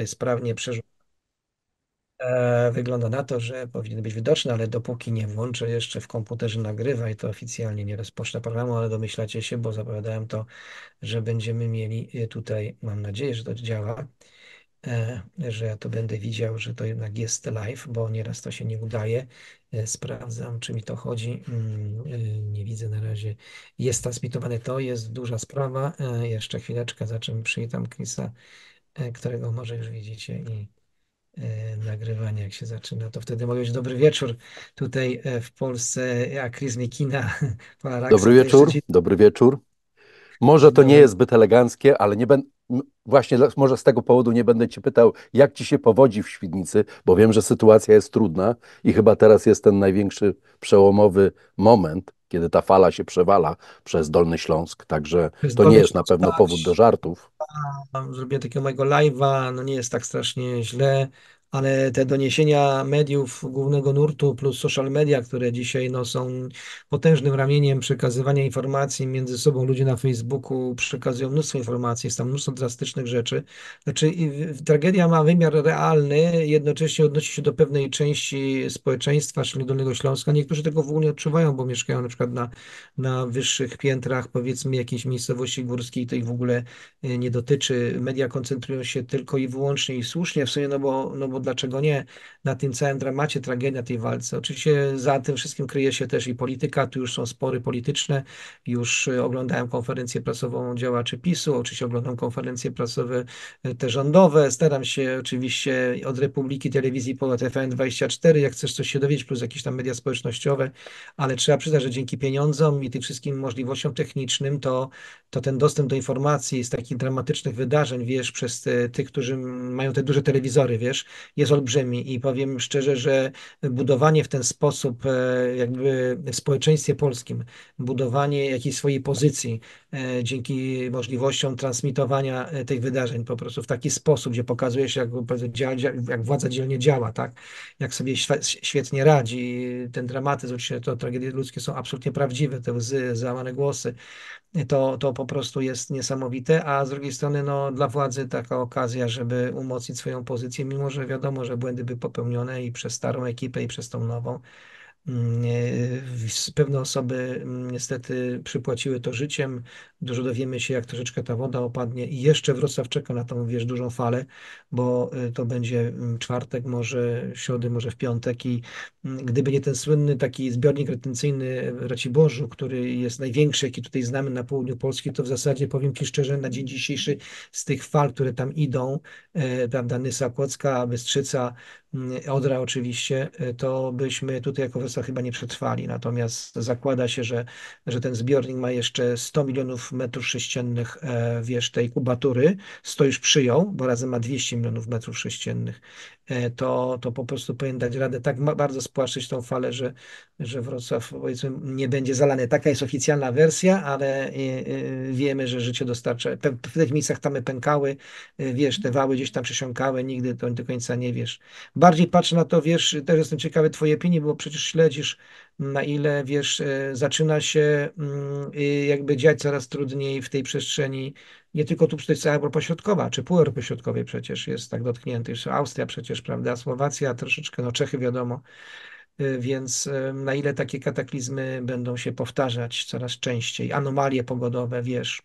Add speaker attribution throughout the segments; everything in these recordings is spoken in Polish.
Speaker 1: tutaj sprawnie przerzucam. E, wygląda na to, że powinien być widoczny, ale dopóki nie włączę jeszcze w komputerze nagrywa i to oficjalnie nie rozpocznę programu, ale domyślacie się, bo zapowiadałem to, że będziemy mieli e, tutaj, mam nadzieję, że to działa, e, że ja to będę widział, że to jednak jest live, bo nieraz to się nie udaje. Sprawdzam, czy mi to chodzi. Mm, nie widzę na razie. Jest transmitowane to, jest duża sprawa. Jeszcze chwileczkę, za czym przywitam Krisa. E, którego może już widzicie i e, nagrywanie, jak się zaczyna, to wtedy mogę być dobry wieczór tutaj e, w Polsce, jak Chris Mikina. Dobry tak wieczór,
Speaker 2: dobry wieczór. Może to nie jest zbyt eleganckie, ale nie będę, właśnie może z tego powodu nie będę cię pytał, jak ci się powodzi w Świdnicy, bo wiem, że sytuacja jest trudna i chyba teraz jest ten największy przełomowy moment, kiedy ta fala się przewala przez Dolny Śląsk, także to nie jest na pewno tak. powód do żartów.
Speaker 1: Zrobię takiego mojego live'a, no nie jest tak strasznie źle, ale te doniesienia mediów głównego nurtu plus social media, które dzisiaj no, są potężnym ramieniem przekazywania informacji między sobą. Ludzie na Facebooku przekazują mnóstwo informacji, jest tam mnóstwo drastycznych rzeczy. Znaczy, tragedia ma wymiar realny, jednocześnie odnosi się do pewnej części społeczeństwa, czyli Dolnego Śląska. Niektórzy tego w ogóle nie odczuwają, bo mieszkają na przykład na, na wyższych piętrach, powiedzmy, jakiejś miejscowości górskiej, to ich w ogóle e, nie dotyczy. Media koncentrują się tylko i wyłącznie i słusznie w sumie, no bo, no bo dlaczego nie, na tym centrum macie tragedię tej walce. Oczywiście za tym wszystkim kryje się też i polityka, tu już są spory polityczne, już y, oglądałem konferencję prasową działaczy PiSu, oczywiście oglądam konferencje prasowe y, te rządowe, staram się oczywiście od Republiki Telewizji Polot FM24, jak chcesz coś się dowiedzieć, plus jakieś tam media społecznościowe, ale trzeba przyznać, że dzięki pieniądzom i tym wszystkim możliwościom technicznym, to, to ten dostęp do informacji z takich dramatycznych wydarzeń, wiesz, przez tych, którzy mają te duże telewizory, wiesz, jest olbrzymi i powiem szczerze, że budowanie w ten sposób e, jakby w społeczeństwie polskim, budowanie jakiejś swojej pozycji, E, dzięki możliwościom transmitowania e, tych wydarzeń po prostu w taki sposób, gdzie pokazuje się, jak, jak władza dzielnie działa, tak? jak sobie świetnie radzi. Ten dramatyzm, oczywiście to tragedie ludzkie są absolutnie prawdziwe, te łzy, załamane głosy, to, to po prostu jest niesamowite, a z drugiej strony no, dla władzy taka okazja, żeby umocnić swoją pozycję, mimo że wiadomo, że błędy były popełnione i przez starą ekipę, i przez tą nową, Mm, e, pewne osoby mm, niestety przypłaciły to życiem. Dużo dowiemy się, jak troszeczkę ta woda opadnie i jeszcze Wrocław czeka na tą, wiesz, dużą falę, bo e, to będzie mm, czwartek, może środy, może w piątek i gdyby nie ten słynny taki zbiornik retencyjny e, Raciborzu, który jest największy, jaki tutaj znamy na południu Polski, to w zasadzie powiem Ci szczerze, na dzień dzisiejszy z tych fal, które tam idą, prawda, Nysa Kłodzka, Bystrzyca, Y, Odra oczywiście, y, to byśmy tutaj jako Wrocław chyba nie przetrwali. Natomiast zakłada się, że, że ten zbiornik ma jeszcze 100 milionów metrów sześciennych, e, wiesz, tej kubatury. 100 już przyjął, bo razem ma 200 milionów metrów sześciennych. E, to, to po prostu powinien dać radę tak bardzo spłaszczyć tą falę, że, że Wrocław powiedzmy nie będzie zalany. Taka jest oficjalna wersja, ale e, wiemy, że życie dostarcza. W tych miejscach tamy pękały, wiesz, te wały gdzieś tam przesiąkały, nigdy to do końca nie wiesz bardziej patrzę na to, wiesz, też jestem ciekawy Twojej opinii, bo przecież śledzisz, mm, na ile, wiesz, e, zaczyna się mm, y, jakby dziać coraz trudniej w tej przestrzeni, nie tylko tu przecież cała Europa Środkowa, czy pół Europy Środkowej przecież jest tak dotknięty, jeszcze Austria przecież, prawda, Słowacja troszeczkę, no Czechy wiadomo, e, więc e, na ile takie kataklizmy będą się powtarzać coraz częściej, anomalie pogodowe, wiesz,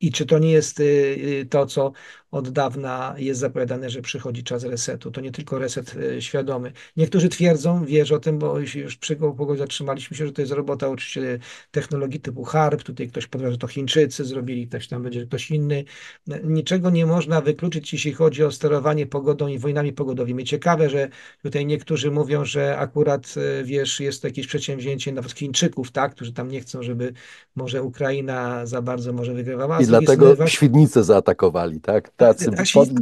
Speaker 1: i czy to nie jest y, y, to, co od dawna jest zapowiadane, że przychodzi czas resetu? To nie tylko reset y, świadomy. Niektórzy twierdzą, wiesz o tym, bo już przy kogoś zatrzymaliśmy się, że to jest robota oczywiście technologii typu HARP. Tutaj ktoś podważa, że to Chińczycy zrobili, ktoś tam będzie ktoś inny. Niczego nie można wykluczyć, jeśli chodzi o sterowanie pogodą i wojnami pogodowymi. Ciekawe, że tutaj niektórzy mówią, że akurat, wiesz, jest to jakieś przedsięwzięcie nawet Chińczyków, tak, którzy tam nie chcą, żeby może Ukraina za bardzo może wygrywała dlatego no, no. Świdnice
Speaker 2: Świdnicę zaatakowali, tak? tak Tacy tak, podli,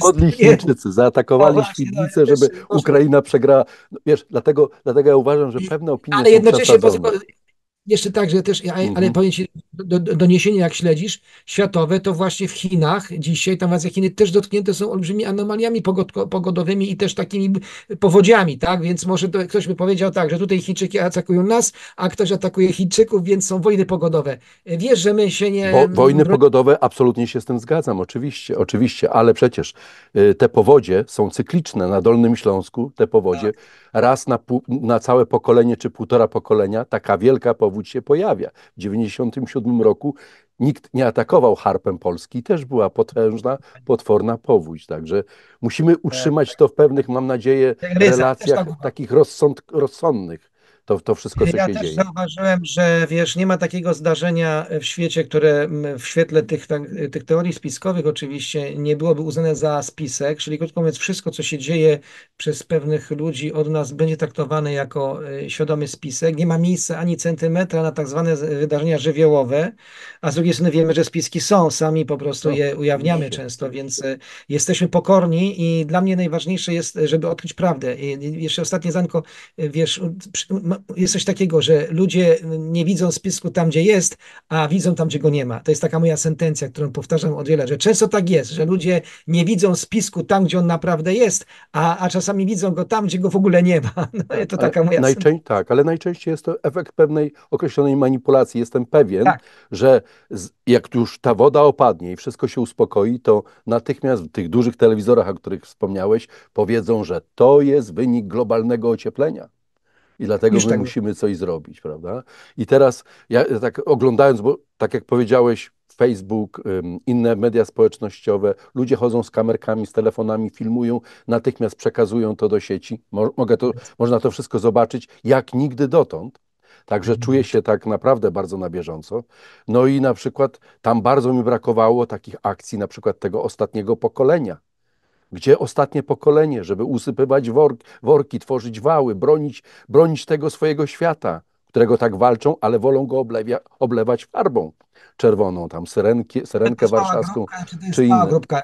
Speaker 2: podli Chińczycy zaatakowali Świdnice, Świdnicę, no, żeby Ukraina przegrała. No, wiesz, dlatego, dlatego ja uważam, że pewne opinie Ale jednocześnie,
Speaker 1: jeszcze tak, że też, ale, mhm. powiem Ci, do, do, doniesienie jak śledzisz, światowe, to właśnie w Chinach dzisiaj, tam władze Chiny też dotknięte są olbrzymimi anomaliami pogodowymi i też takimi powodziami, tak? Więc może to, ktoś by powiedział tak, że tutaj Chińczyki atakują nas, a ktoś atakuje Chińczyków, więc są wojny pogodowe. Wiesz, że my się nie... Bo, wojny
Speaker 2: pogodowe, absolutnie się z tym zgadzam, oczywiście, oczywiście, ale przecież y, te powodzie są cykliczne. Na Dolnym Śląsku te powodzie... Tak raz na, pół, na całe pokolenie czy półtora pokolenia taka wielka powódź się pojawia. W 1997 roku nikt nie atakował harpem Polski, też była potężna, potworna powódź. Także musimy utrzymać to w pewnych, mam nadzieję, relacjach tak takich rozsąd, rozsądnych to, to wszystko, co ja się dzieje. Ja też
Speaker 1: zauważyłem, że wiesz, nie ma takiego zdarzenia w świecie, które w świetle tych, tak, tych teorii spiskowych oczywiście nie byłoby uznane za spisek, czyli krótko mówiąc wszystko, co się dzieje przez pewnych ludzi od nas będzie traktowane jako e, świadomy spisek. Nie ma miejsca ani centymetra na tak zwane wydarzenia żywiołowe, a z drugiej strony wiemy, że spiski są, sami po prostu je ujawniamy często, więc e, jesteśmy pokorni i dla mnie najważniejsze jest, żeby odkryć prawdę. I jeszcze ostatnie zanko, e, wiesz, jest coś takiego, że ludzie nie widzą spisku tam, gdzie jest, a widzą tam, gdzie go nie ma. To jest taka moja sentencja, którą powtarzam od wiele, że często tak jest, że ludzie nie widzą spisku tam, gdzie on naprawdę jest, a, a czasami widzą go tam, gdzie go w ogóle nie ma. No, to ale taka moja najczęściej,
Speaker 2: Tak, ale najczęściej jest to efekt pewnej określonej manipulacji. Jestem pewien, tak. że z, jak już ta woda opadnie i wszystko się uspokoi, to natychmiast w tych dużych telewizorach, o których wspomniałeś, powiedzą, że to jest wynik globalnego ocieplenia. I dlatego my tak. musimy coś zrobić, prawda? I teraz ja tak oglądając, bo tak jak powiedziałeś, Facebook, inne media społecznościowe, ludzie chodzą z kamerkami, z telefonami, filmują, natychmiast przekazują to do sieci. Mogę to, można to wszystko zobaczyć jak nigdy dotąd. Także mhm. czuję się tak naprawdę bardzo na bieżąco. No i na przykład tam bardzo mi brakowało takich akcji, na przykład tego ostatniego pokolenia, gdzie ostatnie pokolenie, żeby usypywać work, worki, tworzyć wały, bronić, bronić tego swojego świata, którego tak walczą, ale wolą go oblewia, oblewać farbą czerwoną, tam syrenki, syrenkę tak, tak, warszawską,
Speaker 1: grupka, no, czy, czy inne. Grupka.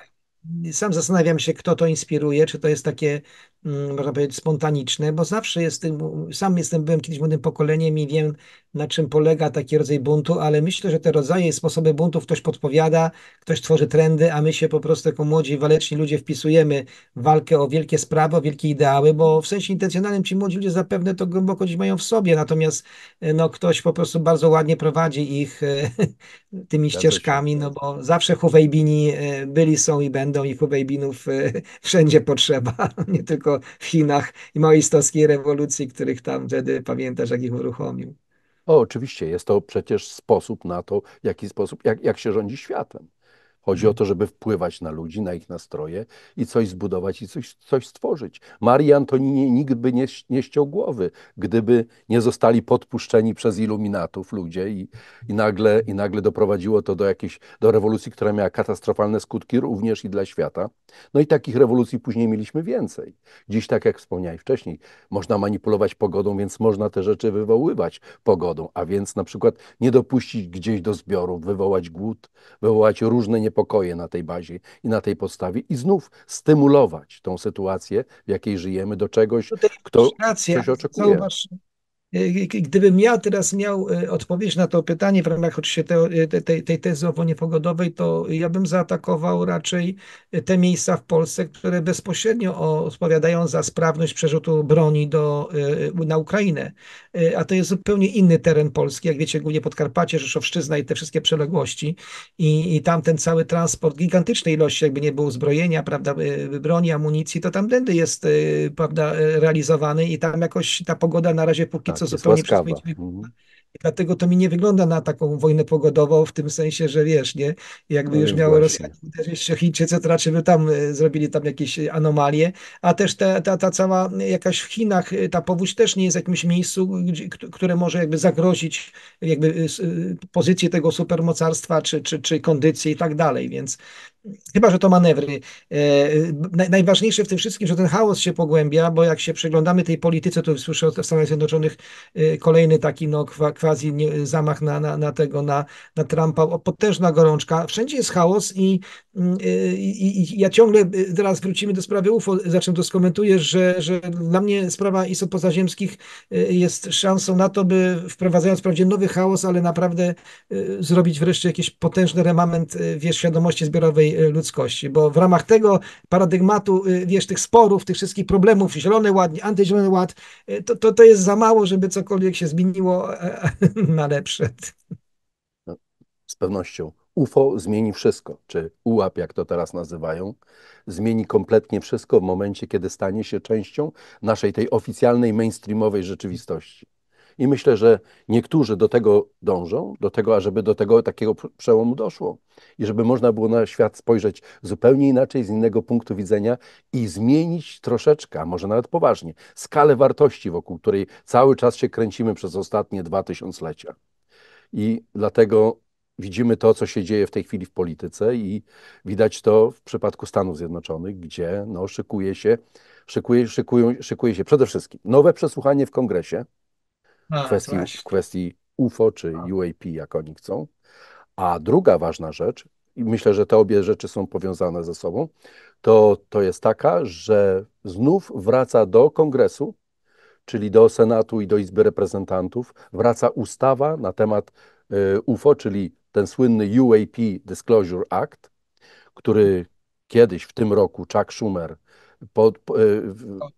Speaker 1: Sam zastanawiam się, kto to inspiruje, czy to jest takie Mm, można powiedzieć, spontaniczne, bo zawsze jestem, sam jestem, byłem kiedyś młodym pokoleniem i wiem, na czym polega taki rodzaj buntu, ale myślę, że te rodzaje i sposoby buntów ktoś podpowiada, ktoś tworzy trendy, a my się po prostu jako młodzi, waleczni ludzie wpisujemy w walkę o wielkie sprawy, o wielkie ideały, bo w sensie intencjonalnym ci młodzi ludzie zapewne to głęboko gdzieś mają w sobie, natomiast e, no, ktoś po prostu bardzo ładnie prowadzi ich e, tymi ścieżkami, tak. no bo zawsze Huwejbini e, byli, są i będą i Huwejbinów wszędzie potrzeba, nie tylko w Chinach i maoistowskiej rewolucji, których tam wtedy pamiętasz, jak ich uruchomił. O,
Speaker 2: oczywiście, jest to przecież sposób na to, w jaki sposób, jak, jak się rządzi światem. Chodzi o to, żeby wpływać na ludzi, na ich nastroje i coś zbudować i coś, coś stworzyć. Marii Antoninie nikt by nie, nie ściął głowy, gdyby nie zostali podpuszczeni przez iluminatów ludzie i, i, nagle, i nagle doprowadziło to do jakiejś, do rewolucji, która miała katastrofalne skutki również i dla świata. No i takich rewolucji później mieliśmy więcej. Dziś, tak jak wspomniałem wcześniej, można manipulować pogodą, więc można te rzeczy wywoływać pogodą, a więc na przykład nie dopuścić gdzieś do zbiorów, wywołać głód, wywołać różne niepokoje, pokoje na tej bazie i na tej podstawie i znów stymulować tą sytuację, w jakiej żyjemy, do czegoś, no kto racja. coś oczekuje. Zauważ,
Speaker 1: E, gdybym ja teraz miał e, odpowiedź na to pytanie w ramach oczywiście e, te, tej, tej tezy owo pogodowej, to ja bym zaatakował raczej te miejsca w Polsce, które bezpośrednio odpowiadają za sprawność przerzutu broni do, na Ukrainę. A to jest zupełnie inny teren Polski, jak wiecie, głównie Podkarpacie, Rzeszowszczyzna i te wszystkie przeległości. I, i tam ten cały transport gigantycznej ilości, jakby nie było uzbrojenia, prawda, broni, amunicji, to tam tamtędy jest, prawda, realizowany i tam jakoś ta pogoda na razie póki tak. co zupełnie mhm.
Speaker 2: i
Speaker 1: dlatego to mi nie wygląda na taką wojnę pogodową w tym sensie, że wiesz, nie, jakby no już miały Rosjanie uderzyć w Chińczycy, to raczej by tam e, zrobili tam jakieś anomalie, a też ta, ta, ta cała jakaś w Chinach, e, ta powódź też nie jest w jakimś miejscu, gdzie, które może jakby zagrozić jakby e, pozycję tego supermocarstwa, czy, czy, czy kondycji i tak dalej, więc Chyba, że to manewry. E, najważniejsze w tym wszystkim, że ten chaos się pogłębia, bo jak się przyglądamy tej polityce, to słyszę w Stanach Zjednoczonych e, kolejny taki no, quasi zamach na, na, na tego, na, na Trumpa, potężna gorączka. Wszędzie jest chaos i, mm, e, i, i ja ciągle, teraz wrócimy do sprawy UFO, za czym to skomentujesz, że, że dla mnie sprawa istot pozaziemskich jest szansą na to, by wprowadzając wprawdzie nowy chaos, ale naprawdę zrobić wreszcie jakiś potężny remament w świadomości zbiorowej E, ludzkości, bo w ramach tego paradygmatu, e, wiesz, tych sporów, tych wszystkich problemów, zielony ład, antyzielony ład, e, to, to, to jest za mało, żeby cokolwiek się zmieniło na lepsze.
Speaker 2: No, z pewnością. UFO zmieni wszystko, czy UAP, jak to teraz nazywają, zmieni kompletnie wszystko w momencie, kiedy stanie się częścią naszej tej oficjalnej, mainstreamowej rzeczywistości. I myślę, że niektórzy do tego dążą, do tego, ażeby do tego takiego przełomu doszło. I żeby można było na świat spojrzeć zupełnie inaczej, z innego punktu widzenia i zmienić troszeczkę, a może nawet poważnie, skalę wartości, wokół której cały czas się kręcimy przez ostatnie dwa tysiąclecia. I dlatego widzimy to, co się dzieje w tej chwili w polityce i widać to w przypadku Stanów Zjednoczonych, gdzie no, szykuje się, szykuje, szykują, szykuje się przede wszystkim nowe przesłuchanie w kongresie, w kwestii, kwestii UFO czy UAP, jak oni chcą. A druga ważna rzecz, i myślę, że te obie rzeczy są powiązane ze sobą, to, to jest taka, że znów wraca do kongresu, czyli do Senatu i do Izby Reprezentantów, wraca ustawa na temat y, UFO, czyli ten słynny UAP Disclosure Act, który kiedyś w tym roku Chuck Schumer pod,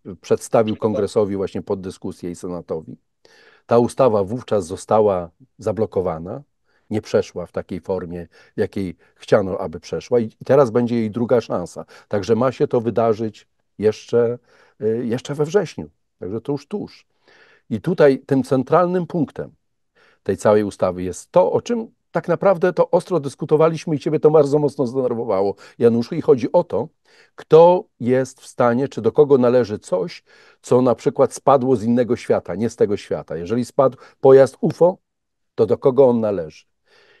Speaker 2: y, przedstawił kongresowi właśnie pod dyskusję i senatowi. Ta ustawa wówczas została zablokowana, nie przeszła w takiej formie, w jakiej chciano, aby przeszła, i teraz będzie jej druga szansa. Także ma się to wydarzyć jeszcze, y, jeszcze we wrześniu, także to już tuż. I tutaj tym centralnym punktem tej całej ustawy jest to, o czym tak naprawdę to ostro dyskutowaliśmy i ciebie to bardzo mocno zdenerwowało, Januszu. I chodzi o to, kto jest w stanie, czy do kogo należy coś, co na przykład spadło z innego świata, nie z tego świata. Jeżeli spadł pojazd UFO, to do kogo on należy?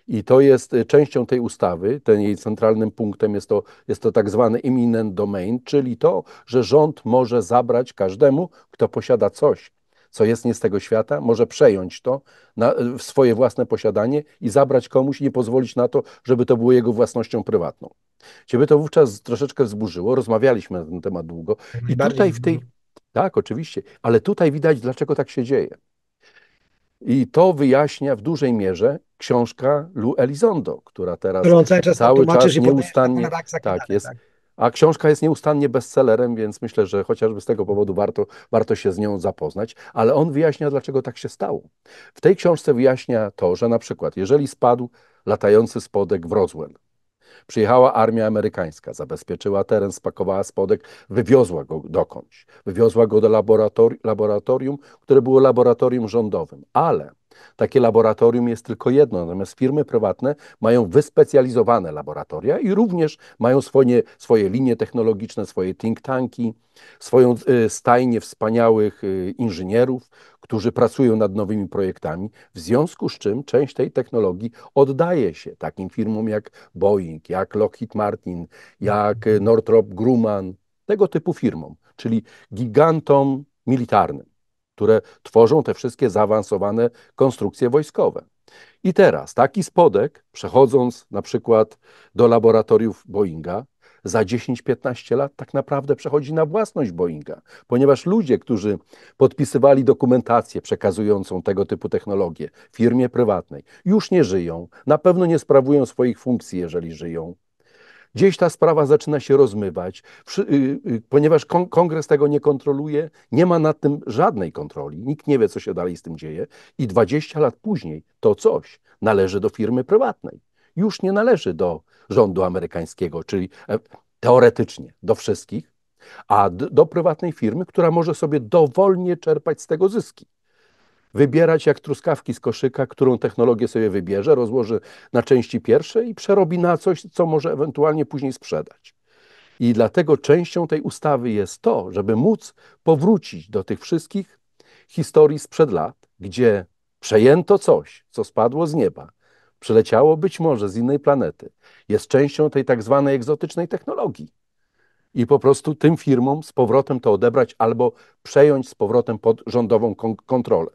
Speaker 2: I to jest y, częścią tej ustawy, ten jej centralnym punktem jest to, jest to tak zwany eminent domain, czyli to, że rząd może zabrać każdemu, kto posiada coś, co jest nie z tego świata, może przejąć to na, e, w swoje własne posiadanie i zabrać komuś i nie pozwolić na to, żeby to było jego własnością prywatną. Ciebie to wówczas troszeczkę wzburzyło, rozmawialiśmy na ten temat długo i tutaj w tej... Tak, oczywiście, ale tutaj widać, dlaczego tak się dzieje. I to wyjaśnia w dużej mierze książka Lou Elizondo, która teraz cały czas nieustannie tak, jest, tak. A książka jest nieustannie bestsellerem, więc myślę, że chociażby z tego powodu warto, warto się z nią zapoznać. Ale on wyjaśnia, dlaczego tak się stało. W tej książce wyjaśnia to, że na przykład, jeżeli spadł latający spodek w Roswell, Przyjechała armia amerykańska, zabezpieczyła teren, spakowała spodek, wywiozła go dokądś. Wywiozła go do laboratorium, które było laboratorium rządowym, ale takie laboratorium jest tylko jedno, natomiast firmy prywatne mają wyspecjalizowane laboratoria i również mają swoje, swoje linie technologiczne, swoje think tanki, swoją y, stajnię wspaniałych y, inżynierów, którzy pracują nad nowymi projektami, w związku z czym część tej technologii oddaje się takim firmom jak Boeing, jak Lockheed Martin, jak y, Northrop Grumman, tego typu firmom, czyli gigantom militarnym które tworzą te wszystkie zaawansowane konstrukcje wojskowe. I teraz taki spodek, przechodząc na przykład do laboratoriów Boeinga, za 10-15 lat tak naprawdę przechodzi na własność Boeinga, ponieważ ludzie, którzy podpisywali dokumentację przekazującą tego typu technologie firmie prywatnej, już nie żyją, na pewno nie sprawują swoich funkcji, jeżeli żyją. Gdzieś ta sprawa zaczyna się rozmywać, y, y, ponieważ kongres tego nie kontroluje, nie ma nad tym żadnej kontroli, nikt nie wie, co się dalej z tym dzieje, i 20 lat później to coś należy do firmy prywatnej. Już nie należy do rządu amerykańskiego, czyli e, teoretycznie do wszystkich, a do prywatnej firmy, która może sobie dowolnie czerpać z tego zyski wybierać jak truskawki z koszyka, którą technologię sobie wybierze, rozłoży na części pierwsze i przerobi na coś, co może ewentualnie później sprzedać. I dlatego częścią tej ustawy jest to, żeby móc powrócić do tych wszystkich historii sprzed lat, gdzie przejęto coś, co spadło z nieba, przyleciało być może z innej planety, jest częścią tej tak zwanej egzotycznej technologii. I po prostu tym firmom z powrotem to odebrać albo przejąć z powrotem pod rządową kontrolę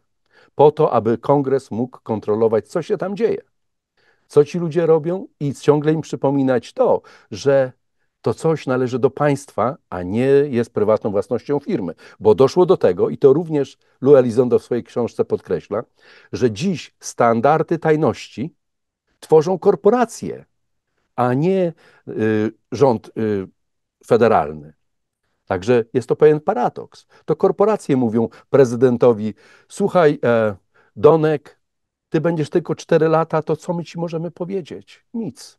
Speaker 2: po to, aby kongres mógł kontrolować, co się tam dzieje, co ci ludzie robią i ciągle im przypominać to, że to coś należy do państwa, a nie jest prywatną własnością firmy. Bo doszło do tego, i to również Lou Elizondo w swojej książce podkreśla, że dziś standardy tajności tworzą korporacje, a nie y, rząd y, federalny. Także jest to pewien paradoks. To korporacje mówią prezydentowi: Słuchaj, e, Donek, ty będziesz tylko 4 lata, to co my ci możemy powiedzieć? Nic.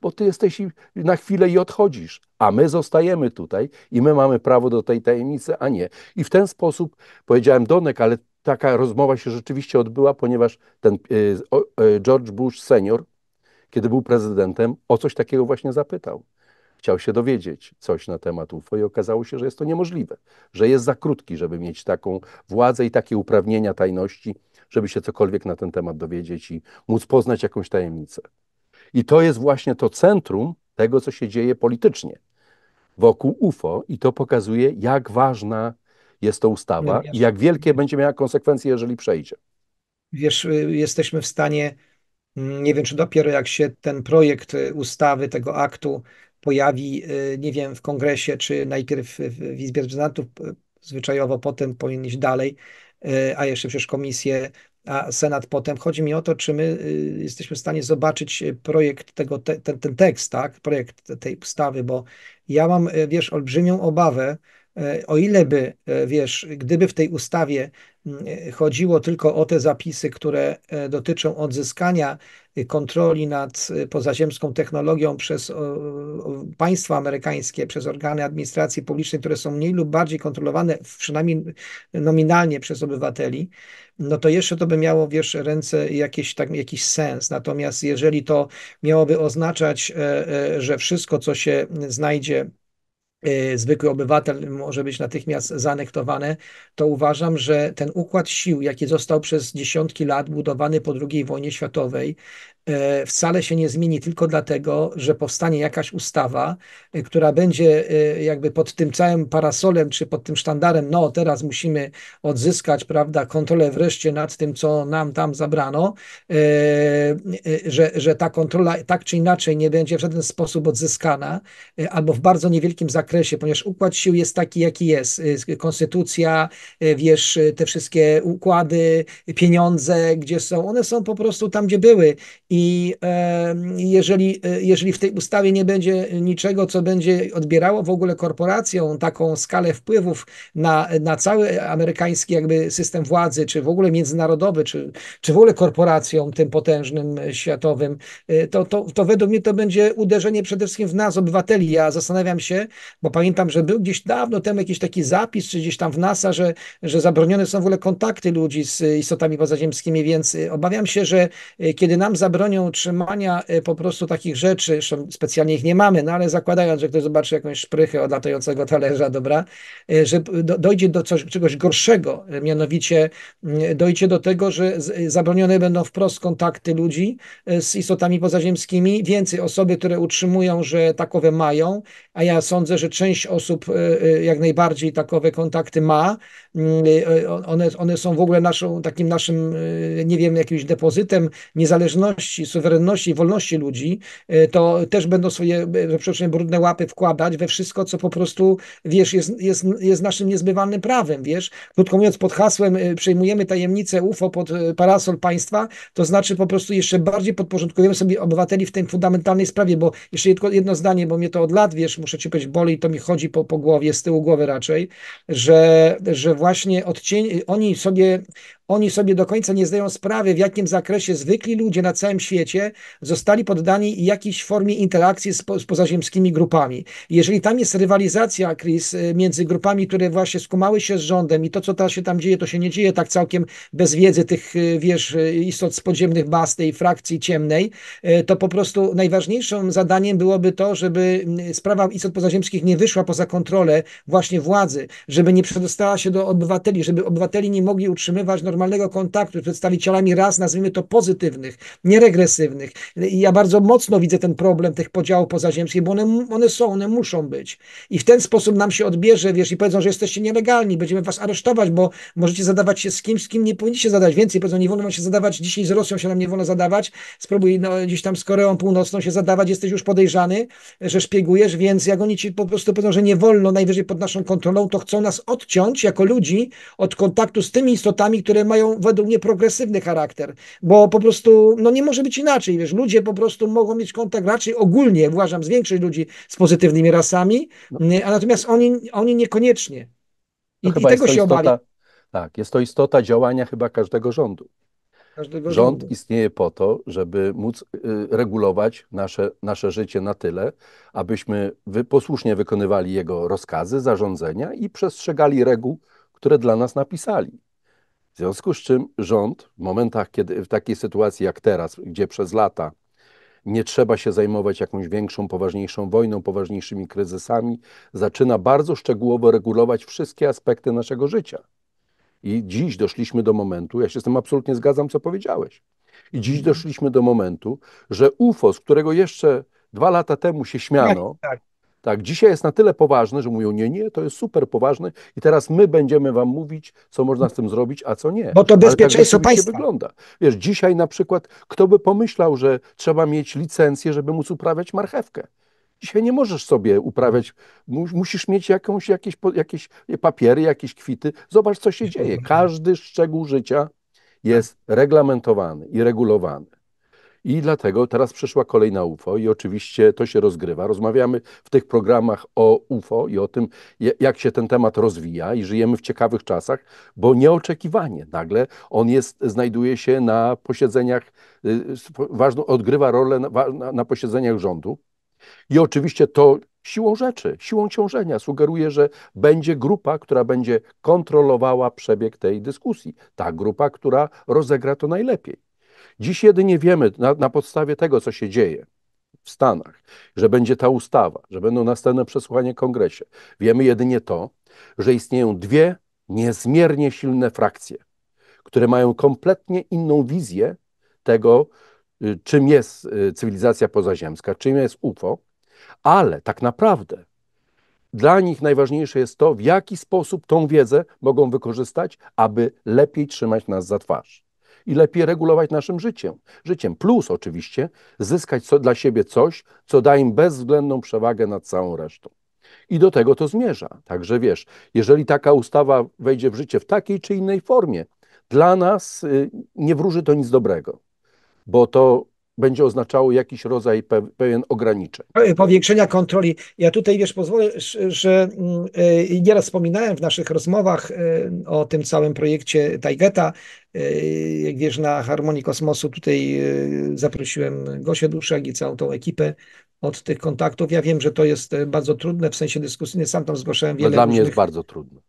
Speaker 2: Bo ty jesteś na chwilę i odchodzisz, a my zostajemy tutaj i my mamy prawo do tej tajemnicy, a nie. I w ten sposób powiedziałem Donek, ale taka rozmowa się rzeczywiście odbyła, ponieważ ten e, e, George Bush senior, kiedy był prezydentem, o coś takiego właśnie zapytał. Chciał się dowiedzieć coś na temat UFO i okazało się, że jest to niemożliwe, że jest za krótki, żeby mieć taką władzę i takie uprawnienia tajności, żeby się cokolwiek na ten temat dowiedzieć i móc poznać jakąś tajemnicę. I to jest właśnie to centrum tego, co się dzieje politycznie wokół UFO, i to pokazuje, jak ważna jest to ustawa i jak wielkie będzie miała konsekwencje, jeżeli przejdzie.
Speaker 1: Wiesz, y, jesteśmy w stanie, mm, nie wiem czy dopiero jak się ten projekt y, ustawy, tego aktu pojawi, y, nie wiem, w kongresie, czy najpierw w Izbie Reprezentantów, y, zwyczajowo potem powinien iść dalej, y, a jeszcze przecież komisję, a Senat potem. Chodzi mi o to, czy my jesteśmy w stanie zobaczyć projekt tego, ten, ten tekst, tak, projekt tej ustawy, bo ja mam, wiesz, olbrzymią obawę, E, o ile by, e, wiesz, gdyby w tej ustawie e, chodziło tylko o te zapisy, które dotyczą odzyskania kontroli nad pozaziemską technologią przez państwa amerykańskie, przez organy administracji publicznej, które są mniej lub bardziej kontrolowane, przynajmniej nominalnie przez obywateli, no to jeszcze to by miało, wiesz, ręce jakieś, tak, jakiś sens. Natomiast jeżeli to miałoby oznaczać, że wszystko, co się znajdzie Y, zwykły obywatel może być natychmiast zaanektowane, to uważam, że ten układ sił, jaki został przez dziesiątki lat budowany po II wojnie światowej, E, wcale się nie zmieni tylko dlatego, że powstanie jakaś ustawa, e, która będzie e, jakby pod tym całym parasolem czy pod tym sztandarem, no teraz musimy odzyskać, prawda, kontrolę wreszcie nad tym, co nam tam zabrano, że, że ta kontrola tak czy inaczej nie będzie w żaden sposób odzyskana albo w bardzo niewielkim zakresie, ponieważ układ sił jest taki, jaki jest. Konstytucja, wiesz, te wszystkie układy, pieniądze, gdzie są, one są po prostu tam, gdzie były i i jeżeli, e, jeżeli w tej ustawie nie będzie niczego, co będzie odbierało w ogóle korporacjom taką skalę wpływów na, na cały amerykański jakby system władzy, czy w ogóle międzynarodowy, czy, czy w ogóle korporacjom tym potężnym, e, światowym, e, to, to, to według mnie to będzie uderzenie przede wszystkim w nas, obywateli. Ja zastanawiam się, bo pamiętam, że był gdzieś dawno temu jakiś taki zapis, czy gdzieś tam w NASA, że, że zabronione są w ogóle kontakty ludzi z istotami pozaziemskimi, więc obawiam się, że kiedy nam zabroni utrzymania y, po prostu takich rzeczy, specjalnie ich nie mamy, no ale zakładając, że ktoś zobaczy jakąś szprychę odlatającego talerza, dobra, y, że dojdzie do coś, czegoś gorszego, y, mianowicie dojdzie do tego, że zabronione będą wprost kontakty ludzi z istotami pozaziemskimi, więcej osoby, które utrzymują, że takowe mają, a ja sądzę, że część osób jak najbardziej takowe kontakty ma, one, one są w ogóle naszą, takim naszym, nie wiem, jakimś depozytem niezależności, wolności, suwerenności i wolności ludzi, e, to też będą swoje, e, przepraszam, brudne łapy wkładać we wszystko, co po prostu, wiesz, jest, jest, jest naszym niezbywalnym prawem, wiesz. Krótko mówiąc, pod hasłem e, przejmujemy tajemnicę UFO pod parasol państwa, to znaczy po prostu jeszcze bardziej podporządkujemy sobie obywateli w tej fundamentalnej sprawie, bo jeszcze jedno zdanie, bo mnie to od lat, wiesz, muszę ci powiedzieć, boli i to mi chodzi po, po głowie, z tyłu głowy raczej, że, że właśnie odcień, oni sobie, oni sobie do końca nie zdają sprawy, w jakim zakresie zwykli ludzie na całym świecie zostali poddani jakiejś formie interakcji z, po, z pozaziemskimi grupami. Jeżeli tam jest rywalizacja, Chris, y, między grupami, które właśnie skumały się z rządem i to, co teraz się tam dzieje, to się nie dzieje tak całkiem bez wiedzy tych, y, wiesz, y, istot z podziemnych baz, tej frakcji ciemnej, to po prostu najważniejszym zadaniem byłoby to, żeby sprawa istot pozaziemskich nie wyszła poza kontrolę właśnie władzy, żeby nie przedostała się do obywateli, żeby obywateli nie mogli utrzymywać normalnych normalnego kontaktu z przedstawicielami raz, nazwijmy to pozytywnych, nieregresywnych. I ja bardzo mocno widzę ten problem tych podziałów pozaziemskich, bo one, one są, one muszą być. I w ten sposób nam się odbierze, wiesz, i powiedzą, że jesteście nielegalni, będziemy was aresztować, bo możecie zadawać się z kimś, z kim nie powinniście zadać więcej. Powiedzą, nie wolno nam się zadawać, dzisiaj z Rosją się nam nie wolno zadawać, spróbuj no, gdzieś tam z Koreą Północną się zadawać, jesteś już podejrzany, że szpiegujesz, więc jak oni ci po prostu powiedzą, że nie wolno, najwyżej pod naszą kontrolą, to chcą nas odciąć jako ludzi od kontaktu z tymi istotami, które mają według mnie progresywny charakter, bo po prostu no nie może być inaczej, wiesz, ludzie po prostu mogą mieć kontakt raczej ogólnie, uważam, z większych ludzi z pozytywnymi rasami, no. y, a natomiast oni, oni niekoniecznie. I, no i tego się obawiam.
Speaker 2: Tak, jest to istota działania chyba każdego rządu.
Speaker 1: Każdego Rząd rządu.
Speaker 2: istnieje po to, żeby móc y, regulować nasze, nasze życie na tyle, abyśmy wy, posłusznie wykonywali jego rozkazy, zarządzenia i przestrzegali reguł, które dla nas napisali. W związku z czym rząd w momentach, kiedy w takiej sytuacji jak teraz, gdzie przez lata nie trzeba się zajmować jakąś większą, poważniejszą wojną, poważniejszymi kryzysami, zaczyna bardzo szczegółowo regulować wszystkie aspekty naszego życia. I dziś doszliśmy do momentu, ja się z tym absolutnie zgadzam, co powiedziałeś. I dziś mhm. doszliśmy do momentu, że UFO, z którego jeszcze dwa lata temu się śmiano, tak, tak. Tak, dzisiaj jest na tyle poważny, że mówią, nie, nie, to jest super poważny i teraz my będziemy wam mówić, co można z tym zrobić, a co nie. Bo to tak bezpieczeństwo tak państwa. wygląda. Wiesz, dzisiaj na przykład, kto by pomyślał, że trzeba mieć licencję, żeby móc uprawiać marchewkę. Dzisiaj nie możesz sobie uprawiać, musisz mieć jakąś, jakieś, jakieś papiery, jakieś kwity. Zobacz, co się dzieje. Każdy szczegół życia jest reglamentowany i regulowany. I dlatego teraz przyszła kolej na UFO i oczywiście to się rozgrywa. Rozmawiamy w tych programach o UFO i o tym, jak się ten temat rozwija i żyjemy w ciekawych czasach, bo nieoczekiwanie nagle on jest, znajduje się na posiedzeniach, y, ważną, odgrywa rolę na, na, na posiedzeniach rządu. I oczywiście to siłą rzeczy, siłą ciążenia sugeruje, że będzie grupa, która będzie kontrolowała przebieg tej dyskusji. Ta grupa, która rozegra to najlepiej. Dziś jedynie wiemy na, na podstawie tego, co się dzieje w Stanach, że będzie ta ustawa, że będą następne przesłuchania w kongresie. Wiemy jedynie to, że istnieją dwie niezmiernie silne frakcje, które mają kompletnie inną wizję tego, y, czym jest y, cywilizacja pozaziemska, czym jest UFO, ale tak naprawdę dla nich najważniejsze jest to, w jaki sposób tą wiedzę mogą wykorzystać, aby lepiej trzymać nas za twarz i lepiej regulować naszym życiem. życiem. Plus oczywiście zyskać co, dla siebie coś, co da im bezwzględną przewagę nad całą resztą. I do tego to zmierza. Także wiesz, jeżeli taka ustawa wejdzie w życie w takiej czy innej formie, dla nas y, nie wróży to nic dobrego, bo to będzie oznaczało jakiś rodzaj pewien ograniczeń.
Speaker 1: E, powiększenia kontroli. Ja tutaj, wiesz, pozwolę, że mm, e, nieraz wspominałem w naszych rozmowach e, o tym całym projekcie Tajgeta. Jak wiesz, na Harmonii Kosmosu tutaj zaprosiłem Gosię Duszek i całą tą ekipę od tych kontaktów. Ja wiem, że to jest bardzo trudne w sensie dyskusyjnym. Sam tam zgłaszałem no, wiele no Dla różnych... mnie jest
Speaker 2: bardzo trudne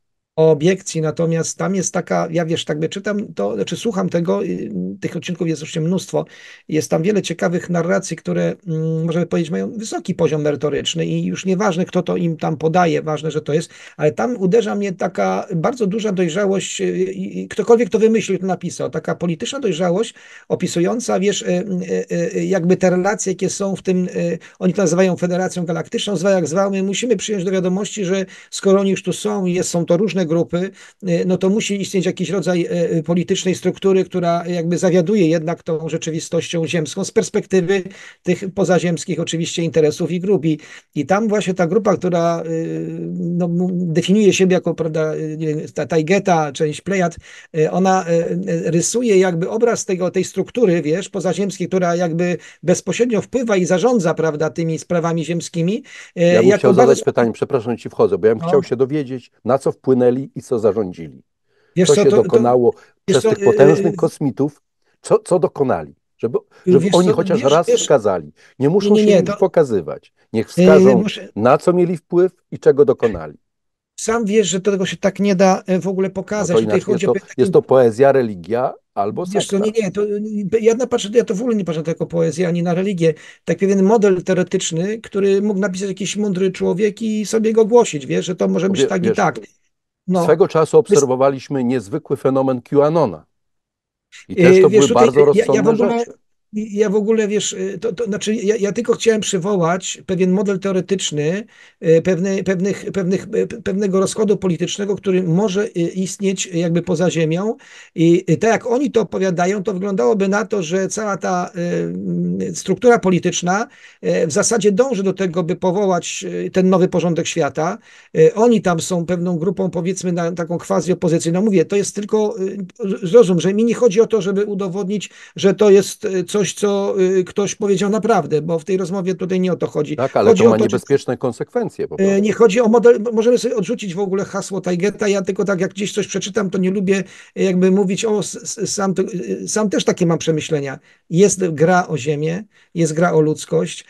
Speaker 1: obiekcji, natomiast tam jest taka, ja wiesz, tak by czytam to, znaczy słucham tego, y, tych odcinków jest oczywiście mnóstwo, jest tam wiele ciekawych narracji, które mm, możemy powiedzieć mają wysoki poziom merytoryczny i już nieważne kto to im tam podaje, ważne, że to jest, ale tam uderza mnie taka bardzo duża dojrzałość, y, ktokolwiek to wymyślił, to napisał, taka polityczna dojrzałość opisująca, wiesz, y, jakby te relacje, jakie są w tym, oni to nazywają Federacją Galaktyczną, zwa jak zwał, my musimy przyjąć do wiadomości, że skoro oni już tu są i są to różne grupy, y, no to musi istnieć jakiś rodzaj y, y, politycznej struktury, która jakby zawiaduje jednak tą rzeczywistością ziemską z perspektywy tych pozaziemskich oczywiście interesów i grup. I, i tam właśnie ta grupa, która no, definiuje siebie jako prawda, wiem, ta Tajgeta, część Plejad, ona rysuje jakby obraz tego, tej struktury, wiesz, pozaziemskiej, która jakby bezpośrednio wpływa i zarządza, prawda, tymi sprawami ziemskimi. Ja bym chciał bardzo... zadać
Speaker 2: pytanie, przepraszam, ci wchodzę, bo ja bym no. chciał się dowiedzieć, na co wpłynęli i co zarządzili. Wiesz co, się to, dokonało to, przez to, tych e, potężnych e, kosmitów, co, co dokonali, żeby, żeby oni chociaż wiesz, raz wiesz, wskazali. Nie muszą nie, nie, się nie, pokazywać. Niech e, wskażą, yy, muszę... na co mieli wpływ i czego dokonali.
Speaker 1: Sam wiesz, że tego się tak nie da w ogóle pokazać. No to inaczej, jest, to, takim...
Speaker 2: jest to poezja, religia, albo Wiesz, to nie, nie, to
Speaker 1: ja, na patrzę, ja to w ogóle nie patrzę tylko poezję, ani na religię. Tak pewien model teoretyczny, który mógł napisać jakiś mądry człowiek i sobie go głosić, wiesz, że to może być Wie, tak wiesz, i tak. No, Swego czasu
Speaker 2: obserwowaliśmy niezwykły fenomen QAnona.
Speaker 1: I yy, też to wiesz, były tutaj, bardzo rozsądne ja, ja w ogóle, rzeczy. Ja w ogóle, wiesz, y, to, to znaczy ja, ja, tylko chciałem przywołać pewien model teoretyczny y, pewne, pewnych, pewnych, y, pewnego rozkładu politycznego, który może istnieć jakby poza ziemią i tak jak oni to opowiadają, to wyglądałoby na to, że cała ta struktura polityczna w zasadzie dąży do tego, by powołać ten nowy porządek świata. Oni tam są pewną grupą, powiedzmy, na taką quasi opozycyjną. Mówię, to jest tylko, zrozum, że mi nie chodzi o to, żeby udowodnić, że to jest coś coś, co y, ktoś powiedział naprawdę, bo w tej rozmowie tutaj nie o to chodzi. Tak, ale chodzi to ma to, niebezpieczne
Speaker 2: konsekwencje. E,
Speaker 1: nie chodzi o model, możemy sobie odrzucić w ogóle hasło Tajgeta, ja tylko tak jak gdzieś coś przeczytam, to nie lubię e, jakby mówić o, sam, e, sam też takie mam przemyślenia. Jest gra o ziemię, jest gra o ludzkość,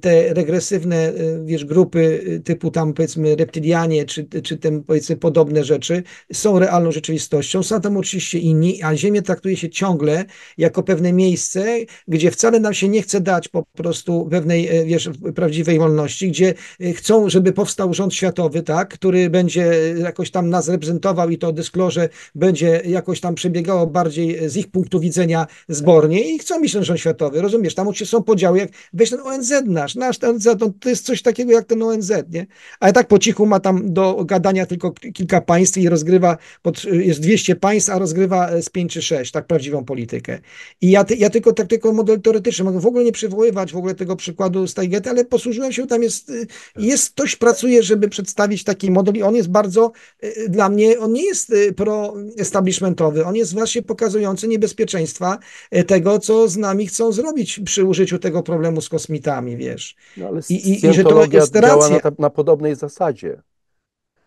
Speaker 1: te regresywne, wiesz, grupy typu tam powiedzmy reptylianie, czy, czy tam powiedzmy podobne rzeczy są realną rzeczywistością, są tam oczywiście inni, a ziemię traktuje się ciągle jako pewne miejsce, gdzie wcale nam się nie chce dać po prostu pewnej, e, wiesz, prawdziwej wolności, gdzie e, chcą, żeby powstał rząd światowy, tak, który będzie e, jakoś tam nas reprezentował i to dysklorze będzie jakoś tam przebiegało bardziej z ich punktu widzenia zbornie i chcą mieć ten rząd światowy, rozumiesz? Tam oczywiście są podziały, jak weź ten ONZ nasz, nasz ten ONZ, to jest coś takiego jak ten ONZ, nie? Ale tak po cichu ma tam do gadania tylko kilka państw i rozgrywa, pod, jest 200 państw, a rozgrywa z 5 czy 6, tak prawdziwą politykę. I ja, ty, ja tylko tak tylko jako model teoretyczny. Mogę w ogóle nie przywoływać w ogóle tego przykładu Steigeta, ale posłużyłem się, tam jest, y, tak. jest ktoś pracuje, żeby przedstawić taki model i on jest bardzo y, y, dla mnie, on nie jest pro-establishmentowy, on jest właśnie pokazujący niebezpieczeństwa tego, co z nami chcą zrobić przy użyciu tego problemu z kosmitami, wiesz. No, I, i, I że to jest racja.
Speaker 2: Na, na podobnej zasadzie.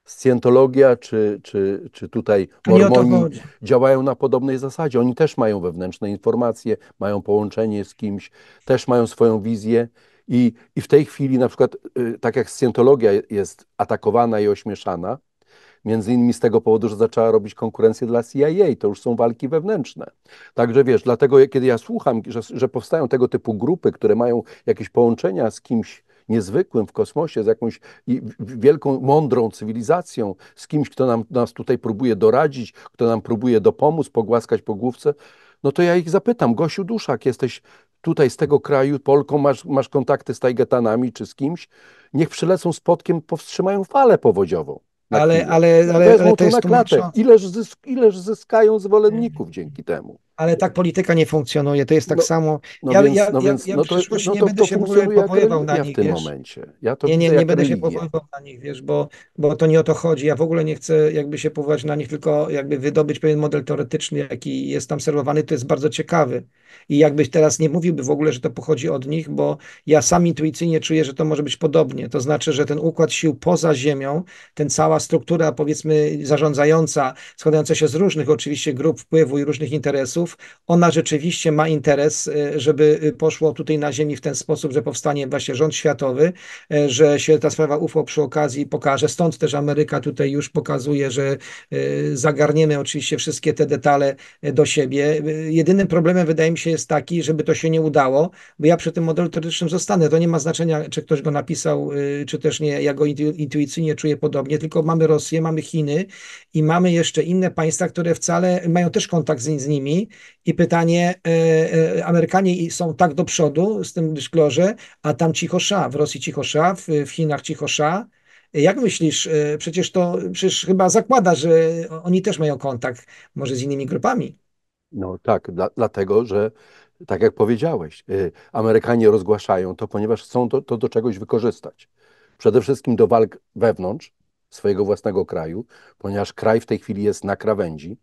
Speaker 2: Scjentologia czy, czy, czy tutaj Mormoni działają na podobnej zasadzie. Oni też mają wewnętrzne informacje, mają połączenie z kimś, też mają swoją wizję. I, i w tej chwili, na przykład, y, tak jak Scjentologia jest atakowana i ośmieszana, między innymi z tego powodu, że zaczęła robić konkurencję dla CIA. To już są walki wewnętrzne. Także wiesz, dlatego kiedy ja słucham, że, że powstają tego typu grupy, które mają jakieś połączenia z kimś niezwykłym w kosmosie, z jakąś wielką, mądrą cywilizacją, z kimś, kto nam, nas tutaj próbuje doradzić, kto nam próbuje dopomóc, pogłaskać po główce, no to ja ich zapytam, Gosiu Duszak, jesteś tutaj z tego kraju, Polką, masz, masz kontakty z Tajgetanami czy z kimś, niech
Speaker 1: przylecą spotkiem, powstrzymają falę powodziową. Ale, ale, ale, ale, ale to jest na klatę. Ileż,
Speaker 2: zysk, ileż zyskają zwolenników dzięki temu
Speaker 1: ale tak polityka nie funkcjonuje. To jest tak no, samo. No ja, więc, ja, no więc, ja, no to, no nie to będę to się powoływał na nich. W tym wiesz. momencie. Ja to nie, nie, nie będę religię. się powoływał na nich, wiesz, bo, bo to nie o to chodzi. Ja w ogóle nie chcę jakby się powołać na nich, tylko jakby wydobyć pewien model teoretyczny, jaki jest tam serwowany, to jest bardzo ciekawy. I jakbyś teraz nie mówiłby w ogóle, że to pochodzi od nich, bo ja sam intuicyjnie czuję, że to może być podobnie. To znaczy, że ten układ sił poza Ziemią, ten cała struktura powiedzmy zarządzająca, składająca się z różnych oczywiście grup wpływu i różnych interesów, ona rzeczywiście ma interes, e, żeby e, poszło tutaj na ziemi w ten sposób, że powstanie właśnie rząd światowy, e, że się ta sprawa UFO przy okazji pokaże. Stąd też Ameryka tutaj już pokazuje, że zagarniemy oczywiście wszystkie te detale do siebie. Jedynym problemem wydaje mi się jest taki, żeby to się nie udało, bo ja przy tym modelu teoretycznym zostanę. To nie ma znaczenia, czy ktoś go napisał, czy też nie. Ja go intuicyjnie czuję podobnie, tylko mamy Rosję, mamy Chiny i mamy jeszcze inne państwa, które wcale mają też kontakt z, z nimi, i pytanie, e, e, Amerykanie są tak do przodu z tym dysklorze, a tam cicho sza, w Rosji cicho sza, w, w Chinach cicho sza. Jak myślisz, e, przecież to przecież chyba zakłada, że oni też mają kontakt może z innymi grupami.
Speaker 2: No tak, dla, dlatego, że tak jak powiedziałeś, Amerykanie rozgłaszają to, ponieważ chcą to, to do czegoś wykorzystać. Przede wszystkim do walk wewnątrz swojego własnego kraju, ponieważ kraj w tej chwili jest na krawędzi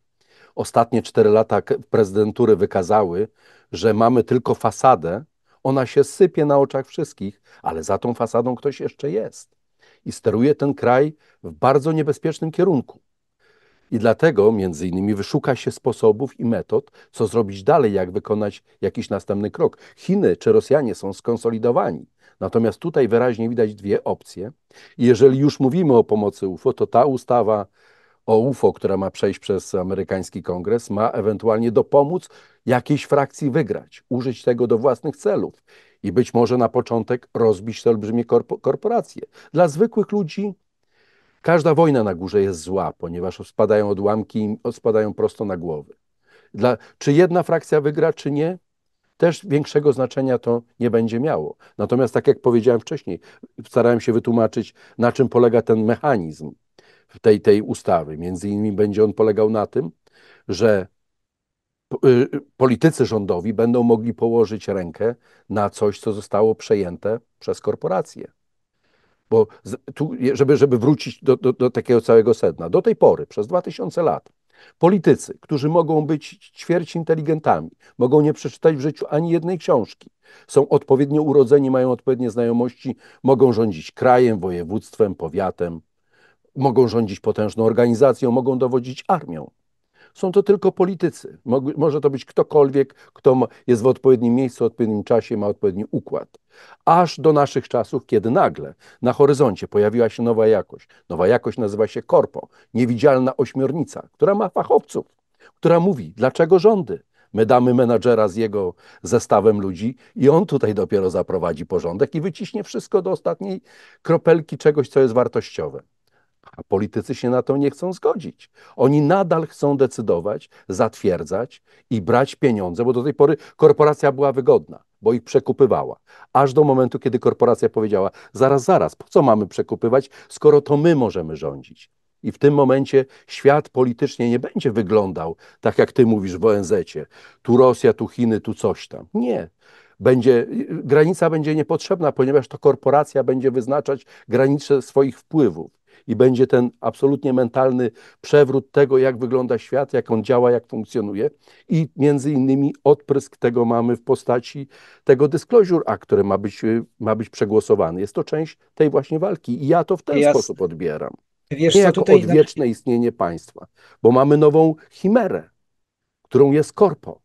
Speaker 2: ostatnie cztery lata prezydentury wykazały, że mamy tylko fasadę, ona się sypie na oczach wszystkich, ale za tą fasadą ktoś jeszcze jest i steruje ten kraj w bardzo niebezpiecznym kierunku. I dlatego, między innymi, wyszuka się sposobów i metod, co zrobić dalej, jak wykonać jakiś następny krok. Chiny czy Rosjanie są skonsolidowani. Natomiast tutaj wyraźnie widać dwie opcje. I jeżeli już mówimy o pomocy UFO, to ta ustawa o UFO, która ma przejść przez amerykański kongres, ma ewentualnie dopomóc jakiejś frakcji wygrać, użyć tego do własnych celów i być może na początek rozbić te olbrzymie korporacje. Dla zwykłych ludzi każda wojna na górze jest zła, ponieważ spadają odłamki i spadają prosto na głowy. Dla, czy jedna frakcja wygra, czy nie, też większego znaczenia to nie będzie miało. Natomiast, tak jak powiedziałem wcześniej, starałem się wytłumaczyć, na czym polega ten mechanizm tej, tej ustawy. Między innymi będzie on polegał na tym, że y, y, politycy rządowi będą mogli położyć rękę na coś, co zostało przejęte przez korporacje. Bo tu, żeby, żeby wrócić do, do, do takiego całego sedna, do tej pory, przez 2000 lat, Politycy, którzy mogą być ćwierć inteligentami, mogą nie przeczytać w życiu ani jednej książki, są odpowiednio urodzeni, mają odpowiednie znajomości, mogą rządzić krajem, województwem, powiatem, Mogą rządzić potężną organizacją, mogą dowodzić armią. Są to tylko politycy. Może to być ktokolwiek, kto jest w odpowiednim miejscu, w odpowiednim czasie, ma odpowiedni układ. Aż do naszych czasów, kiedy nagle na horyzoncie pojawiła się nowa jakość. Nowa jakość nazywa się korpo, niewidzialna ośmiornica, która ma fachowców, która mówi, dlaczego rządy, My damy menadżera z jego zestawem ludzi i on tutaj dopiero zaprowadzi porządek i wyciśnie wszystko do ostatniej kropelki czegoś, co jest wartościowe. A politycy się na to nie chcą zgodzić. Oni nadal chcą decydować, zatwierdzać i brać pieniądze, bo do tej pory korporacja była wygodna, bo ich przekupywała. Aż do momentu, kiedy korporacja powiedziała: zaraz, zaraz, po co mamy przekupywać, skoro to my możemy rządzić? I w tym momencie świat politycznie nie będzie wyglądał tak, jak ty mówisz w onz -cie. Tu Rosja, tu Chiny, tu coś tam. Nie. Będzie, granica będzie niepotrzebna, ponieważ to korporacja będzie wyznaczać granice swoich wpływów i będzie ten absolutnie mentalny przewrót tego, jak wygląda świat, jak on działa, jak funkcjonuje. I między innymi odprysk tego mamy w postaci tego disclosure act, który ma być, y, ma być przegłosowany. Jest to część tej właśnie walki i ja to w ten Jasne. sposób odbieram. Wiesz, Nie jako tutaj... Znaczy- odwieczne istnienie państwa, bo mamy nową chimerę, którą jest korpo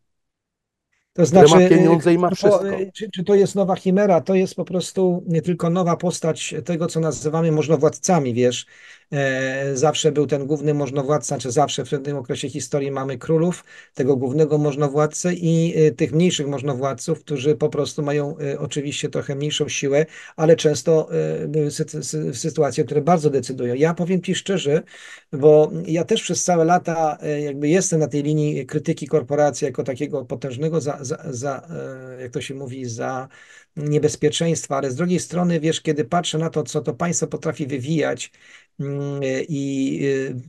Speaker 2: to znaczy, ma y, pieniądze i ma wszystko. Y,
Speaker 1: czy, czy, to jest nowa chimera? To jest po prostu nie tylko nowa postać tego, co nazywamy możnowładcami, wiesz. E, zawsze był ten główny możnowładca, znaczy zawsze w pewnym okresie historii mamy królów, tego głównego możnowładcę i e, tych mniejszych możnowładców, którzy po prostu mają e, oczywiście trochę mniejszą siłę, ale często były sytuacje, które bardzo decydują. Ja powiem Ci szczerze, bo ja też przez całe lata jakby jestem na tej linii krytyki korporacji jako takiego potężnego, za, za, za jak to się mówi, za niebezpieczeństwa, ale z drugiej strony, wiesz, kiedy patrzę na to, co to państwo potrafi wywijać, Mm, e, i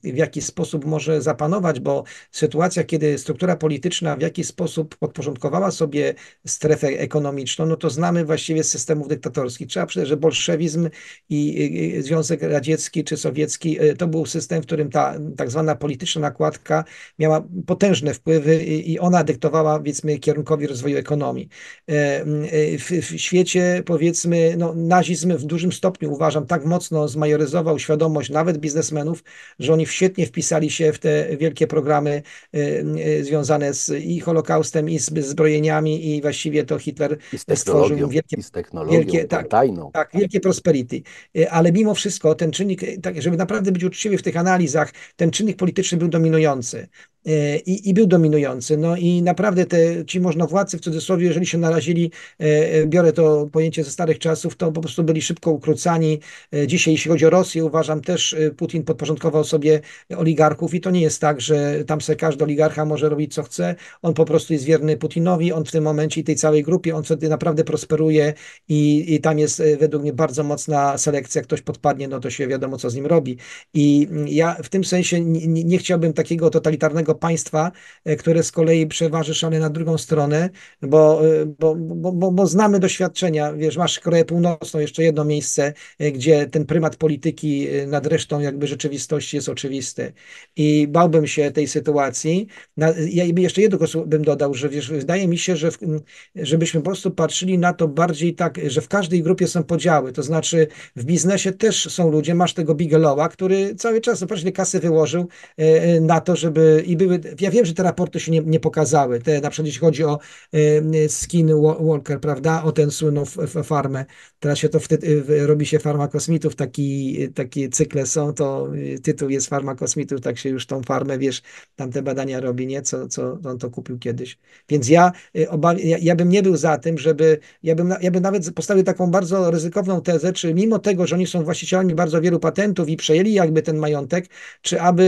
Speaker 1: e, w jaki sposób może zapanować, bo sytuacja, kiedy struktura polityczna w jakiś sposób podporządkowała sobie strefę ekonomiczną, no to znamy właściwie z systemów dyktatorskich. Trzeba przyznać, że bolszewizm i Związek Radziecki czy Sowiecki e, to był system, w którym ta tak zwana polityczna nakładka miała potężne wpływy i ona dyktowała, powiedzmy, kierunkowi rozwoju ekonomii. W, w świecie, powiedzmy, no, nazizm w dużym stopniu, uważam, tak mocno zmajoryzował świadomość świadomość nawet biznesmenów, że oni świetnie wpisali się w te wielkie programy y, y, związane z i Holokaustem, i z zbrojeniami, i właściwie to Hitler stworzył wielkie, i wielkie, tak, tajną. Tak, wielkie prosperity. Y, ale mimo wszystko ten czynnik, tak, żeby naprawdę być uczciwy w tych analizach, ten czynnik polityczny był dominujący. I, i, był dominujący. No i naprawdę te, ci władcy w cudzysłowie, jeżeli się narazili, biorę to pojęcie ze starych czasów, to po prostu byli szybko ukrócani. Dzisiaj, jeśli chodzi o Rosję, uważam, tam też y, Putin podporządkował sobie oligarchów i to nie jest tak, że tam sobie każdy oligarcha może robić co chce. On po prostu jest wierny Putinowi, on w tym momencie i tej całej grupie, on wtedy naprawdę prosperuje i, i tam jest y, według mnie bardzo mocna selekcja. ktoś podpadnie, no to się wiadomo, co z nim robi. I mm, ja w tym sensie nie, nie chciałbym takiego totalitarnego państwa, y, które z kolei przeważy szale na drugą stronę, bo, bo, bo, bo, bo znamy doświadczenia. Wiesz, masz Koreę Północną, jeszcze jedno miejsce, gdzie ten prymat polityki nad resztą jakby rzeczywistości jest oczywisty. I bałbym się tej sytuacji. Na, ja jeszcze jedno bym dodał, że wiesz, wydaje mi się, że w, żebyśmy po prostu patrzyli na to bardziej tak, że w każdej grupie są podziały, to znaczy w biznesie też są ludzie, masz tego Bigelowa, który cały czas no, praktycznie kasy wyłożył e, e, na to, żeby i były, ja wiem, że te raporty się nie, nie pokazały, te na przykład jeśli chodzi o e, skin Walker, prawda, o tę słynną farmę, teraz się to wtedy, robi się farma kosmitów, taki, taki cykle są, to y, tytuł jest Farma Kosmitów, tak się już tą farmę, wiesz, tam te badania robi, nie? Co, co on to kupił kiedyś. Więc ja, y, obawiam, ja, ja bym nie był za tym, żeby, ja bym, ja bym nawet postawił taką bardzo ryzykowną tezę, czy mimo tego, że oni są właścicielami bardzo wielu patentów i przejęli jakby ten majątek, czy aby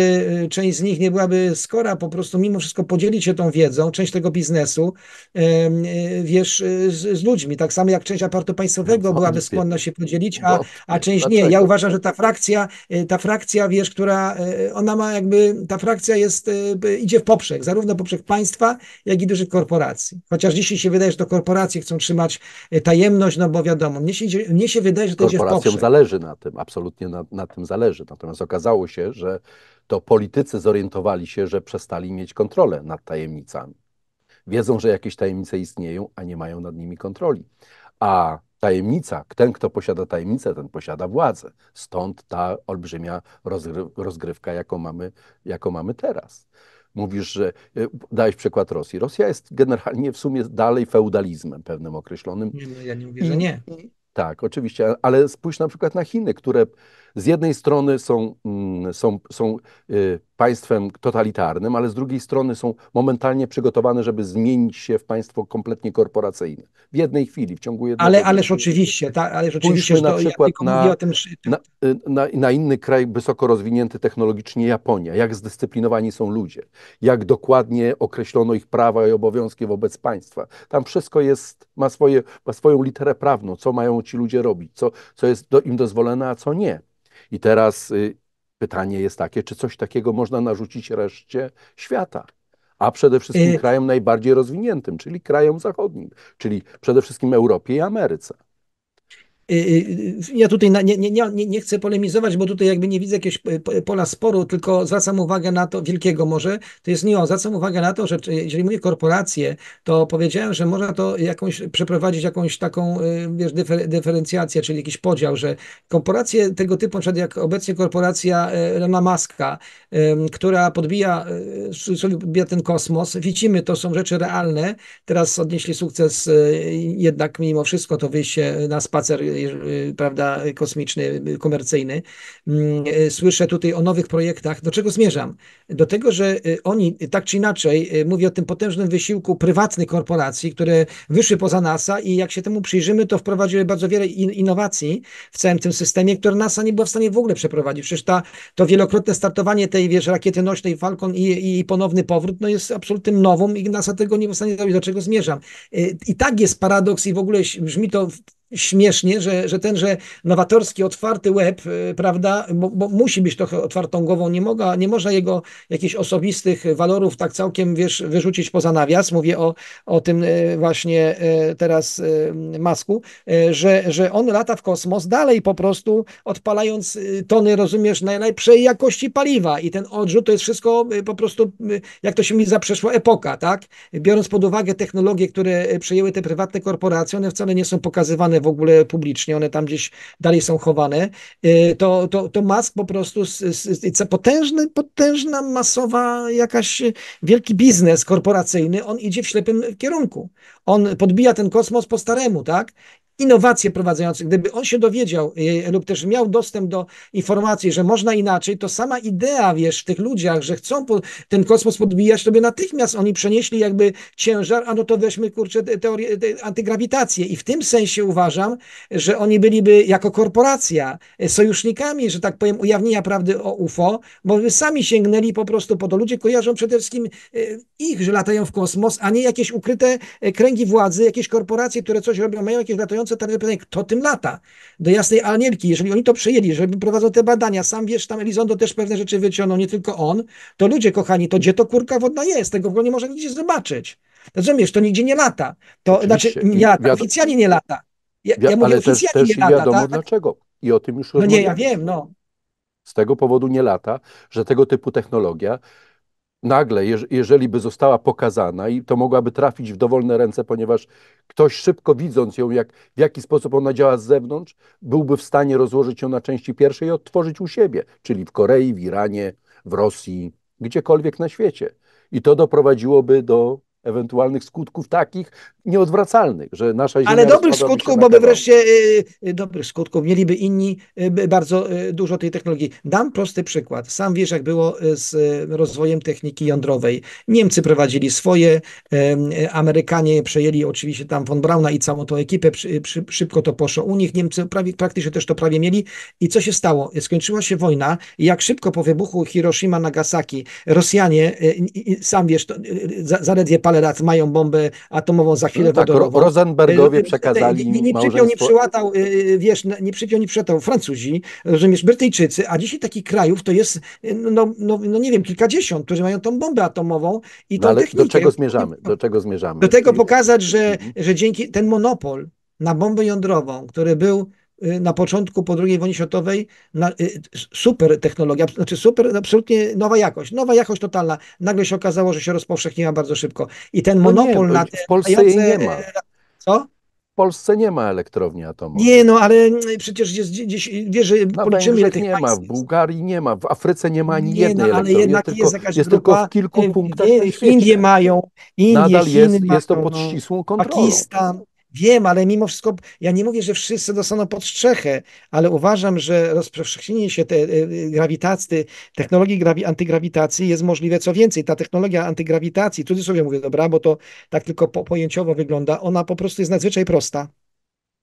Speaker 1: y, część z nich nie byłaby skora po prostu mimo wszystko podzielić się tą wiedzą, część tego biznesu, wiesz, z, z ludźmi, tak samo jak część apartu państwowego no, byłaby skłonna się podzielić, a, a część nie. Ja uważam, że ta frakcja E, ta frakcja, wiesz, która, e, ona ma jakby, ta frakcja jest, e, idzie w poprzek, zarówno poprzek państwa, jak i dużych korporacji. Chociaż dzisiaj się wydaje, że to korporacje chcą trzymać tajemność, no bo wiadomo, mnie się, mnie się wydaje, że to idzie w poprzek.
Speaker 2: zależy na tym, absolutnie na, na tym zależy. Natomiast okazało się, że to politycy zorientowali się, że przestali mieć kontrolę nad tajemnicami. Wiedzą, że jakieś tajemnice istnieją, a nie mają nad nimi kontroli. A tajemnica, ten kto posiada tajemnicę, ten posiada władzę. Stąd ta olbrzymia rozgrywka, jaką mamy, jaką mamy teraz. Mówisz, że e, dałeś przykład Rosji. Rosja jest generalnie w sumie dalej feudalizmem pewnym określonym. Nie,
Speaker 1: no ja nie mówię, I, że nie.
Speaker 2: Tak, oczywiście, ale spójrz na przykład na Chiny, które z jednej strony są, mm, są, są y, państwem totalitarnym, ale z drugiej strony są momentalnie przygotowane, żeby zmienić się w państwo kompletnie korporacyjne. W jednej chwili, w ciągu jednego... Ale, ależ
Speaker 1: oczywiście, ta, ależ oczywiście. na przykład ja na, tym, że...
Speaker 2: na, y, na, na, inny kraj wysoko rozwinięty technologicznie, Japonia. Jak zdyscyplinowani są ludzie, jak dokładnie określono ich prawa i obowiązki wobec państwa. Tam wszystko jest, ma, swoje, ma swoją literę prawną, co mają ci ludzie robić, co, co jest do, im dozwolone, a co nie. I teraz y, pytanie jest takie, czy coś takiego można narzucić reszcie świata? A przede wszystkim y, krajom najbardziej rozwiniętym, czyli krajom zachodnim, czyli przede wszystkim Europie i Ameryce.
Speaker 1: Y, y, y, ja tutaj nie, nie, nie, nie chcę polemizować, bo tutaj jakby nie widzę jakiegoś pola sporu, tylko zwracam uwagę na to, wielkiego może, to jest niuans, zwracam uwagę na to, że jeżeli mówię korporacje, to powiedziałem, że można to jakąś, przeprowadzić jakąś taką, wiesz, dyfer, dyferencjację, czyli jakiś podział, że korporacje tego typu, na przykład jak obecnie korporacja Elona Muska, która podbija, podbija ten kosmos, widzimy, to są rzeczy realne, teraz odnieśli sukces jednak mimo wszystko, to wyjście na spacer Y, prawda, kosmiczny, komercyjny. Mm, y, słyszę tutaj o nowych projektach. Do czego zmierzam? Do tego, że y, oni tak czy inaczej, mówię o tym potężnym wysiłku prywatnych korporacji, które wyszły poza NASA i jak się temu przyjrzymy, to wprowadziły bardzo wiele innowacji w całym tym systemie, które NASA nie była w stanie w ogóle przeprowadzić. Przecież ta, to wielokrotne startowanie tej wiesz, rakiety nośnej Falcon i, i ponowny powrót no jest absolutnym nową i NASA tego nie była w stanie zrobić. Do czego zmierzam? I tak jest paradoks i w ogóle brzmi to śmiesznie, że, że tenże nowatorski, otwarty web, y, prawda, bo, bo musi być trochę otwartą głową, nie, nie można jego jakichś osobistych walorów tak całkiem, wiesz, wyrzucić poza nawias, mówię o, o tym y, właśnie y, teraz Masku, że, że on lata w kosmos dalej po prostu odpalając tony, rozumiesz, najlepszej jakości paliwa i ten odrzut to jest wszystko po prostu, jak to się mi zaprzeszła epoka, tak, biorąc pod uwagę technologie, które przejęły te prywatne korporacje, one wcale nie są pokazywane w ogóle publicznie, one tam gdzieś dalej są chowane, y, to, to, to Musk po prostu, potężny, potężna, masowa jakaś wielki biznes korporacyjny, on idzie w ślepym kierunku. On podbija ten kosmos po staremu, tak? innowacje prowadzące. gdyby on się dowiedział y, lub też miał dostęp do informacji, że można inaczej, to sama idea, wiesz, w tych ludziach, że chcą ten kosmos podbijać, to by natychmiast oni przenieśli jakby ciężar, a no to weźmy, kurczę, teorię, te, antygrawitację. I w tym sensie uważam, że oni byliby jako korporacja y, sojusznikami, że tak powiem, ujawnienia prawdy o UFO, bo by sami sięgnęli po prostu po to. Ludzie kojarzą przede wszystkim y, ich, że latają w kosmos, a nie jakieś ukryte kręgi władzy, jakieś korporacje, które coś robią, mają jakieś latające zadać pytanie, kto tym lata? Do jasnej anielki, jeżeli oni to przejęli, żeby prowadzą te badania, sam wiesz, tam Elizondo też pewne rzeczy wyciągnął, nie tylko on, to ludzie kochani, to gdzie to kurka wodna jest? Tego w ogóle nie można nigdzie zobaczyć. Rozumiesz, to nigdzie nie lata. To Oczywiście. znaczy nie lata, wiadomo, oficjalnie nie lata. Ja, ja mówię ale oficjalnie też, też nie lata. wiadomo tak? dlaczego.
Speaker 2: I o tym już No nie, ja wiem, no. Z tego powodu nie lata, że tego typu technologia nagle, jeżeli by została pokazana, i to mogłaby trafić w dowolne ręce, ponieważ ktoś szybko widząc ją, jak, w jaki sposób ona działa z zewnątrz, byłby w stanie rozłożyć ją na części pierwszej i odtworzyć u siebie, czyli w Korei, w Iranie, w Rosji, gdziekolwiek na świecie. I to doprowadziłoby do ewentualnych skutków takich nieodwracalnych, że nasza ziemia... Ale dobrych skutków, bo by wreszcie
Speaker 1: yy, dobrych skutków mieliby inni yy, bardzo yy, dużo tej technologii. Dam prosty przykład. Sam wiesz, jak było y, z y, rozwojem techniki jądrowej. Niemcy prowadzili swoje, Amerykanie przejęli oczywiście tam von Brauna i całą tą ekipę, przy, przy, szybko to poszło. U nich Niemcy prawie, praktycznie też to prawie mieli. I co się stało? Skończyła się wojna i jak szybko po wybuchu Hiroshima, Nagasaki, Rosjanie, sam wiesz, to, zaledwie palili ale raz mają bombę atomową, za chwilę no tak, wodorową. E, Rosenbergowie e, e, przekazali nie, nie, przypiął, nie przyłatał, wiesz, nie przypiął, nie przyłatał Francuzi, rozumiesz, Brytyjczycy, a dzisiaj takich krajów to jest, no, no, no nie wiem, kilkadziesiąt, którzy mają tą bombę atomową i tą no, ale technikę. Do czego zmierzamy?
Speaker 2: No, do czego zmierzamy? Do tego
Speaker 1: pokazać, że, mhm. że dzięki ten monopol na bombę jądrową, który był Y, na początku po II wojnie światowej na, y, super technologia, znaczy super, absolutnie nowa jakość, nowa jakość totalna. Nagle się okazało, że się rozpowszechniła bardzo szybko. I ten no monopol nie, na te w Polsce jej nie ma. E,
Speaker 2: co? W Polsce nie ma elektrowni atomowej.
Speaker 1: Nie, no ale mm, przecież jest gdzieś, wiesz, że Na no, policzymy ile tych nie ma, w
Speaker 2: Bułgarii nie ma, w Afryce nie ma ani nie, jednej no, ale jednak tylko, jest, jakaś jest grupa, tylko w
Speaker 1: kilku e, punktach w Indie mają, Indie, Nadal Chiny jest, mają, jest to pod no. ścisłą kontrolą. Pakistan, Wiem, ale mimo wszystko, ja nie mówię, że wszyscy dostaną pod strzechę, ale uważam, że rozpowszechnienie się te, e, e, grawitacji, technologii grawi, antygrawitacji jest możliwe. Co więcej, ta technologia antygrawitacji, cudzysłowie mówię, dobra, bo to tak tylko po, pojęciowo wygląda, ona po prostu jest nadzwyczaj prosta.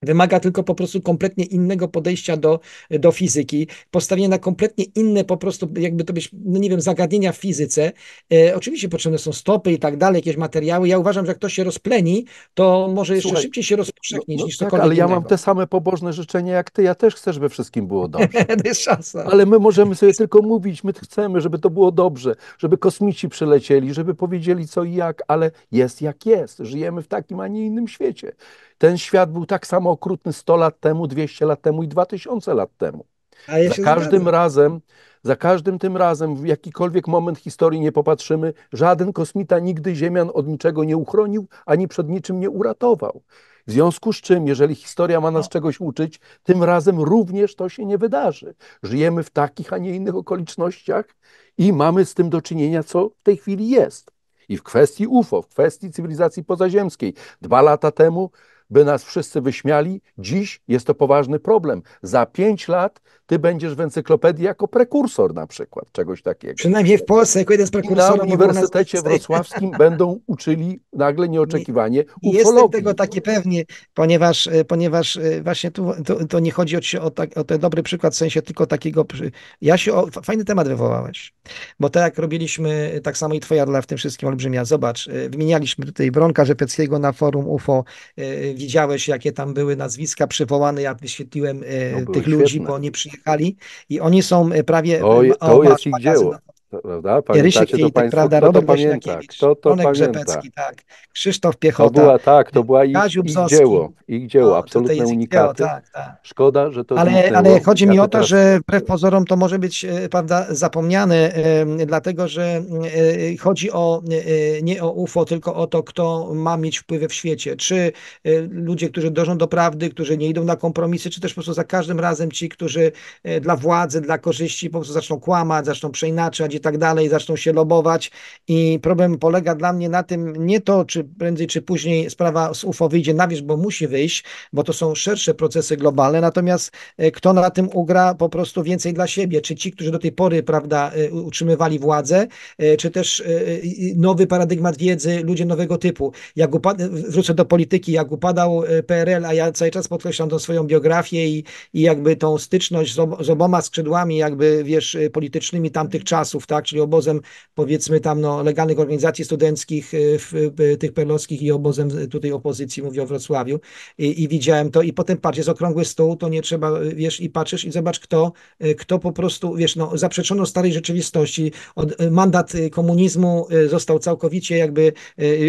Speaker 1: Wymaga tylko po prostu kompletnie innego podejścia do, do fizyki, postawienia na kompletnie inne po prostu, jakby to być, no nie wiem, zagadnienia w fizyce. E, oczywiście potrzebne są stopy i tak dalej, jakieś materiały. Ja uważam, że jak ktoś się rozpleni, to może jeszcze Słuchaj, szybciej się rozpowszechnić no, no, niż tak, Ale ja innego. mam te
Speaker 2: same pobożne życzenia jak ty. Ja też chcę, żeby wszystkim było dobrze.
Speaker 1: to jest szansa. Ale
Speaker 2: my możemy sobie tylko mówić, my chcemy, żeby to było dobrze, żeby kosmici przylecieli, żeby powiedzieli co i jak, ale jest jak jest. Żyjemy w takim, a nie innym świecie. Ten świat był tak samo okrutny 100 lat temu, 200 lat temu i 2000 lat temu. Ja za każdym zgadzam. razem, za każdym tym razem, w jakikolwiek moment historii nie popatrzymy, żaden kosmita nigdy Ziemian od niczego nie uchronił, ani przed niczym nie uratował. W związku z czym, jeżeli historia ma nas no. czegoś uczyć, tym razem również to się nie wydarzy. Żyjemy w takich, a nie innych okolicznościach i mamy z tym do czynienia, co w tej chwili jest. I w kwestii UFO, w kwestii cywilizacji pozaziemskiej. Dwa lata temu by nas wszyscy wyśmiali, dziś jest to poważny problem. Za pięć lat ty będziesz w encyklopedii jako prekursor na przykład czegoś takiego. Przynajmniej
Speaker 1: w Polsce jako jeden z prekursorów. Na Uniwersytecie Wrocławskim będą uczyli nagle nieoczekiwanie ufologii. Jestem tego taki pewnie, ponieważ, e, ponieważ e, właśnie tu to, to nie chodzi o, o, tak, o, ten dobry przykład w sensie tylko takiego... Ja się... O, fajny temat wywołałeś, bo tak jak robiliśmy, tak samo i twoja rola w tym wszystkim olbrzymia. Zobacz, e, wymienialiśmy tutaj Bronka Rzepeckiego na forum UFO, widziałeś jakie tam były nazwiska przywołane, ja wyświetliłem no, tych ludzi, bo nie przyjechali i oni są e, prawie... O, e, to jest ich dzieło.
Speaker 2: Prawda? Pamiętacie to Kijtek, prawda? pamięta? Kto to Onek pamięta? tak. Krzysztof Piechota. To była, tak, to była ich, ich dzieło, ich dzieło, no, absolutne unikaty. tak, tak. Szkoda, że to Ale, ale chodzi mi o to, że
Speaker 1: wbrew pozorom to może być, e, prawda, zapomniane, dlatego, że e, chodzi o, e, nie o UFO, tylko o to, kto ma mieć wpływy w świecie. Czy ludzie, którzy dążą do prawdy, którzy nie idą na kompromisy, czy też po prostu za każdym razem ci, którzy dla władzy, dla korzyści po prostu zaczną kłamać, zaczną przeinaczać i tak dalej, zaczną się lobować i problem polega dla mnie na tym, nie to, czy prędzej czy później sprawa z UFO wyjdzie na wierzch, bo musi wyjść, bo to są szersze procesy globalne, natomiast e, kto na tym ugra po prostu więcej dla siebie, czy ci, którzy do tej pory, prawda, e, utrzymywali władzę, e, czy też nowy paradygmat wiedzy, ludzie nowego typu. Jak upad- wrócę do polityki, jak upadał PRL, a ja cały czas podkreślam tą swoją biografię i, i jakby tą styczność z, ob- z oboma skrzydłami jakby, wiesz, politycznymi tamtych czasów, tak, czyli obozem powiedzmy tam no, legalnych organizacji studenckich y, w, w, y, tych perlowskich i obozem tutaj opozycji, mówię o Wrocławiu I, i, widziałem to i potem patrz, jest okrągły stół, to nie trzeba, y, wiesz, i patrzysz i zobacz kto, kto po prostu, wiesz, no zaprzeczono starej rzeczywistości, Od, mandat komunizmu został całkowicie jakby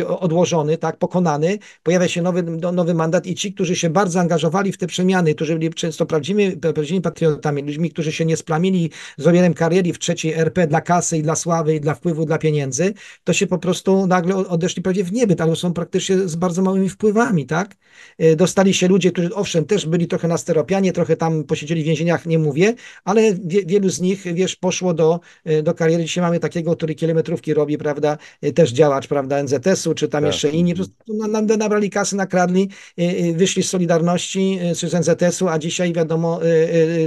Speaker 1: odłożony, tak, pokonany, pojawia się nowy, no, nowy mandat i ci, którzy się bardzo angażowali w te przemiany, którzy byli często prawdziwymi, prawdziwymi patriotami, ludźmi, którzy się nie splamili z kariery w trzeciej RP dla kasy, i dla sławy, i dla wpływu, dla pieniędzy, to się po prostu nagle odeszli prawie w niebyt, albo są praktycznie z bardzo małymi wpływami, tak? Y, dostali się ludzie, którzy owszem, też byli trochę na steropianie, trochę tam posiedzieli w więzieniach, nie mówię, ale wie, wielu z nich, wiesz, poszło do, y, do kariery. Dzisiaj mamy takiego, który kilometrówki robi, prawda, y, też działacz, prawda, NZS-u, czy tam tak. jeszcze inni, po prostu nabrali kasy, nakradli, wyszli z Solidarności, z NZS-u, a dzisiaj wiadomo,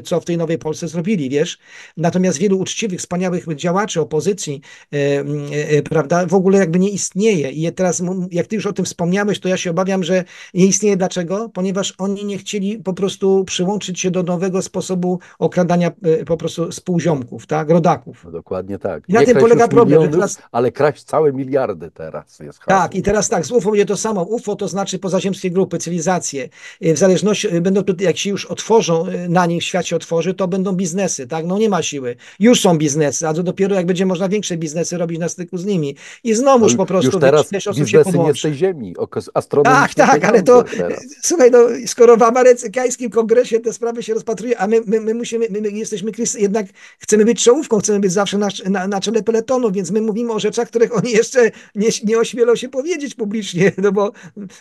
Speaker 1: co w tej nowej Polsce zrobili, wiesz? Natomiast wielu uczciwych, wspaniałych działaczy działaczy opozycji, e, e, e, prawda, w ogóle jakby nie istnieje. I teraz, jak ty już o tym wspomniałeś, to ja się obawiam, że nie istnieje. Dlaczego? Ponieważ oni nie chcieli po prostu przyłączyć się do nowego sposobu okradania po prostu spółziomków, tak, rodaków.
Speaker 2: No dokładnie tak. I na tym polega problem. Milionów, teraz... Ale kraść całe miliardy teraz jest hasło.
Speaker 1: Tak, i teraz tak, z UFO będzie to samo. UFO to znaczy pozaziemskie grupy, cywilizacje. W zależności, będą tu, jak się już otworzą, na nich świat się otworzy, to będą biznesy, tak, no nie ma siły. Już są biznesy, a to dopiero dopiero jak będzie można większe biznesy robić na styku z nimi. I znowuż no, po prostu już teraz wiesz, biznesy się nie
Speaker 2: tej ziemi, astronomii. Tak, tak, ale to teraz.
Speaker 1: słuchaj, no, skoro w amerykańskim kongresie te sprawy się rozpatruje, a my, my, my musimy, my, my jesteśmy jednak, chcemy być czołówką, chcemy być zawsze na, na, na czele peletonu, więc my mówimy o rzeczach, których oni jeszcze nie, nie ośmielą się powiedzieć publicznie, no bo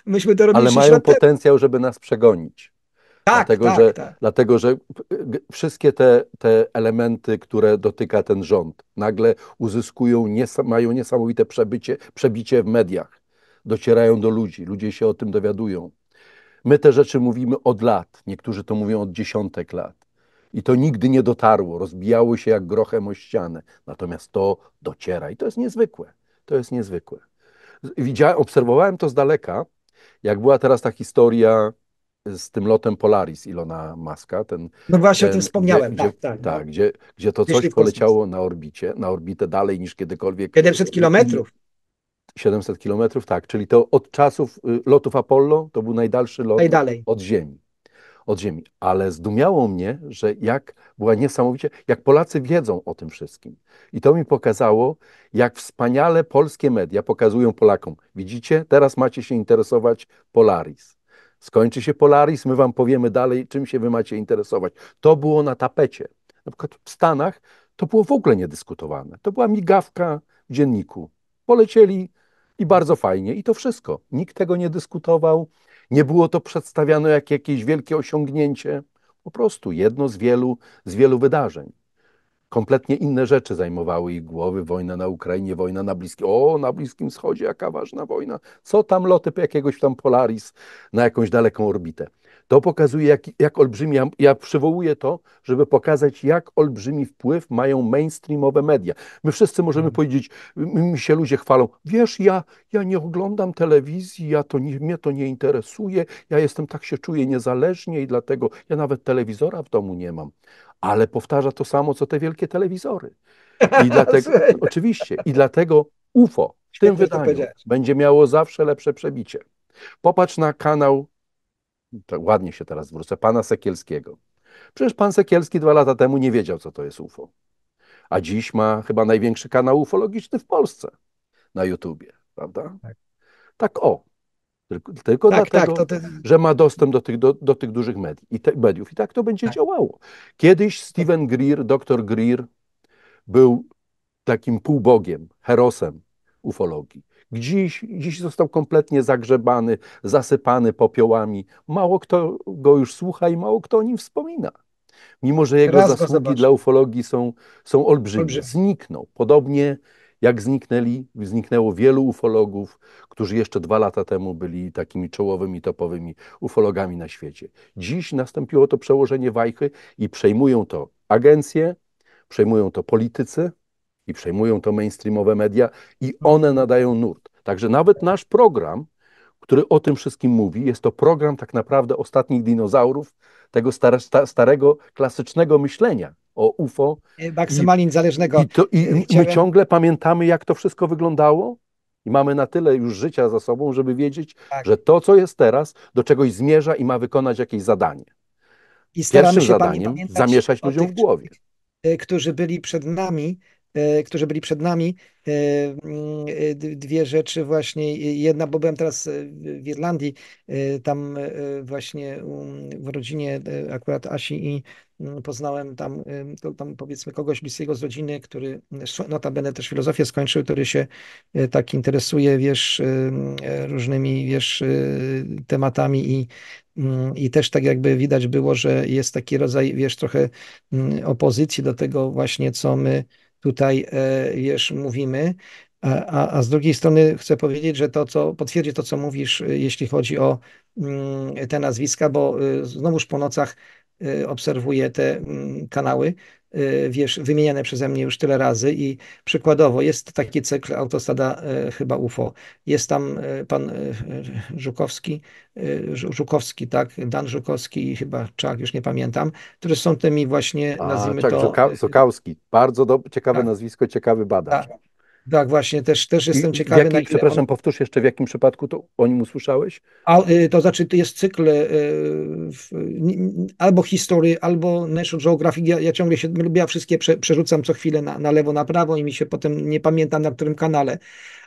Speaker 1: myśmy to robili Ale mają
Speaker 2: potencjał, żeby nas przegonić. Tak, dlatego, tak, że, tak. dlatego, że wszystkie te, te elementy, które dotyka ten rząd, nagle uzyskują, nies- mają niesamowite przebycie, przebicie w mediach, docierają do ludzi, ludzie się o tym dowiadują. My te rzeczy mówimy od lat, niektórzy to mówią od dziesiątek lat. I to nigdy nie dotarło, rozbijało się jak grochem o ścianę. Natomiast to dociera i to jest niezwykłe. To jest niezwykłe. Widziałem, obserwowałem to z daleka, jak była teraz ta historia z tym lotem Polaris Ilona Maska. Ten, no właśnie ten, o tym wspomniałem, gdzie, tak, tak, tak no. Tak, gdzie, gdzie to coś poleciało na orbicie, na orbitę dalej niż kiedykolwiek. 700 e, kilometrów. 700 kilometrów, tak, czyli to od czasów y, lotów Apollo to był najdalszy lot Najdalej. od Ziemi. Od Ziemi. Ale zdumiało mnie, że jak była niesamowicie, jak Polacy wiedzą o tym wszystkim. I to mi pokazało, jak wspaniale polskie media pokazują Polakom. Widzicie, teraz macie się interesować Polaris skończy się Polaris, my wam powiemy dalej, czym się wy macie interesować. To było na tapecie. Na przykład w Stanach to było w ogóle niedyskutowane. To była migawka w dzienniku. Polecieli i bardzo fajnie. I to wszystko. Nikt tego nie dyskutował. Nie było to przedstawiane jak jakieś wielkie osiągnięcie. Po prostu jedno z wielu, z wielu wydarzeń kompletnie inne rzeczy zajmowały ich głowy. Wojna na Ukrainie, wojna na Bliskim... O, na Bliskim Wschodzie jaka ważna wojna. Co tam loty jakiegoś tam Polaris na jakąś daleką orbitę. To pokazuje, jak, jak olbrzymi... Ja, ja przywołuję to, żeby pokazać, jak olbrzymi wpływ mają mainstreamowe media. My wszyscy możemy mhm. powiedzieć, mi się ludzie chwalą, wiesz, ja, ja nie oglądam telewizji, ja to nie, mnie to nie interesuje, ja jestem, tak się czuję niezależnie i dlatego ja nawet telewizora w domu nie mam ale powtarza to samo, co te wielkie telewizory.
Speaker 1: I dlatego,
Speaker 2: oczywiście, i dlatego UFO w tym wydaniu będzie miało zawsze lepsze przebicie. Popatrz na kanał, ładnie się teraz zwrócę pana Sekielskiego. Przecież pan Sekielski dwa lata temu nie wiedział, co to jest UFO. A dziś ma chyba największy kanał ufologiczny w Polsce na YouTubie, prawda? Tak, tak o, tylko, tak, tak dlatego, tak, ten... że ma dostęp do tych, do, do tych dużych mediów. I, te, mediów. I tak to będzie tak. działało. Kiedyś Steven Greer, doktor Greer, był takim półbogiem, herosem ufologii. Dziś, dziś został kompletnie zagrzebany, zasypany popiołami. Mało kto go już słucha i mało kto o nim wspomina. Mimo, że jego Raz zasługi dla ufologii są, są olbrzymie. olbrzymie. Zniknął. Podobnie jak zniknęli, zniknęło wielu ufologów, którzy jeszcze dwa lata temu byli takimi czołowymi, topowymi ufologami na świecie. Dziś nastąpiło to przełożenie wajchy i przejmują to agencje, przejmują to politycy i przejmują to mainstreamowe media i one nadają nurt. Także nawet nasz program, który o tym wszystkim mówi, jest to program tak naprawdę ostatnich dinozaurów, tego starego, klasycznego myślenia o UFO. E, maksymalnie niezależnego. I, to, i e, my ciągle pamiętamy, jak to wszystko wyglądało? I mamy na tyle już życia za sobą, żeby wiedzieć, tak. że to, co jest teraz, do czegoś zmierza i ma wykonać jakieś zadanie.
Speaker 1: I Pierwszym się zadaniem zamieszać ludziom w głowie. E, którzy byli przed nami, którzy byli przed nami. Dwie rzeczy właśnie. Jedna, bo byłem teraz w Irlandii, tam właśnie w rodzinie akurat Asi i Mm, poznałem tam, tam powiedzmy kogoś bliskiego z rodziny, który notabene też filozofię skończył, który się y, tak interesuje, wiesz, e, różnymi, wiesz, y, tematami i mm, i też tak jakby widać było, że jest taki rodzaj, wiesz, trochę mm, opozycji do tego właśnie, co my tutaj, e, wiesz, mówimy. A, a, z drugiej strony chcę powiedzieć, że to, co potwierdzi to, co mówisz, y, jeśli chodzi o te nazwiska, bo znowuż po nocach Y, obserwuję te mm, kanały, y, wiesz, wymieniane przeze mnie już tyle razy i przykładowo jest taki cykl Autostrada y, chyba UFO. Jest tam pan Żukowski, Żukowski, tak, Dan Żukowski i chyba Czak, już nie pamiętam, które są tymi właśnie, nazwijmy A, tak, to...
Speaker 2: Sokałski, bardzo do... ciekawe tak. nazwisko, ciekawy badacz. Tak.
Speaker 1: Tak, właśnie, też, też jestem ciekawy. Jaki, na przepraszam, on...
Speaker 2: powtórz jeszcze, w jakim przypadku to o nim usłyszałeś?
Speaker 1: A, y, to znaczy, to jest cykl y, albo historii, albo National Geographic. Ja, ja ciągle się, ja wszystkie prze, przerzucam co chwilę na, na lewo, na prawo i mi się potem nie pamiętam na którym kanale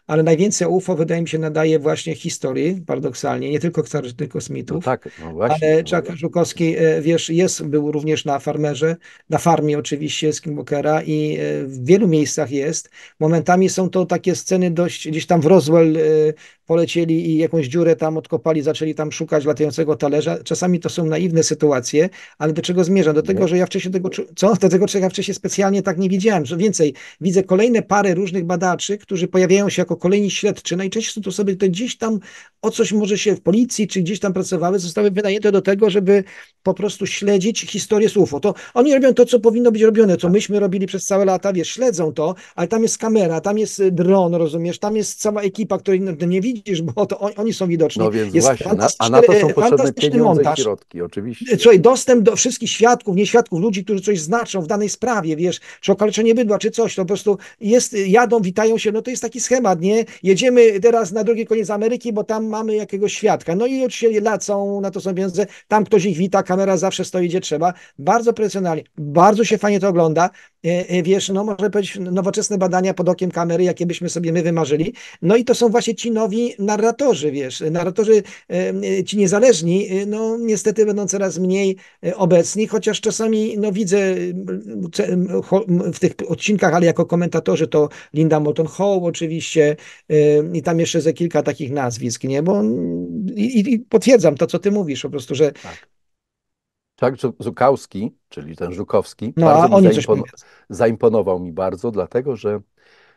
Speaker 1: ale najwięcej UFO wydaje mi się nadaje właśnie historii, paradoksalnie, nie tylko starożytnych kosmitów. No tak, no właśnie. Ale czakarzukowski, no Żukowski, e, wiesz, jest, był również na farmerze, na farmie oczywiście z Kimbokera i e, w wielu miejscach jest. Momentami są to takie sceny dość, gdzieś tam w Roswell e, polecieli i jakąś dziurę tam odkopali, zaczęli tam szukać latającego talerza. Czasami to są naiwne sytuacje, ale do czego zmierzam? Do tego, że ja wcześniej tego, co? Do tego, czego ja wcześniej specjalnie tak nie widziałem. Że więcej, widzę kolejne pary różnych badaczy, którzy pojawiają się jako kolejni śledczy, najczęściej są to osoby, które gdzieś tam o coś może się w policji, czy gdzieś tam pracowały, zostały wynajęte do tego, żeby po prostu śledzić historię z UFO. To oni robią to, co powinno być robione, co tak. myśmy robili przez całe lata, wiesz, śledzą to, ale tam jest kamera, tam jest y, dron, rozumiesz, tam jest cała ekipa, której nie widzisz, bo to oni są widoczni. No więc jest właśnie, na, a na to są e, potrzebne pieniądze montaż. środki, oczywiście. Y, słuchaj, dostęp do wszystkich świadków, nieświadków, ludzi, którzy coś znaczą w danej sprawie, wiesz, czy okaleczenie bydła, czy coś, to po prostu jest, y, jadą, witają się, no to jest taki schemat, dokładnie. Jedziemy teraz na drugi koniec Ameryki, bo tam mamy jakiegoś świadka. No i oczywiście lecą na to są pieniądze. Tam ktoś ich wita, kamera zawsze stoi gdzie trzeba. Bardzo profesjonalnie, bardzo się fajnie to ogląda. E, e, wiesz, no można powiedzieć, nowoczesne badania pod okiem kamery, jakie byśmy sobie my wymarzyli. No i to są właśnie ci nowi narratorzy, wiesz, narratorzy e, ci niezależni, no niestety będą coraz mniej obecni, chociaż czasami, no widzę w tych odcinkach, ale jako komentatorzy to Linda Moulton Howe oczywiście, i tam jeszcze ze kilka takich nazwisk, nie? Bo i, i potwierdzam to, co ty mówisz, po prostu, że tak.
Speaker 2: Tak, czyli ten Żukowski, no, bardzo mi zaimpon zaimponował mi bardzo, dlatego że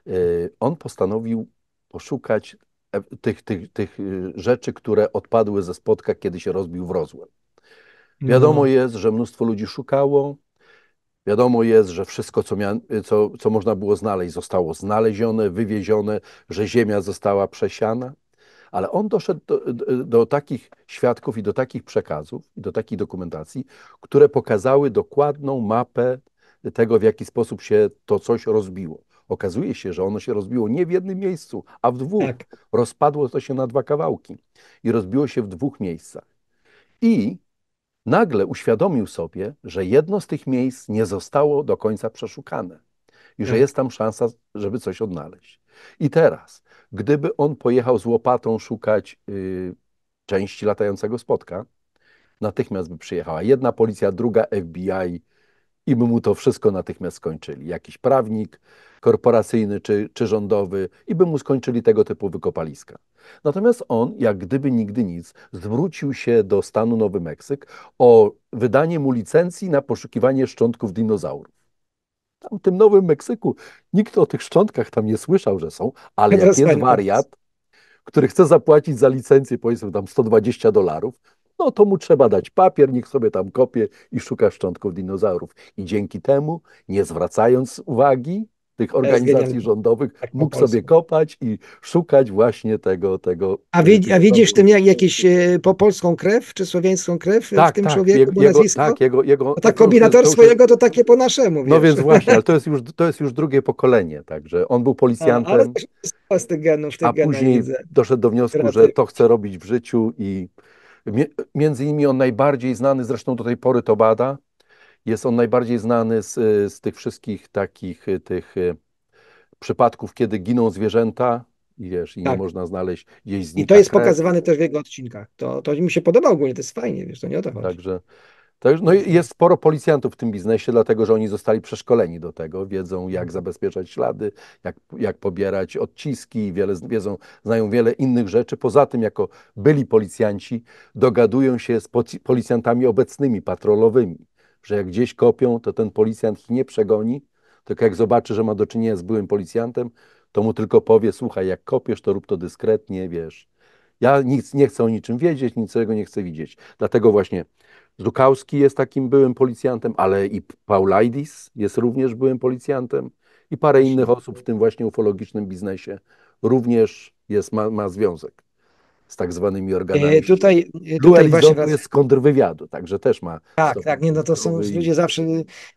Speaker 2: y, on postanowił poszukać e, tych, tych, tych y, rzeczy, które odpadły ze spotka, kiedy się rozbił w rozłem. Mm. Wiadomo jest, że mnóstwo ludzi szukało, Wiadomo jest, że wszystko, co, co, co można było znaleźć, zostało znalezione, wywiezione, że ziemia została przesiana. Ale on doszedł do, do, do takich świadków i do takich przekazów, i do takich dokumentacji, które pokazały dokładną mapę tego, w jaki sposób się to coś rozbiło. Okazuje się, że ono się rozbiło nie w jednym miejscu, a w dwóch. Tak. Rozpadło to się na dwa kawałki i rozbiło się w dwóch miejscach. I Nagle uświadomił sobie, że jedno z tych miejsc nie zostało do końca przeszukane i że hmm. jest tam szansa, żeby coś odnaleźć. I teraz, gdyby on pojechał z łopatą szukać y, części latającego spotka, natychmiast by przyjechała jedna policja, druga FBI i by mu to wszystko natychmiast skończyli. Jakiś prawnik, korporacyjny czy, czy rządowy i by mu skończyli tego typu wykopaliska. Natomiast on, jak gdyby nigdy nic, zwrócił się do stanu Nowy Meksyk o wydanie mu licencji na poszukiwanie szczątków dinozaurów. Tam w tym Nowym Meksyku nikt o tych szczątkach tam nie słyszał, że są, ale jak jest wariat, który chce zapłacić za licencję, powiedzmy tam 120 dolarów, no to mu trzeba dać papier, niech sobie tam kopie i szuka szczątków dinozaurów. I dzięki temu, nie zwracając uwagi tych organizacji rządowych, tak mógł polsku. sobie kopać i szukać właśnie tego. tego a, a widzisz w tym
Speaker 1: jak, jakieś e, po polską krew, czy słowiańską krew tak, w tym tak, człowieku, jego, Tak,
Speaker 2: jego, jego, tak kombinator swojego,
Speaker 1: to takie po naszemu. No wiesz? No więc właśnie, ale to
Speaker 2: jest, już, to jest już drugie pokolenie, także on był policjantem. A,
Speaker 1: ale genów, a później doszedł do wniosku, że to
Speaker 2: chce robić w życiu i między innymi on najbardziej znany, zresztą do tej pory to bada, jest on najbardziej znany z, z tych wszystkich takich y, tych y, przypadków, kiedy giną zwierzęta i wiesz, i tak. nie można znaleźć gdzieś z I to jest krew. pokazywane
Speaker 1: też w jego odcinkach. To, to mi się podoba ogólnie, to jest fajnie, wiesz,
Speaker 2: to nie o to chodzi. Także, także no jest sporo policjantów w tym biznesie, dlatego że oni zostali przeszkoleni do tego, wiedzą jak mhm. zabezpieczać ślady, jak, jak pobierać odciski, wiele, wiedzą, znają wiele innych rzeczy. Poza tym, jako byli policjanci, dogadują się z policjantami obecnymi, patrolowymi że jak gdzieś kopią, to ten policjant ich nie przegoni, tylko jak zobaczy, że ma do czynienia z byłym policjantem, to mu tylko powie, słuchaj, jak kopiesz, to rób to dyskretnie, wiesz. Ja nic nie chcę o niczym wiedzieć, niczego nie chcę widzieć. Dlatego właśnie Żukowski jest takim byłym policjantem, ale i Paulaidis jest również byłym policjantem i parę innych osób w tym właśnie ufologicznym biznesie również jest, ma, ma związek z tak zwanymi e, organami. E, tutaj
Speaker 1: tutaj właśnie raz... jest
Speaker 2: kontrwywiadu, także też
Speaker 1: ma. Tak, tak, nie, no to są ludzie zawsze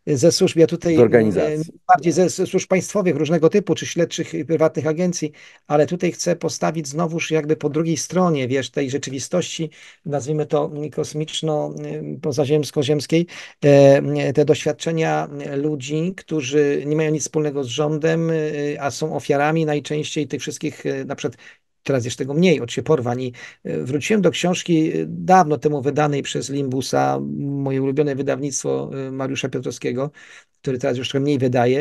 Speaker 1: e, ze służb, ja tutaj e, bardziej ze służb państwowych różnego typu, czy śledczych prywatnych agencji, ale tutaj chcę postawić znowuż jakby po drugiej stronie, wiesz, tej rzeczywistości, nazwijmy to mm, kosmiczno-pozaziemsko-ziemskiej, mm, mm, te doświadczenia ludzi, którzy nie mają nic wspólnego z rządem, y, a są ofiarami najczęściej tych wszystkich y, na przykład teraz jeszcze tego mniej, od się porwań. I e, wróciłem do książki e, dawno temu wydanej przez Limbusa, moje ulubione wydawnictwo e, Mariusza Piotrowskiego, który teraz już trochę mniej wydaje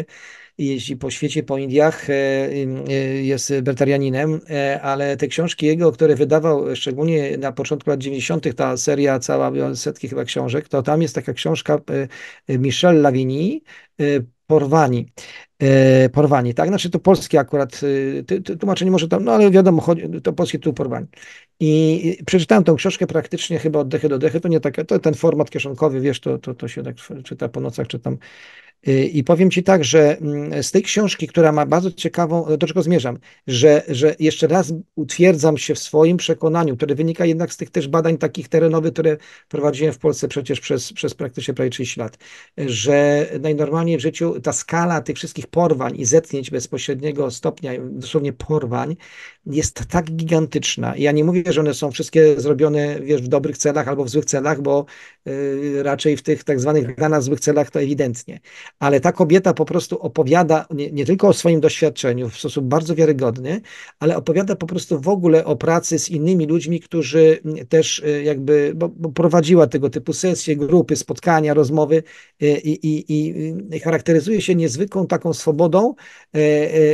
Speaker 1: Jeśli jeździ po świecie, po Indiach, jest bertarianinem, ale te książki jego, które wydawał szczególnie na początku lat 90., ta seria cała, setki chyba książek, to tam jest taka książka Michel Lavigny, Porwani. E, porwani, tak? Znaczy to polskie akurat e, tłumaczenie może tam, no ale wiadomo, chodzi, to polskie tu porwani. I przeczytałem tą książkę praktycznie chyba od dechy do dechy, to nie tak, to ten format kieszonkowy, wiesz, to, to, to się tak czyta po nocach, czy tam Y, I powiem Ci tak, że mm, z tej książki, która ma bardzo ciekawą, do czego zmierzam, że, że jeszcze raz utwierdzam się w swoim przekonaniu, które wynika jednak z tych też badań takich terenowych, które prowadziłem w Polsce przecież przez, przez praktycznie prawie 30 lat, że najnormalniej w życiu ta skala tych wszystkich porwań i zetknięć bezpośredniego stopnia, dosłownie porwań, jest tak gigantyczna. ja nie mówię, że one są wszystkie zrobione wiesz, w dobrych celach albo w złych celach, bo y, raczej w tych tak zwanych dla nas złych celach to ewidentnie ale ta kobieta po prostu opowiada nie, nie tylko o swoim doświadczeniu w sposób bardzo wiarygodny, ale opowiada po prostu w ogóle o pracy z innymi ludźmi, którzy mm, też y, jakby bo, bo prowadziła tego typu sesje, grupy, spotkania, rozmowy y, i, i, i y, charakteryzuje się niezwykłą taką swobodą, e,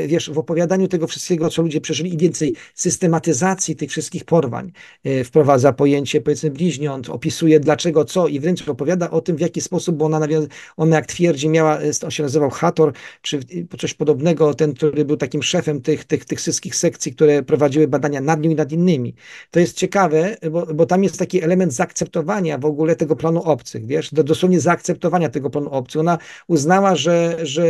Speaker 1: e, wiesz, w opowiadaniu tego wszystkiego, co ludzie przeżyli i więcej systematyzacji tych wszystkich porwań. E, wprowadza pojęcie, powiedzmy, bliźniąt, opisuje dlaczego, co i wręcz opowiada o tym, w jaki sposób, bo ona, ona jak twierdzi, miała nazywa, on e, się nazywał Hator, czy coś podobnego, ten, który był takim szefem tych, tych, tych wszystkich sekcji, które prowadziły badania nad nim i nad innymi. To jest ciekawe, bo, bo tam jest taki element zaakceptowania w ogóle tego planu obcych, wiesz, dosłownie zaakceptowania tego planu obcych. Ona uznała, że, że,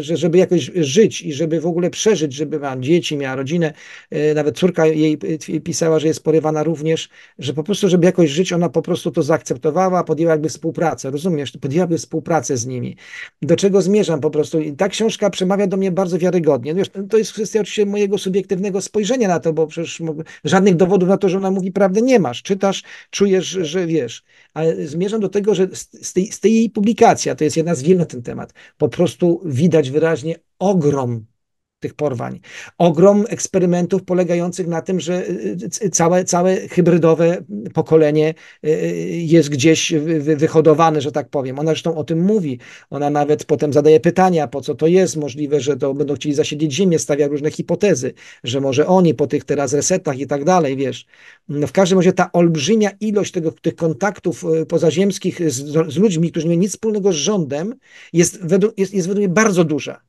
Speaker 1: że żeby jakoś żyć i żeby w ogóle przeżyć, żeby miała dzieci, miała rodzinę, e, nawet córka jej pisała, że jest porywana również, że po prostu, żeby jakoś żyć, ona po prostu to zaakceptowała, podjęła jakby współpracę, rozumiesz, podjęła współpracę z nimi do czego zmierzam po prostu. I ta książka przemawia do mnie bardzo wiarygodnie. No wiesz, to jest kwestia oczywiście mojego subiektywnego spojrzenia na to, bo przecież żadnych dowodów na to, że ona mówi prawdę nie masz. Czytasz, czujesz, że wiesz. Ale zmierzam do tego, że z tej, z tej jej publikacji, a to jest jedna z wielu na ten temat, po prostu widać wyraźnie ogrom tych porwań, ogrom eksperymentów polegających na tym, że y, y, całe, całe hybrydowe pokolenie y, jest gdzieś wyhodowane, że tak powiem. Ona zresztą o tym mówi. Ona nawet potem zadaje pytania, po co to jest. Możliwe, że to będą chcieli zasiedzieć ziemię, stawia różne hipotezy, że może oni po tych teraz resetach i tak dalej, wiesz. No w każdym razie ta olbrzymia ilość tego, tych kontaktów pozaziemskich z, z ludźmi, którzy nie mają nic wspólnego z rządem, jest według, jest, jest według mnie bardzo duża.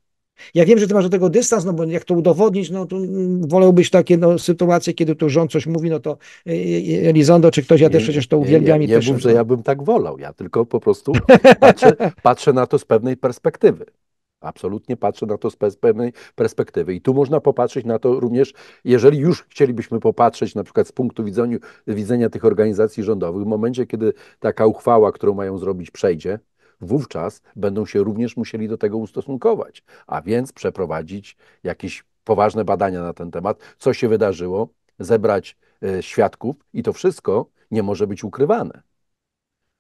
Speaker 1: Ja wiem, że ty masz do tego dystans, no bo jak to udowodnić, no to wolałbyś takie no, sytuacje, kiedy tu rząd coś mówi, no to y, y, Elizondo czy ktoś, ja też nie, przecież to uwielbiam. Nie, nie, nie też, mów, że ja
Speaker 2: bym tak wolał, ja tylko po prostu patrzę, patrzę na to z pewnej perspektywy. Absolutnie patrzę na to z pewnej perspektywy. I tu można popatrzeć na to również, jeżeli już chcielibyśmy popatrzeć na przykład z punktu widzenia, widzenia tych organizacji rządowych, w momencie, kiedy taka uchwała, którą mają zrobić, przejdzie, wówczas będą się również musieli do tego ustosunkować, a więc przeprowadzić jakieś poważne badania na ten temat, co się wydarzyło, zebrać e, świadków i to wszystko nie może być ukrywane.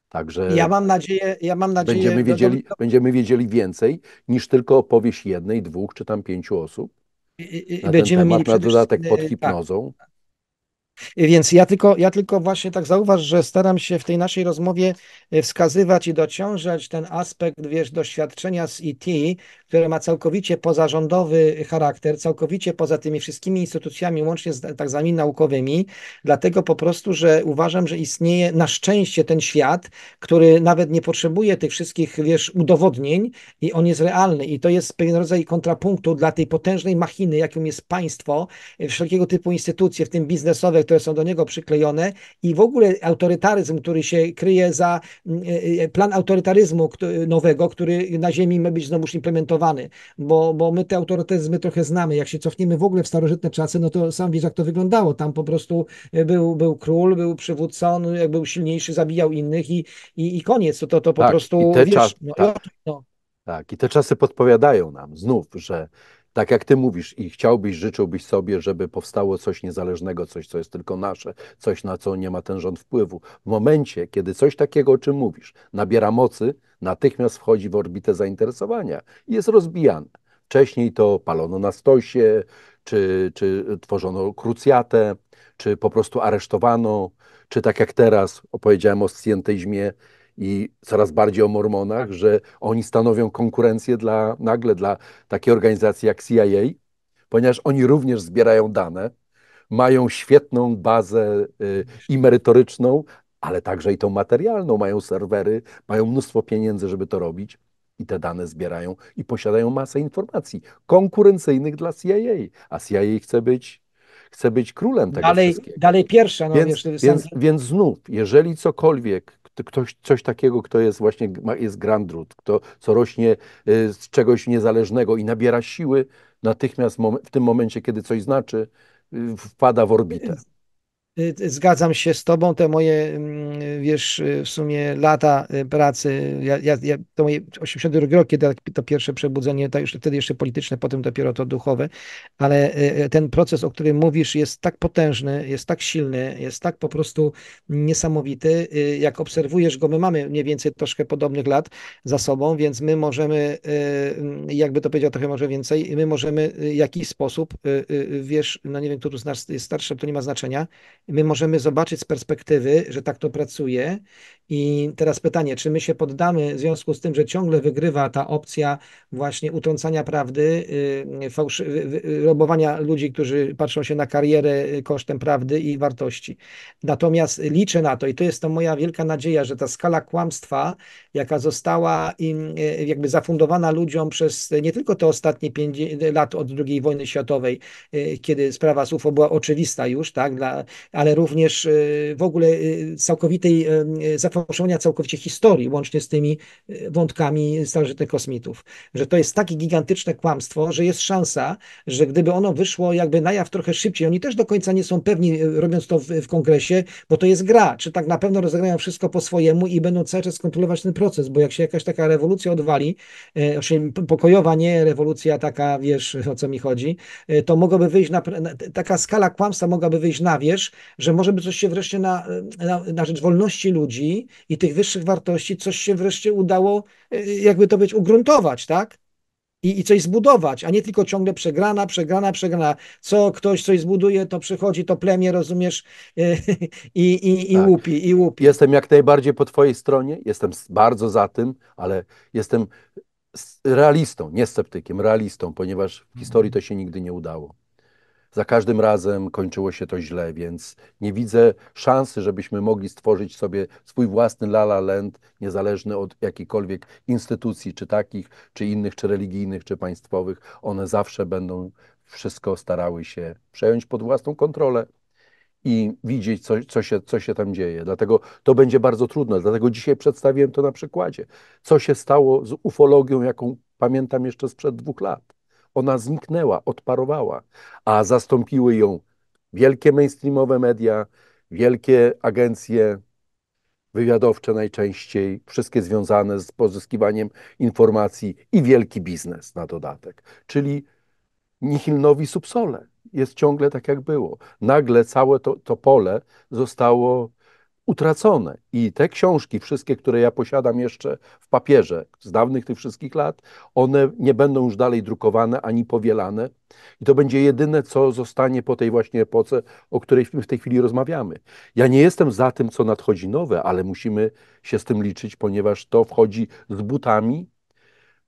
Speaker 2: Także ja mam
Speaker 1: nadzieję, ja mam nadzieję będziemy, wiedzieli,
Speaker 2: do... będziemy wiedzieli więcej niż tylko opowieść jednej, dwóch czy tam pięciu osób.
Speaker 1: I, i, będziemy temat, mieli na dodatek pod e, e, tak. hipnozą. Tak, więc ja tylko, ja tylko właśnie tak zauważ, że staram się w tej naszej rozmowie e, wskazywać i dociążać ten aspekt, wiesz, doświadczenia z IT, e które ma całkowicie pozarządowy charakter, całkowicie poza tymi wszystkimi instytucjami, łącznie z tak zwanymi naukowymi, dlatego po prostu, że uważam, że istnieje na szczęście ten świat, który nawet nie potrzebuje tych wszystkich, wiesz, udowodnień i on jest realny i to jest pewien rodzaj kontrapunktu dla tej potężnej machiny, jaką jest państwo, e, wszelkiego typu instytucje, w tym biznesowe, które są do niego przyklejone i w ogóle autorytaryzm, który się kryje za mm, e, e, e, plan autorytaryzmu nowego, który na Ziemi ma być znowuż implementowany, bo, bo my te autorytaryzmy trochę znamy. Jak się cofniemy w ogóle w starożytne czasy, no to sam wiesz, jak to wyglądało. Tam po prostu był, był król, był przywódca, on no, jak był silniejszy, zabijał innych i, i, i koniec. To, to, to po tak, prostu, wiesz, czas, no, tak. No,
Speaker 2: tak, i te czasy podpowiadają nam znów, że tak jak ty mówisz i chciałbyś, życzyłbyś sobie, żeby powstało coś niezależnego, coś, co jest tylko nasze, coś, na co nie ma ten rząd wpływu. W momencie, kiedy coś takiego, o czym mówisz, nabiera mocy, natychmiast wchodzi w orbitę zainteresowania i jest rozbijane. Wcześniej to palono na stosie, czy, czy tworzono krucjatę, czy po prostu aresztowano, czy tak jak teraz opowiedziałem o zmie i coraz bardziej o Mormonach, że oni stanowią konkurencję dla, nagle dla takiej organizacji jak CIA, ponieważ oni również zbierają dane, mają świetną bazę y, i merytoryczną, ale także i tą materialną. Mają serwery, mają mnóstwo pieniędzy, żeby to robić i te dane zbierają i posiadają masę informacji konkurencyjnych dla CIA, a CIA chce być, chce być królem tego dalej,
Speaker 1: wszystkiego. Dalej pierwsza. No, więc, wiesz, więc,
Speaker 2: więc znów, jeżeli cokolwiek ktoś, coś takiego, kto jest właśnie, jest grandrut, kto, co rośnie y, z czegoś niezależnego i nabiera siły natychmiast w tym momencie, kiedy coś znaczy, y, wpada w orbitę.
Speaker 1: Y, zgadzam się z tobą, te moje, mm, wiesz, y, w sumie lata y, pracy, ja, ja, ja to moje 82 rok, kiedy tak, to pierwsze przebudzenie, to już wtedy jeszcze polityczne, potem dopiero to duchowe, ale ten proces, o którym mówisz, jest tak potężny, jest tak silny, jest tak po prostu niesamowity, jak obserwujesz go, my mamy mniej więcej troszkę podobnych lat za sobą, więc my możemy, jakby to powiedział trochę może więcej, my możemy w jakiś sposób, wiesz, no nie wiem, kto tu z nas jest starszy, to nie ma znaczenia, my możemy zobaczyć z perspektywy, że tak to pracuje. I teraz pytanie, czy my się poddamy w związku z tym, że ciągle wygrywa ta opcja właśnie utrącania prawdy, y, fałszy- y, y, robowania ludzi, którzy patrzą się na karierę kosztem prawdy i wartości. Natomiast liczę na to i to jest to moja wielka nadzieja, że ta skala kłamstwa, jaka została im jakby zafundowana ludziom przez nie tylko te ostatnie pięć lat od II wojny światowej, kiedy sprawa z była oczywista już, tak, dla, ale również y, w ogóle y, całkowitej, y, zafałszowania całkowicie historii, łącznie z tymi wątkami starożytnych kosmitów. Że to jest takie gigantyczne kłamstwo, że jest szansa, że gdyby ono wyszło jakby na jaw trochę szybciej, oni też do końca nie są pewni, robiąc to w, w kongresie, bo to jest gra, czy tak na pewno rozegrają wszystko po swojemu i będą cały czas kontrolować ten proces, bo jak się jakaś taka rewolucja odwali, czyli e, pokojowa, nie rewolucja taka, wiesz, o co mi chodzi, e, to mogłoby wyjść na, taka skala kłamstwa mogłaby wyjść na wierzch, że może by coś się wreszcie na, na, na rzecz wolności ludzi i tych wyższych wartości, coś się wreszcie udało, y, jakby to być, ugruntować, tak? i, i coś zbudować, a nie tylko ciągle przegrana, przegrana, przegrana. Co ktoś coś zbuduje, to przychodzi to plemię, rozumiesz, i, i, i tak. łupi, i łupi. Jestem jak
Speaker 2: najbardziej po Twojej stronie, jestem bardzo za tym, ale jestem realistą, nie sceptykiem, realistą, ponieważ w historii to się nigdy nie udało. Za każdym razem kończyło się to źle, więc nie widzę szansy, żebyśmy mogli stworzyć sobie swój własny Lala Land, niezależny od jakichkolwiek instytucji, czy takich, czy innych, czy religijnych, czy państwowych. One zawsze będą wszystko starały się przejąć pod własną kontrolę i widzieć, co, co, się, co się tam dzieje. Dlatego to będzie bardzo trudne. Dlatego dzisiaj przedstawiłem to na przykładzie. Co się stało z ufologią, jaką pamiętam jeszcze sprzed dwóch lat. Ona zniknęła, odparowała, a zastąpiły ją wielkie mainstreamowe media, wielkie agencje wywiadowcze najczęściej, wszystkie związane z pozyskiwaniem informacji i wielki biznes na dodatek. Czyli nihilnowi subsole. Jest ciągle tak, jak było. Nagle całe to, to pole zostało utracone. I te książki, wszystkie, które ja posiadam jeszcze w papierze z dawnych tych wszystkich lat, one nie będą już dalej drukowane ani powielane. I to będzie jedyne, co zostanie po tej właśnie epoce, o której w tej chwili rozmawiamy. Ja nie jestem za tym, co nadchodzi nowe, ale musimy się z tym liczyć, ponieważ to wchodzi z butami,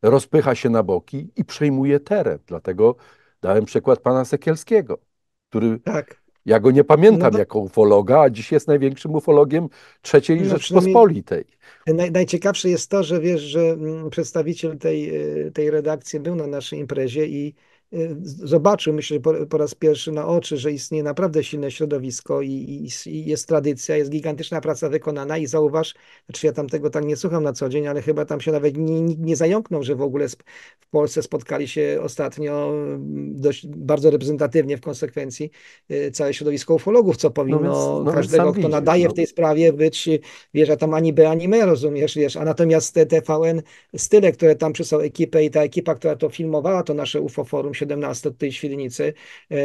Speaker 2: rozpycha się na boki i przejmuje teren. Dlatego dałem przykład pana Sekielskiego, który tak ja go nie pamiętam no, jako ufologa, a dziś jest największym ufologiem III no, Rzeczpospolitej.
Speaker 1: Naj, najciekawsze jest to, że wiesz, że mm, przedstawiciel tej, y, tej redakcji był na naszej imprezie i Y, zobaczył, myślę, po, po raz pierwszy na oczy, że istnieje naprawdę silne środowisko i, i, i, jest tradycja, jest gigantyczna praca wykonana i zauważ, znaczy ja tam tego tak nie słucham na co dzień, ale chyba tam się nawet nie, nikt nie zająknął, że w ogóle w Polsce spotkali się ostatnio mm, dość, bardzo reprezentatywnie w konsekwencji y, całe środowisko ufologów, co powinno no więc, no każdego, kto widzisz, nadaje no. w tej sprawie być, wiesz, a tam ani B, ani M, rozumiesz, wiesz, a natomiast te TVN style, które tam przysłał ekipę i ta ekipa, która to filmowała, to nasze UFO Forum XVII od tej świdnicy. E,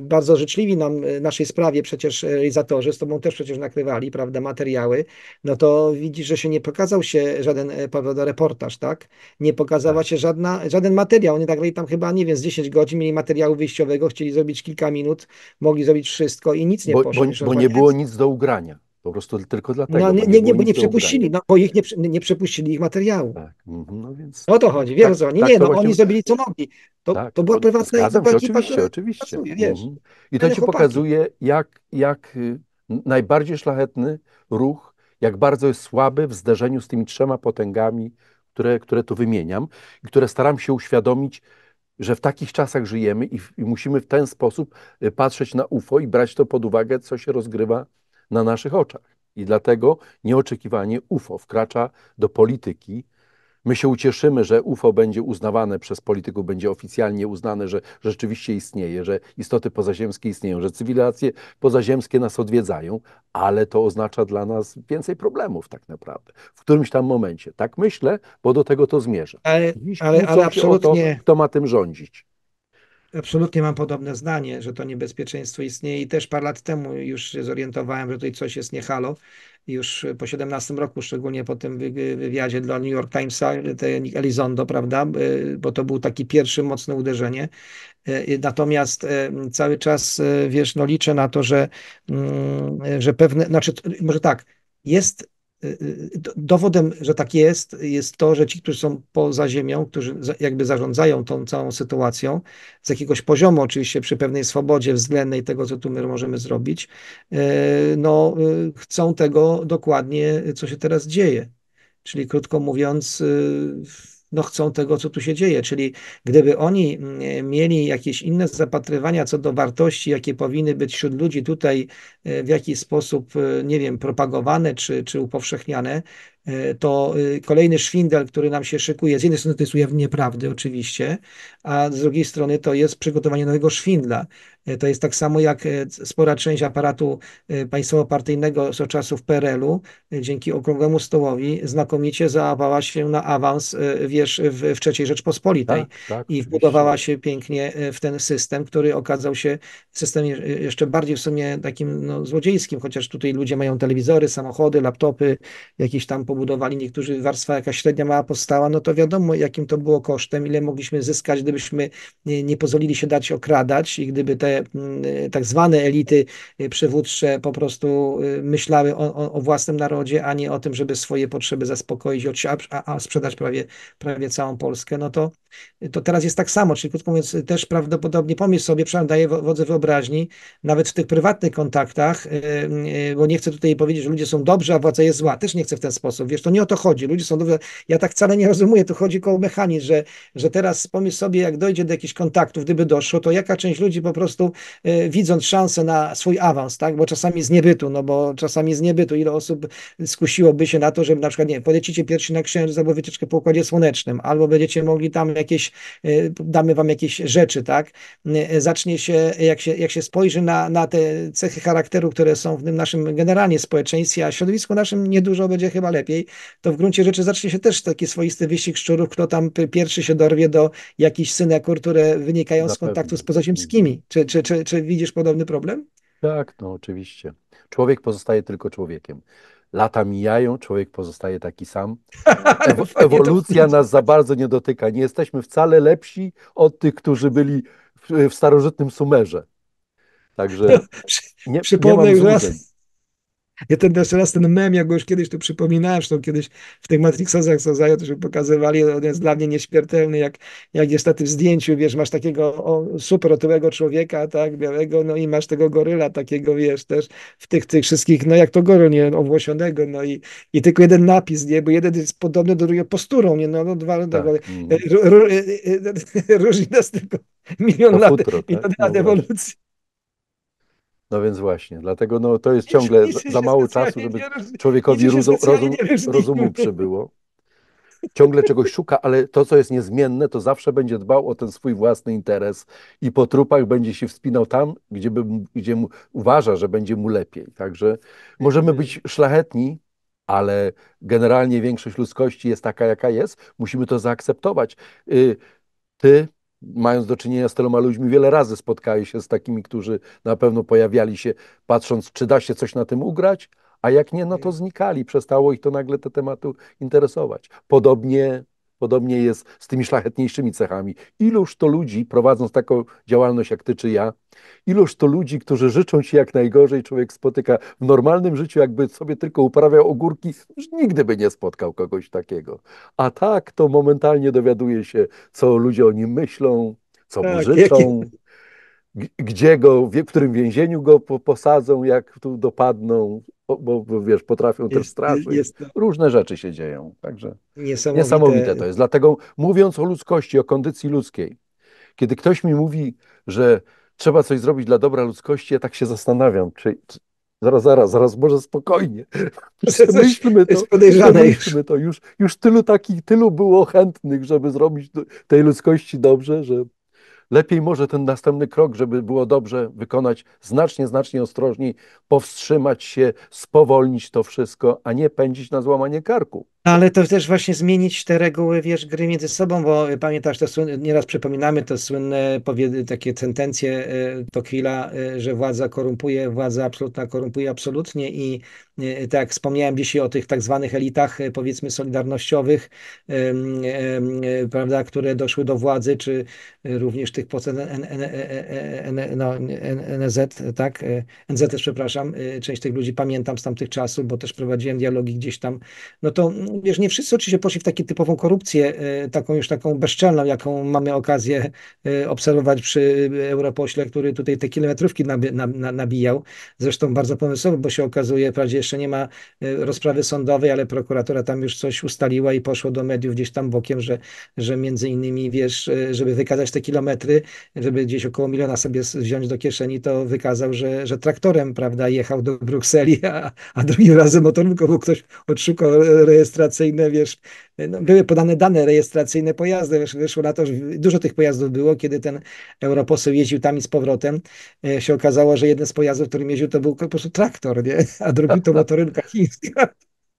Speaker 1: bardzo życzliwi nam e, naszej sprawie przecież realizatorzy, z tobą też przecież nakrywali, prawda, materiały, no to widzisz, że się nie pokazał się żaden, e, prawda, reportaż, tak? Nie pokazała tak. się żadna, żaden materiał. Oni nagrali tak tam chyba, nie wiem, z 10 godzin mieli materiału wyjściowego, chcieli zrobić kilka minut, mogli zrobić wszystko i nic nie bo, poszło. Bo, bo tak nie było
Speaker 2: nic do ugrania. Po prostu tylko dlatego. No, nie, nie, nie, bo nie przepuścili,
Speaker 1: no, bo ich nie, nie przepuścili ich materiału. Tak.
Speaker 2: Mhm, no więc... O
Speaker 1: to chodzi, wiesz, tak, oni tak, nie, no, właśnie... oni zrobili co mogli. To, tak, to była to, prywatna zgadzam oczywiście, oczywiście. wiesz, mm. I to ci chłopaki. pokazuje,
Speaker 2: jak, jak y, najbardziej szlachetny ruch, jak bardzo jest słaby w zderzeniu z tymi trzema potęgami, które, które tu wymieniam i które staram się uświadomić, że w takich czasach żyjemy i, i musimy w ten sposób y, patrzeć na UFO i brać to pod uwagę, co się rozgrywa na naszych oczach. I dlatego nieoczekiwanie UFO wkracza do polityki. My się ucieszymy, że UFO będzie uznawane przez polityków, będzie oficjalnie uznane, że rzeczywiście istnieje, że istoty pozaziemskie istnieją, że cywilizacje pozaziemskie nas odwiedzają, ale to oznacza dla nas więcej problemów tak naprawdę w którymś tam momencie. Tak myślę, bo do tego to zmierza.
Speaker 1: Ale, ale, ale absolutnie.
Speaker 2: To, kto ma tym rządzić?
Speaker 1: Absolutnie mam podobne zdanie, że to niebezpieczeństwo istnieje i też parę lat temu już się zorientowałem, że tutaj coś jest niehalo. Już po 17 roku, szczególnie po tym wywiadzie dla New York Timesa, Elizondo, prawda, bo to był taki pierwszy mocne uderzenie. E, natomiast e, cały czas, e, wiesz, no liczę na to, że, mm, że pewne, znaczy, może tak, jest Y, y, y, dowodem, że tak jest, jest to, że ci, którzy są poza ziemią, którzy jakby zarządzają tą całą sytuacją, z jakiegoś poziomu, oczywiście przy pewnej swobodzie względnej tego, co tu my możemy zrobić, no, chcą tego dokładnie, co się teraz dzieje. Czyli krótko mówiąc, no, chcą tego, co tu się dzieje. Czyli gdyby oni mm, mieli jakieś inne zapatrywania co do wartości, jakie powinny być wśród ludzi tutaj e, w jakiś sposób, e, nie wiem, propagowane czy, czy upowszechniane, e, to kolejny szwindel, który nam się szykuje, z jednej strony to jest ujawnienie prawdy oczywiście, a z drugiej strony to jest przygotowanie nowego szwindla. E, to jest tak samo jak e, spora część aparatu e, państwowo-partyjnego z czasów PRL-u dzięki Okrągłemu Stołowi znakomicie zaawała się na awans, wiesz, w, w III Rzeczpospolitej tak, tak, i wbudowała się pięknie w ten system, który okazał się systemem jeszcze bardziej w sumie takim no, złodziejskim, chociaż tutaj ludzie mają telewizory, samochody, laptopy, jakieś tam pobudowali, niektórzy warstwa jakaś średnia mała powstała, no to wiadomo jakim to było kosztem, ile mogliśmy zyskać, gdybyśmy nie, nie pozwolili się dać okradać i gdyby te Mm, tak zwane elity y, przywódcze po prostu y, myślały o, o, o własnym narodzie, a nie o tym, żeby swoje potrzeby zaspokoić, a, a sprzedać prawie, prawie całą Polskę, no to, to teraz jest tak samo, czyli krótko mówiąc też prawdopodobnie pomysł sobie, przynajmniej daje wodze wyobraźni, nawet w tych prywatnych kontaktach, y, bo nie chcę tutaj powiedzieć, że ludzie są dobrzy, a władza jest zła, też nie chcę w ten sposób, wiesz, to nie o to chodzi, ludzie są dobrzy, ja tak wcale nie rozumuję, tu chodzi o mechanizm, że, że teraz pomysł sobie, jak dojdzie do jakichś kontaktów, gdyby doszło, to jaka część ludzi po prostu prostu y, widząc szansę na swój awans, tak? Bo czasami z niebytu, no bo czasami z niebytu, ile osób skusiłoby się na to, żeby na przykład, nie polecicie na Księżyc albo wycieczkę po Układzie Słonecznym, albo będziecie mogli tam jakieś, y, damy wam jakieś rzeczy, tak? Y, zacznie się, jak się, jak się spojrzy na, na te cechy charakteru, które są w tym naszym generalnie społeczeństwie, a środowisku naszym niedużo będzie chyba lepiej, to w gruncie rzeczy zacznie się też taki swoisty wyścig szczurów, kto tam pierwszy się dorwie do jakichś synekur, które wynikają z kontaktu z pozaziemskimi, czy, czy, czy, czy widzisz podobny problem?
Speaker 2: Tak, no oczywiście. Człowiek pozostaje tylko człowiekiem. Lata mijają, człowiek pozostaje taki sam. ewolucja nas za bardzo nie dotyka. Nie jesteśmy wcale lepsi od tych, którzy byli w, w starożytnym Sumerze. Także
Speaker 1: nie, Przypomnę nie mam złudzeń. Ja ten jeszcze raz ten mem, jak go już kiedyś tu przypominałem, zresztą kiedyś w tych matrixach co to też pokazywali, on jest dla mnie nieśmiertelny, jak, jak jest na tym zdjęciu, wiesz, masz takiego o, super otyłego człowieka, tak, białego, no i masz tego goryla takiego, wiesz, też w tych, tych wszystkich, no jak to goryl, nie, owłosionego, no i, i tylko jeden napis, nie, bo jeden jest podobny do drugiego posturą, nie, no, no dwa, no, tak. no, mm. e, e, e, różni nas tylko milion lat, futro, tak? milion lat ewolucji.
Speaker 2: No więc właśnie, dlatego no, to jest ciągle za mało czasu, żeby człowiekowi rozum, rozum, rozumu przybyło. Ciągle czegoś szuka, ale to, co jest niezmienne, to zawsze będzie dbał o ten swój własny interes i po trupach będzie się wspinał tam, gdzie, by, gdzie mu, uważa, że będzie mu lepiej. Także możemy być szlachetni, ale generalnie większość ludzkości jest taka, jaka jest. Musimy to zaakceptować. Y, ty mając do czynienia z tyloma ludźmi, wiele razy spotkałem się z takimi, którzy na pewno pojawiali się, patrząc, czy da się coś na tym ugrać, a jak nie, no to mhm. znikali, przestało ich to nagle te tematy interesować. Podobnie Podobnie jest z tymi szlachetniejszymi cechami. Iluż to ludzi, prowadząc taką działalność jak ty czy ja, iluż to ludzi, którzy życzą ci jak najgorzej, człowiek spotyka w normalnym życiu, jakby sobie tylko uprawiał ogórki, nigdy by nie spotkał kogoś takiego. A tak to momentalnie dowiaduje się, co ludzie o nim myślą, co tak, mu życzą. Jaki gdzie go, w którym więzieniu go posadzą, jak tu dopadną bo, bo wiesz, potrafią jest, też straszyć. Jest, Różne rzeczy się dzieją. Także
Speaker 1: niesamowite. niesamowite to jest.
Speaker 2: Dlatego mówiąc o ludzkości, o kondycji ludzkiej, kiedy ktoś mi mówi, że trzeba coś zrobić dla dobra ludzkości, ja tak się zastanawiam, czy, czy zaraz, zaraz, zaraz, może spokojnie. Myślmy to, myślmy to. Już, już tylu takich, tylu było chętnych, żeby zrobić tej ludzkości dobrze, że lepiej może ten następny krok, żeby było dobrze wykonać, znacznie, znacznie ostrożniej, powstrzymać się, spowolnić to wszystko, a nie pędzić na złamanie karku
Speaker 1: ale to też właśnie zmienić te reguły, wiesz, gry między sobą, bo pamiętasz, to słynne, nieraz przypominamy to słynne takie sentencje e, Tokila, e, że władza korumpuje, władza absolutna korumpuje absolutnie i e, tak jak wspomniałem dzisiaj o tych tak zwanych elitach, powiedzmy solidarnościowych, prawda, które doszły do władzy, czy również tych procent NZ, no, tak, NZ też, przepraszam, część tych ludzi pamiętam z tamtych czasów, bo też prowadziłem dialogi gdzieś tam, no to wiesz, nie wszyscy oczywiście poszli w taką typową korupcję, e, taką już taką bezczelną, jaką mamy okazję e, obserwować przy europośle, który tutaj te kilometrówki nabijał. Zresztą bardzo pomysłowo, bo się okazuje, wprawdzie jeszcze nie ma e, rozprawy sądowej, ale prokuratora tam już coś ustaliła i poszło do mediów gdzieś tam bokiem, że, że między innymi, wiesz, żeby wykazać te kilometry, żeby gdzieś około miliona sobie wziąć do kieszeni, to wykazał, że, że traktorem, prawda, jechał do Brukseli, a, a drugim razem motorówką, bo ktoś odszukał rejestr rejestracyjne, wiesz, no, były podane dane rejestracyjne pojazdy, wiesz, wyszło na to, że dużo tych pojazdów było, kiedy ten europoseł jeździł tam i z powrotem, e, się okazało, że jeden z pojazdów, którym jeździł, to był po prostu traktor, nie? a drugi to motorynka chińska.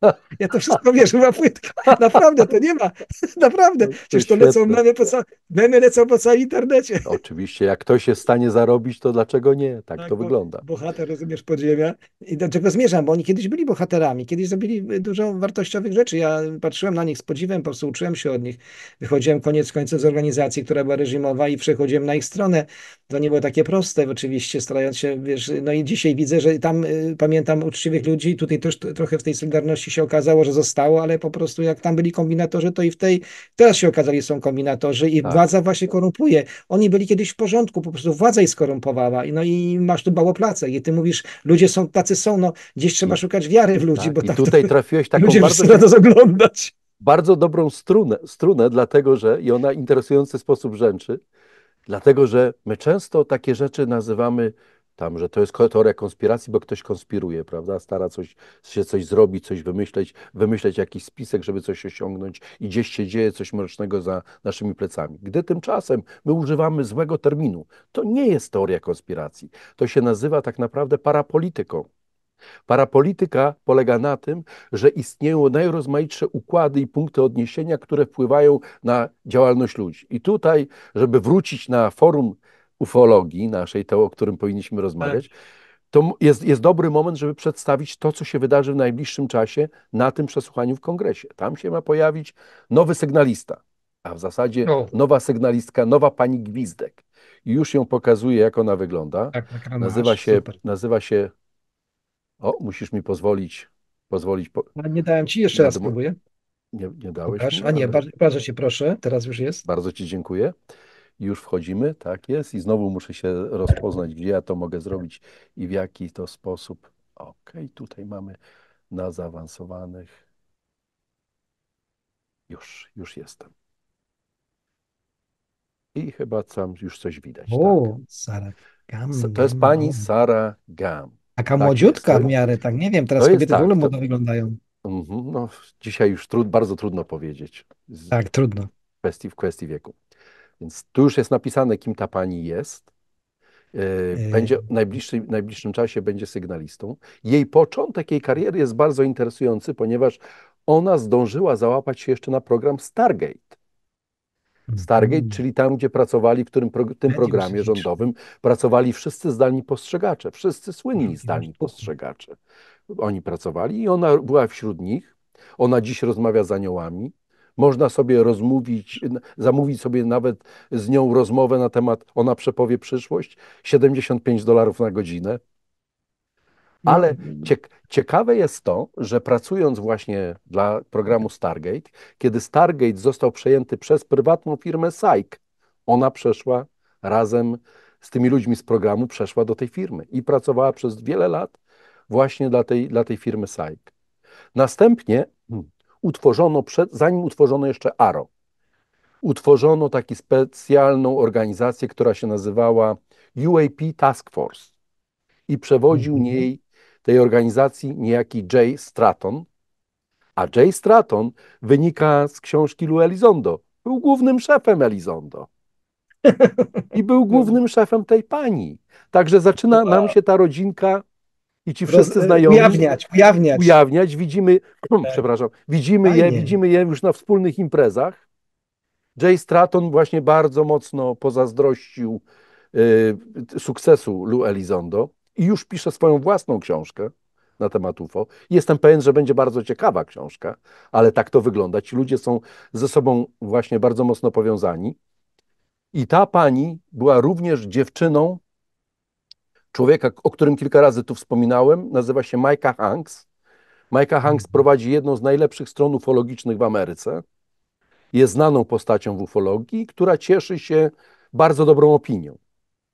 Speaker 1: Ja to wszystko wiesz, chyba płytkę. Naprawdę, to nie ma. Naprawdę. Przecież to lecą memy, po memy lecą po całym internecie. Oczywiście,
Speaker 2: jak ktoś jest w stanie zarobić, to dlaczego nie? Tak, tak to bo, wygląda.
Speaker 1: Bohater, rozumiesz, podziemia. I do czego zmierzam, bo oni kiedyś byli bohaterami, kiedyś zrobili y, dużo wartościowych rzeczy. Ja patrzyłem na nich z podziwem, po prostu uczyłem się od nich. Wychodziłem koniec końców z organizacji, która była reżimowa i przechodziłem na ich stronę. To nie było takie proste, oczywiście, starając się, wiesz, no i dzisiaj widzę, że tam y, pamiętam uczciwych ludzi, tutaj też trochę w tej solidarności się okazało, że zostało, ale po prostu jak tam byli kombinatorzy, to i w tej teraz się okazali są kombinatorzy i tak. władza właśnie korumpuje. Oni byli kiedyś w porządku, po prostu władza ich skorumpowała i no i masz tu bałoplacę i ty mówisz, ludzie są tacy są, no gdzieś trzeba I, szukać wiary w ludzi, tak. bo tak I tutaj to, trafiłeś taką ludzie bardzo... Ludzie to oglądać.
Speaker 2: Bardzo dobrą strunę, strunę, dlatego że i ona interesujący sposób rzęczy, dlatego że my często takie rzeczy nazywamy tam, że to jest teoria konspiracji, bo ktoś konspiruje, prawda? Stara coś, się coś zrobić, coś wymyśleć, wymyśleć jakiś spisek, żeby coś osiągnąć i gdzieś się dzieje coś mrocznego za naszymi plecami. Gdy tymczasem my używamy złego terminu, to nie jest teoria konspiracji. To się nazywa tak naprawdę parapolityką. Parapolityka polega na tym, że istnieją najrozmaitsze układy i punkty odniesienia, które wpływają na działalność ludzi. I tutaj, żeby wrócić na forum ufologii naszej, to o którym powinniśmy rozmawiać, tak. to jest, jest dobry moment, żeby przedstawić to, co się wydarzy w najbliższym czasie na tym przesłuchaniu w kongresie. Tam się ma pojawić nowy sygnalista, a w zasadzie no. nowa sygnalistka, nowa pani Gwizdek. I już ją pokazuję, jak ona wygląda. Tak, tak, nazywa, się, nazywa się. O, musisz mi pozwolić. pozwolić po...
Speaker 1: No, nie dałem ci,
Speaker 2: jeszcze raz spróbuję. Nie, nie dałeś. Pokaż. Mi, a nie, ale... bardzo, bardzo cię proszę, teraz już jest. Bardzo ci dziękuję już wchodzimy, tak jest, i znowu muszę się rozpoznać, gdzie ja to mogę zrobić i w jaki to sposób. Ok, tutaj mamy na zaawansowanych. Już, już jestem. I chyba tam już coś widać. O, tak. Sara Gam. To jest pani Sara Gam.
Speaker 1: Taka tak młodziutka jest. w miarę, tak nie wiem, teraz kobiety tak, w ogóle młodo wyglądają. Mhm,
Speaker 2: no, dzisiaj już trud, bardzo trudno powiedzieć.
Speaker 1: Z... Tak, trudno.
Speaker 2: W kwestii, w kwestii wieku. Więc tu już jest napisane, kim ta pani jest. E, e. Będzie w najbliższym, najbliższym czasie będzie sygnalistą. Jej początek, jej kariery jest bardzo interesujący, ponieważ ona zdążyła załapać się jeszcze na program Stargate. Mhm. Stargate, czyli tam, gdzie pracowali, w którym tym programie rządowym pracowali wszyscy zdalni postrzegacze, wszyscy słynni zdalni postrzegacze. Oni pracowali i ona była wśród nich. Ona dziś rozmawia z aniołami. Można sobie rozmówić, zamówić sobie nawet z nią rozmowę na temat ona przepowie przyszłość 75 dolarów na godzinę. No, Ale no, no. ciekawe jest to, że pracując właśnie dla programu Stargate, kiedy Stargate został przejęty przez prywatną firmę SAIC, ona przeszła razem z tymi ludźmi z programu, przeszła do tej firmy i pracowała przez wiele lat właśnie dla tej, dla tej firmy SAIC. Następnie utworzono, przed, zanim utworzono jeszcze ARO. Utworzono taką specjalną organizację, która się nazywała UAP Task Force i przewodził mhm. niej tej organizacji niejaki Jay Stratton, a Jay Stratton wynika z książki Lou Elizondo. Był głównym szefem Elizondo. I był głównym szefem tej pani. Także zaczyna no nam tak. się ta rodzinka i ci wszyscy Roz, e, znajomi. Ujawniać, ujawniać. Ujawniać. Widzimy, tak. przepraszam, widzimy je, widzimy je już na wspólnych imprezach. Jay Stratton właśnie bardzo mocno pozazdrościł y, sukcesu Lou Elizondo i już pisze swoją własną książkę na temat UFO. Jestem pewien, że będzie bardzo ciekawa książka, ale tak to wygląda. Ci ludzie są ze sobą właśnie bardzo mocno powiązani. I ta pani była również dziewczyną człowieka, o którym kilka razy tu wspominałem, nazywa się Micah Hanks. Micah Hanks mhm. prowadzi jedną z najlepszych stron ufologicznych w Ameryce. Jest znaną postacią w ufologii, która cieszy się bardzo dobrą opinią.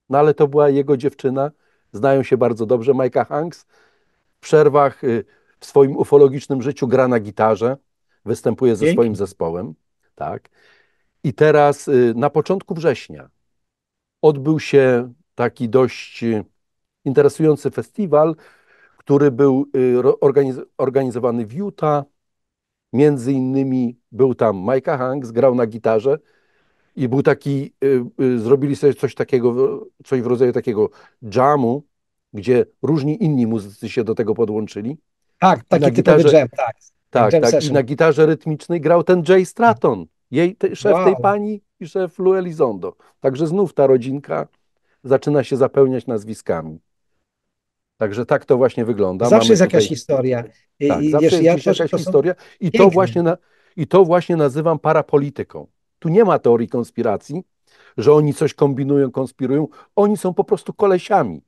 Speaker 2: No ale to była jego dziewczyna, znają się bardzo dobrze. Micah Hanks w przerwach y, w swoim ufologicznym życiu gra na gitarze, występuje ze swoim zespołem. Tak. I teraz y, na początku września odbył się taki dość y, interesujący festiwal, który był y, organiz organizowany w Utah. Między innymi był tam Micah Hanks, grał na gitarze i był taki, y, y, zrobili sobie coś takiego, coś w rodzaju takiego jamu, gdzie różni inni muzycy się do tego podłączyli.
Speaker 1: Tak, taki na typowy gitarze, jam, tak. Tak, jam tak. Session. I na
Speaker 2: gitarze rytmicznej grał ten Jay Stratton, jej, te, szef wow. tej pani i szef Lou Elizondo. Także znów ta rodzinka zaczyna się zapełniać nazwiskami. Także tak to właśnie wygląda. Zawsze Mamy jest jakaś
Speaker 1: historia. I, tak, i, zawsze wiesz, jest ja jakaś to historia
Speaker 2: i to, właśnie na... i to właśnie nazywam parapolityką. Tu nie ma teorii konspiracji, że oni coś kombinują, konspirują. Oni są po prostu kolesiami.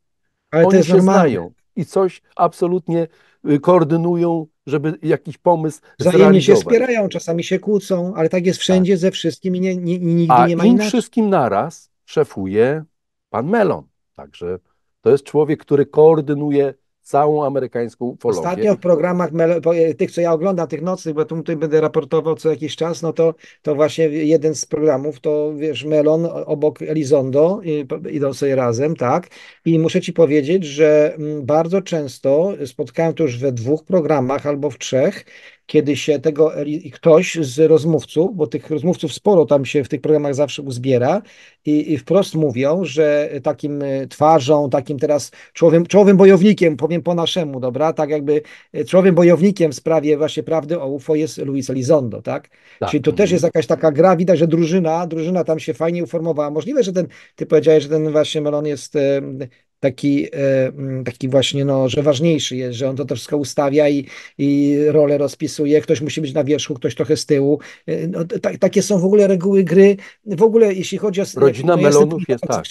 Speaker 2: Ale oni się normalne. znają i coś absolutnie y, koordynują, żeby jakiś pomysł Wzajemnie się wspierają,
Speaker 1: czasami się kłócą, ale tak jest wszędzie tak. ze wszystkim i nie, nie, nigdy A nie ma inaczej. A im
Speaker 2: wszystkim naraz szefuje pan Melon. Także to jest człowiek, który koordynuje całą amerykańską fologię. Ostatnio w programach
Speaker 1: e, tych, co ja oglądam, tych nocnych, bo tu tutaj będę raportował co jakiś czas, no to, to właśnie jeden z programów to, wiesz, Melon obok Elizondo, idą sobie razem, tak? I muszę ci powiedzieć, że mm, bardzo często spotkałem to już we dwóch programach albo w trzech, kiedy się tego ktoś z rozmówców, bo tych rozmówców sporo tam się w tych programach zawsze uzbiera i, i wprost mówią, że takim e, twarzą, takim teraz człowiem, czołowym bojownikiem, powiem po naszemu, dobra, tak jakby e, człowiem bojownikiem w sprawie właśnie prawdy o UFO jest Luis Elizondo, tak? tak? Czyli to też jest jakaś taka gra, widać, że drużyna, drużyna tam się fajnie uformowała. Możliwe, że ten, ty powiedziałeś, że ten właśnie Melon jest e, taki, e, mm, taki właśnie, no, że ważniejszy jest, że on to wszystko ustawia i, i rolę rozpisuje, ktoś musi być na wierzchu, ktoś trochę z tyłu. E, no, takie są w ogóle reguły gry. W ogóle jeśli chodzi o... Rodzina no, melonów jest tak.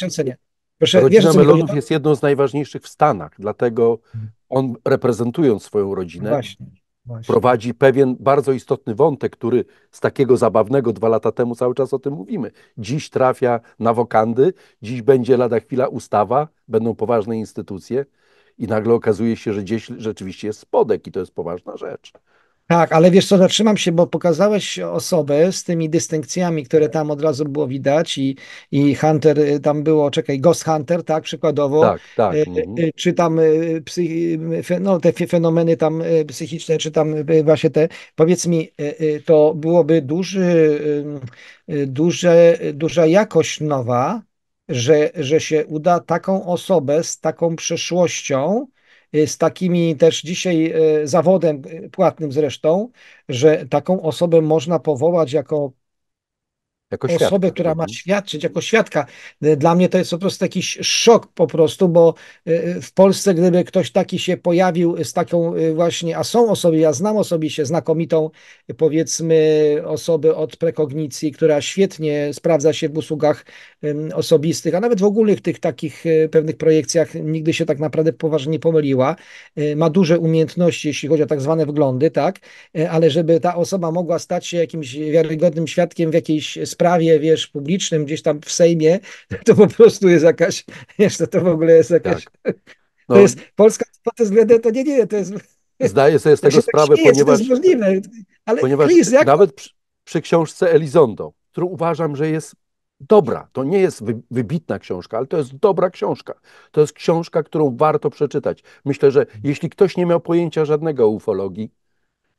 Speaker 1: Proszę, Rodzina wiesz, melonów no.
Speaker 2: jest jedną z najważniejszych w Stanach, dlatego mhm. on reprezentując swoją rodzinę Właśnie. Właśnie. prowadzi pewien bardzo istotny wątek, który z takiego zabawnego dwa lata temu cały czas o tym mówimy. Dziś trafia na wokandy, dziś będzie lada chwila ustawa, będą poważne instytucje i nagle okazuje się, że gdzieś rzeczywiście jest spodek i to jest poważna rzecz.
Speaker 1: Tak, ale wiesz co, zatrzymam się, bo pokazałeś osobę z tymi dystynkcjami, które tam od razu było widać i, i Hunter, y, tam było, czekaj, Ghost Hunter, tak, przykładowo. Tak, tak. Y, mhm. y, czy tam no, te fenomeny tam psychiczne, czy tam właśnie te, powiedz mi, to byłoby duży, duże, duża jakość nowa, że, że się uda taką osobę z taką przeszłością, Y, z takimi też dzisiaj y, zawodem y, płatnym zresztą, że taką osobę można powołać jako
Speaker 2: jako osobę, świadka, która
Speaker 1: ma świadczyć jako świadka. Y, dla mnie to jest po prostu jakiś szok po prostu, bo y, y, w Polsce gdyby ktoś taki się pojawił z taką właśnie, a są osoby, ja znam osobiście znakomitą powiedzmy osobę od prekognicji, która świetnie sprawdza się w usługach osobistych, a nawet w ogólnych tych takich pewnych projekcjach nigdy się tak naprawdę poważnie nie pomyliła. Ma duże umiejętności, jeśli chodzi o tak zwane wglądy, tak, ale żeby ta osoba mogła stać się jakimś wiarygodnym świadkiem w jakiejś sprawie, wiesz, publicznym gdzieś tam w Sejmie, to po prostu jest jakaś, wiesz, to, w ogóle jest jakaś... Tak. No. To jest Polska pod tym względem, to nie, nie, to jest... Zdaję sobie z tego tak sprawę, tak ponieważ... To jest możliwe, ale ponieważ please, jak...
Speaker 2: nawet przy, przy książce Elizondo, którą uważam, że jest dobra. To nie jest wybitna książka, ale to jest dobra książka. To jest książka, którą warto przeczytać. Myślę, że jeśli ktoś nie miał pojęcia żadnego o ufologii,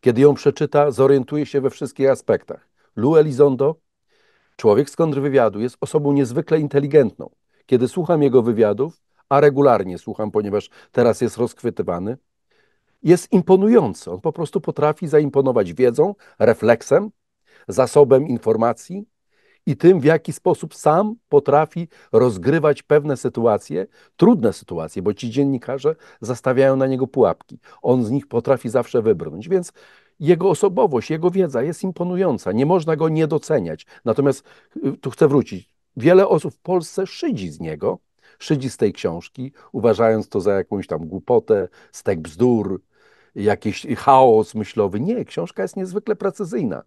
Speaker 2: kiedy ją przeczyta, zorientuje się we wszystkich aspektach. Lou Elizondo Człowiek z kontrwywiadu jest osobą niezwykle inteligentną. Kiedy słucham jego wywiadów, a regularnie słucham, ponieważ teraz jest rozchwytywany, jest imponujący. On po prostu potrafi zaimponować wiedzą, refleksem, zasobem informacji i tym, w jaki sposób sam potrafi rozgrywać pewne sytuacje, trudne sytuacje, bo ci dziennikarze zastawiają na niego pułapki. On z nich potrafi zawsze wybrnąć. Więc jego osobowość, jego wiedza jest imponująca, nie można go nie doceniać. Natomiast y, tu chcę wrócić. Wiele osób w Polsce szydzi z niego, szydzi z tej książki, uważając to za jakąś tam głupotę, stek bzdur, jakiś chaos myślowy. Nie, książka jest niezwykle precyzyjna.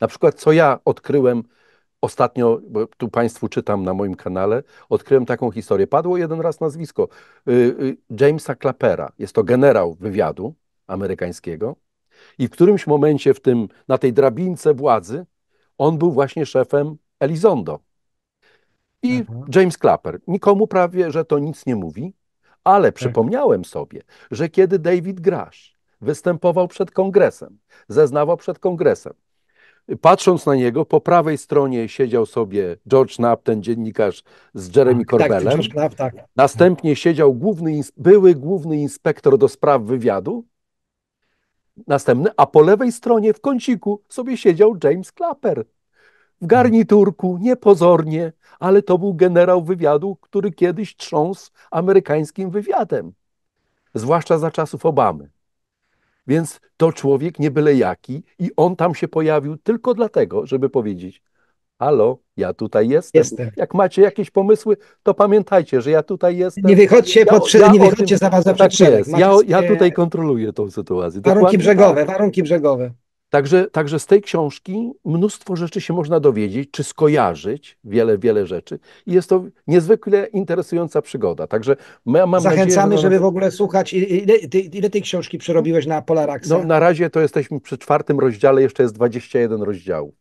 Speaker 2: Na przykład, co ja odkryłem ostatnio, bo tu Państwu czytam na moim kanale, odkryłem taką historię. Padło jeden raz nazwisko y, y, Jamesa Clapera. Jest to generał wywiadu amerykańskiego, i w którymś momencie w tym, na tej drabince władzy on był właśnie szefem Elizondo. I mhm. James Clapper. Nikomu prawie, że to nic nie mówi, ale tak. przypomniałem sobie, że kiedy David Grasz występował przed kongresem, zeznawał przed kongresem, patrząc na niego, po prawej stronie siedział sobie George Knapp, ten dziennikarz z Jeremy tak, tak, Corbellem. Tak, Knapp, tak. Następnie siedział główny, były główny inspektor do spraw wywiadu następny, a po lewej stronie w kąciku sobie siedział James Clapper. W garniturku, niepozornie, ale to był generał wywiadu, który kiedyś trząsł amerykańskim wywiadem, zwłaszcza za czasów Obamy. Więc to człowiek nie byle jaki i on tam się pojawił tylko dlatego, żeby powiedzieć, halo, ja tutaj jestem. jestem. Jak macie jakieś pomysły, to pamiętajcie, że ja tutaj jestem. Nie wychodźcie, ja, pod, ja, nie wychodźcie tym, za was za tak jest. Ja, ja tutaj kontroluję tą sytuację. Warunki Dokładnie brzegowe, tak.
Speaker 1: warunki brzegowe.
Speaker 2: Także, także z tej książki mnóstwo rzeczy się można dowiedzieć, czy skojarzyć wiele, wiele rzeczy. I jest to niezwykle interesująca przygoda. Także mam Zachęcamy, nadzieję, że... żeby w
Speaker 1: ogóle słuchać. Ile, ile, ile tej książki przerobiłeś na Polaraxa? No, na
Speaker 2: razie to jesteśmy przy czwartym rozdziale, jeszcze jest 21 rozdziałów.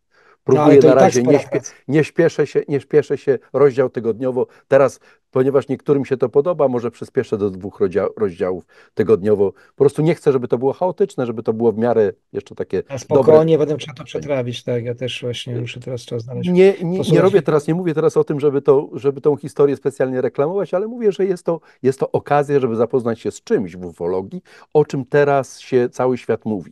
Speaker 2: Próbuję no, na tak razie, tak nie, śpie, nie, śpieszę się, nie śpieszę się rozdział tygodniowo. Teraz, ponieważ niektórym się to podoba, może przyspieszę do dwóch rozdział, rozdziałów tygodniowo. Po prostu nie chcę, żeby to było chaotyczne, żeby to było w miarę jeszcze takie A Spokojnie,
Speaker 1: dobre... będę trzeba to przetrawić, tak, ja też właśnie muszę teraz czas znaleźć. Nie, nie, nie, robię teraz, nie mówię teraz o
Speaker 2: tym, żeby, to, żeby tą historię specjalnie reklamować, ale mówię, że jest to, jest to okazja, żeby zapoznać się z czymś w ufologii, o czym teraz się cały świat mówi.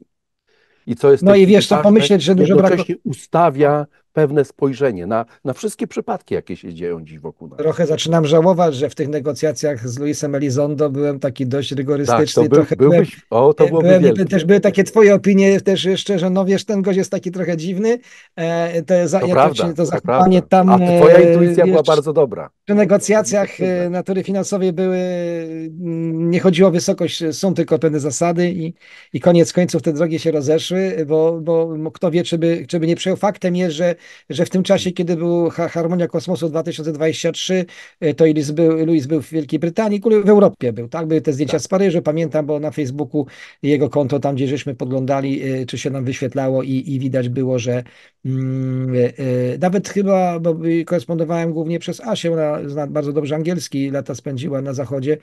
Speaker 2: I co jest No i wiesz, co pomyśleć, że dużo brakuje ustawia pewne spojrzenie na, na wszystkie przypadki, jakie
Speaker 1: się dzieją dziś wokół nas. Trochę zaczynam żałować, że w tych negocjacjach z Luisem Elizondo byłem taki dość rygorystyczny. Tak, to był, byłbyś, byłem, o, to byłoby byłem, wielkie. Też były takie twoje opinie też jeszcze, że no wiesz, ten gość jest taki trochę dziwny. E, to, za, to ja prawda, to, to zachowanie tam... A twoja e, intuicja wiesz, była bardzo dobra. Przy negocjacjach e, natury finansowej były... Mm, nie chodziło o wysokość e, sum, tylko pewne zasady i, i koniec końców te drogi się rozeszły, bo, bo kto wie, czy by, czy by nie przejął. Faktem jest, że że w tym czasie, mm. kiedy był Harmonia Kosmosu 2023, e, to Louis był, był w Wielkiej Brytanii, w Europie był, tak? Były te zdjęcia tak. z Paryżu, pamiętam, bo na Facebooku jego konto, tam gdzie żeśmy podglądali, e, czy się nam wyświetlało i, i widać było, że mm, e, nawet chyba, bo korespondowałem głównie przez Asię, ona zna bardzo dobrze angielski, lata spędziła na Zachodzie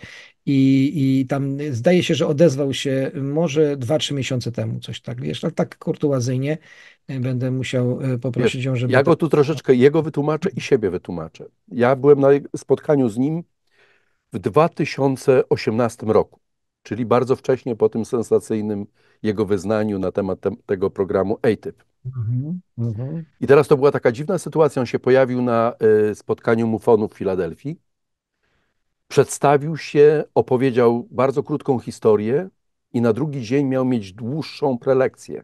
Speaker 1: i, i tam zdaje się, że odezwał się może 2-3 miesiące temu, coś tak, wiesz, tak, tak kurtuazyjnie, będę musiał e, poprosić Wiesz, ją, żeby... Ja go
Speaker 2: tu troszeczkę, jego wytłumaczę i siebie wytłumaczę. Ja byłem na spotkaniu z nim w 2018 roku, czyli bardzo wcześnie po tym sensacyjnym jego wyznaniu na temat te, tego programu ATYP. Mhm, mhm. I teraz to była taka dziwna sytuacja. On się pojawił na e, spotkaniu Mufonu w Filadelfii. Przedstawił się, opowiedział bardzo krótką historię i na drugi dzień miał mieć dłuższą prelekcję.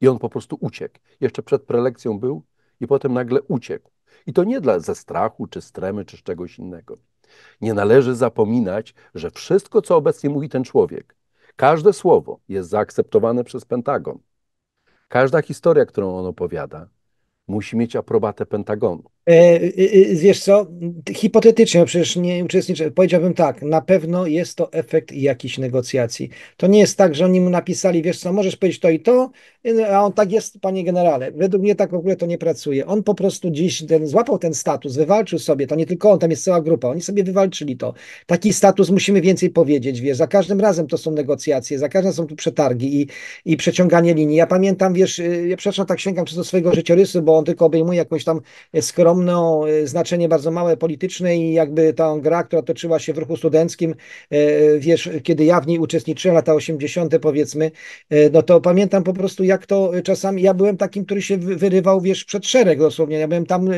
Speaker 2: I on po prostu uciekł. Jeszcze przed prelekcją był i potem nagle uciekł. I to nie dla, ze strachu, czy stremy, czy z czegoś innego. Nie należy zapominać, że wszystko, co obecnie mówi ten człowiek, każde słowo jest zaakceptowane przez Pentagon. Każda historia, którą on opowiada, musi mieć aprobatę Pentagonu.
Speaker 1: E, e, e, wiesz co, hipotetycznie, przecież nie uczestniczę, powiedziałbym tak, na pewno jest to efekt jakichś negocjacji. To nie jest tak, że oni mu napisali, wiesz co, możesz powiedzieć to i to, a on tak jest, panie generale. Według mnie tak w ogóle to nie pracuje. On po prostu dziś ten, złapał ten status, wywalczył sobie, to nie tylko on, tam jest cała grupa, oni sobie wywalczyli to. Taki status musimy więcej powiedzieć, wiesz, za każdym razem to są negocjacje, za każdym razem są tu przetargi i, i przeciąganie linii. Ja pamiętam, wiesz, ja przepraszam, tak sięgam przez do swojego życiorysu, bo on tylko obejmuje jakąś tam skromną ogromne e, znaczenie, bardzo małe polityczne i jakby ta gra, która toczyła się w ruchu studenckim, e, e, wiesz, kiedy ja w niej uczestniczyłem, lata 80. powiedzmy, no to pamiętam po prostu jak to czasami, ja byłem takim, który się wyrywał, wiesz, przed szereg dosłownie, ja byłem tam,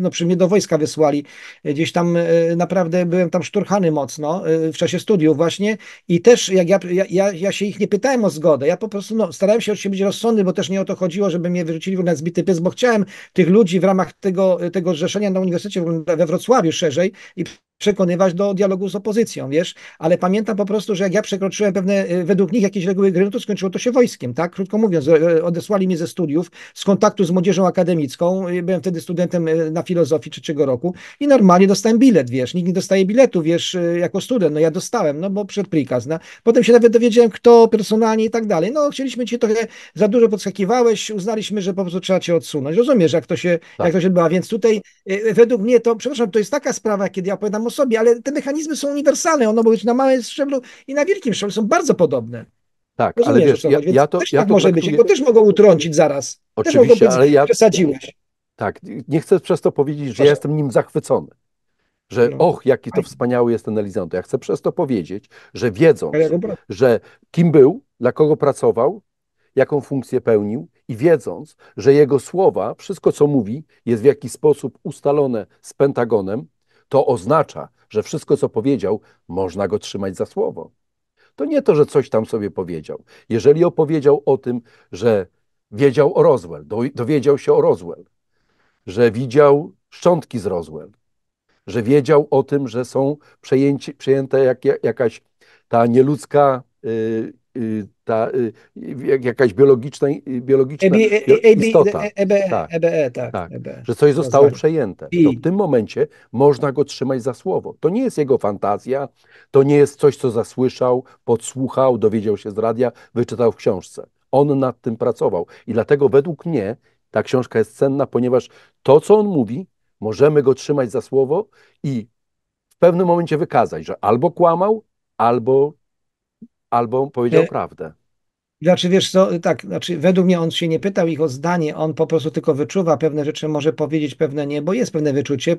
Speaker 1: no przy mnie do wojska wysłali, gdzieś tam naprawdę byłem tam szturchany mocno w czasie studiów właśnie i też jak ja, ja, ja się ich nie pytałem o zgodę, ja po prostu no, starałem się oczywiście być rozsądny, bo też nie o to chodziło, żeby mnie wyrzucili na zbity pies, bo chciałem tych ludzi w ramach tego, tego zrzeszenia na Uniwersytecie we Wrocławiu szerzej i przekonywać do dialogu z opozycją, wiesz, ale pamiętam po prostu, że jak ja przekroczyłem pewne, y, według nich jakieś reguły gry, no to skończyło to się wojskiem, tak, krótko mówiąc, y, y, odesłali mnie ze studiów, z kontaktu z młodzieżą akademicką, byłem wtedy studentem na filozofii trzeciego roku i normalnie dostałem bilet, wiesz, nikt nie dostaje biletu, wiesz, jako student, no ja dostałem, no bo przed prikaz, no. potem się nawet dowiedziałem, kto personalnie i tak dalej, no chcieliśmy ci trochę, za dużo podskakiwałeś, uznaliśmy, że po prostu trzeba cię odsunąć, rozumiesz, jak to się, tak. jak to się odbywa, więc tutaj według mnie to, przepraszam, to jest taka sprawa, kiedy ja opowiadam o sposobie, ale te mechanizmy są uniwersalne, one mogą być na małym szczeblu i na wielkim szczeblu, są bardzo podobne.
Speaker 2: Tak, Rozumiesz, ale wiesz, ja, ja to, też ja tak to może traktuję... być, bo też
Speaker 1: mogą utrącić zaraz. Oczywiście, być, ale ja... Przesadziłeś.
Speaker 2: Tak, nie chcę przez to powiedzieć, że Proszę. ja jestem nim zachwycony że no. och, jaki to wspaniały jest ten Elizondo. Ja chcę przez to powiedzieć, że wiedząc, że kim był, dla kogo pracował, jaką funkcję pełnił i wiedząc, że jego słowa, wszystko co mówi, jest w jakiś sposób ustalone z Pentagonem, to oznacza, że wszystko, co powiedział, można go trzymać za słowo. To nie to, że coś tam sobie powiedział. Jeżeli opowiedział o tym, że wiedział o Roswell, dowiedział się o Roswell, że widział szczątki z Roswell, że wiedział o tym, że są przejęci, przejęte jak, jakaś ta nieludzka y, y, ta y, jakaś biologiczna, y, biologiczna e e, e istota. EBE, tak, EBE, tak, tak Że coś zostało Rozumiem. przejęte. To w tym momencie można go trzymać za słowo. To nie jest jego fantazja, to nie jest coś, co zasłyszał, podsłuchał, dowiedział się z radia, wyczytał w książce. On nad tym pracował. I dlatego według mnie ta książka jest cenna, ponieważ to, co on mówi, możemy go trzymać za słowo i w pewnym momencie wykazać, że albo kłamał, albo albo powiedział e, prawdę.
Speaker 1: Znaczy, wiesz co, tak, znaczy według mnie on się nie pytał ich o zdanie, on po prostu tylko wyczuwa pewne rzeczy, może powiedzieć, pewne nie, bo jest pewne wyczucie,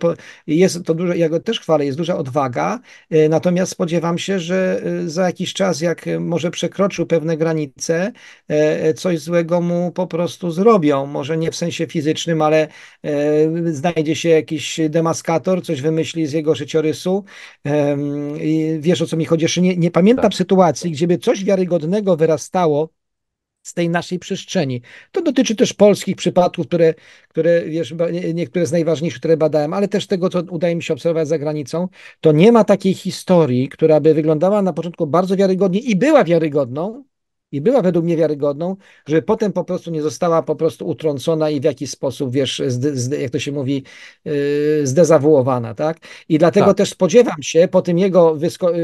Speaker 1: jest to dużo, ja go też chwalę, jest duża odwaga, e, natomiast spodziewam się, że e, za jakiś czas, jak może przekroczył pewne granice, e, coś złego mu po prostu zrobią, może nie w sensie fizycznym, ale znajdzie się jakiś demaskator, coś wymyśli z jego życiorysu, wiesz o co mi chodzi, jeszcze nie, nie pamiętam tak. sytuacji, gdzie by coś wiarygodnego wyrastało, z tej naszej przestrzeni. To dotyczy też polskich przypadków, które, które wiesz, niektóre z najważniejszych, które badałem, ale też tego, co udaje mi się obserwować za granicą, to nie ma takiej historii, która by wyglądała na początku bardzo wiarygodnie i była wiarygodną, i była według mnie wiarygodną, żeby potem po prostu nie została po prostu utrącona i w jakiś sposób, wiesz, zde, zde, jak to się mówi, yy, zdezawuowana, tak? I dlatego tak. też spodziewam się po tym jego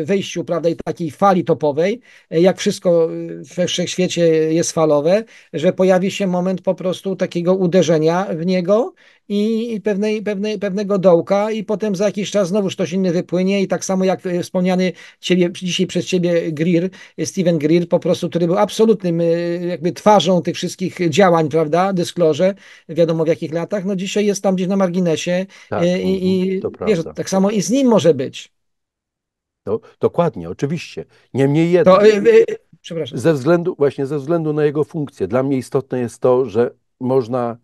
Speaker 1: wejściu, prawda, i takiej fali topowej, jak wszystko yy, we wszechświecie jest falowe, że pojawi się moment po prostu takiego uderzenia w niego i pewnej, pewnej, pewnego dołka i potem za jakiś czas znowu ktoś inny wypłynie i tak samo jak e, wspomniany ciebie, dzisiaj przez ciebie Greer, e, Steven Greer po prostu, który był absolutnym e, jakby twarzą tych wszystkich działań, prawda, dysklorze, wiadomo w jakich latach, no dzisiaj jest tam gdzieś na marginesie tak, i, i mhm, wiesz, tak samo i z nim może być.
Speaker 2: No, dokładnie, oczywiście. Niemniej jednak. przepraszam. Ze względu, właśnie ze względu na jego funkcję. Dla mnie istotne jest to, że można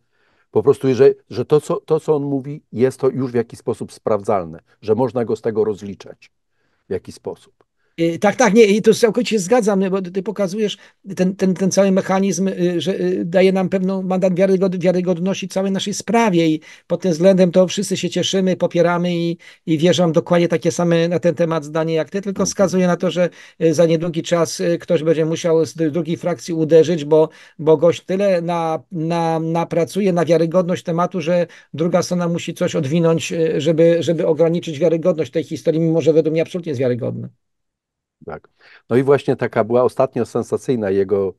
Speaker 2: po prostu, że, że to, co, to, co on mówi, jest to już w jakiś sposób sprawdzalne, że można go z tego rozliczać w jakiś sposób.
Speaker 1: Y, tak, tak, nie, i to całkowicie zgadzam, bo ty pokazujesz ten, ten, ten cały mechanizm, y, że y, daje nam pewną mandat wiarygod, wiarygodności całej naszej sprawie i pod tym względem to wszyscy się cieszymy, popieramy i, i wierzę dokładnie takie same na ten temat zdanie jak ty, tylko wskazuje na to, że za niedługi czas ktoś będzie musiał z drugiej frakcji uderzyć, bo, bo gość tyle na, na, napracuje na wiarygodność tematu, że druga strona musi coś odwinąć, żeby, żeby ograniczyć wiarygodność tej historii, mimo że według mnie absolutnie jest wiarygodna.
Speaker 2: Tak. No i właśnie taka była ostatnio sensacyjna jego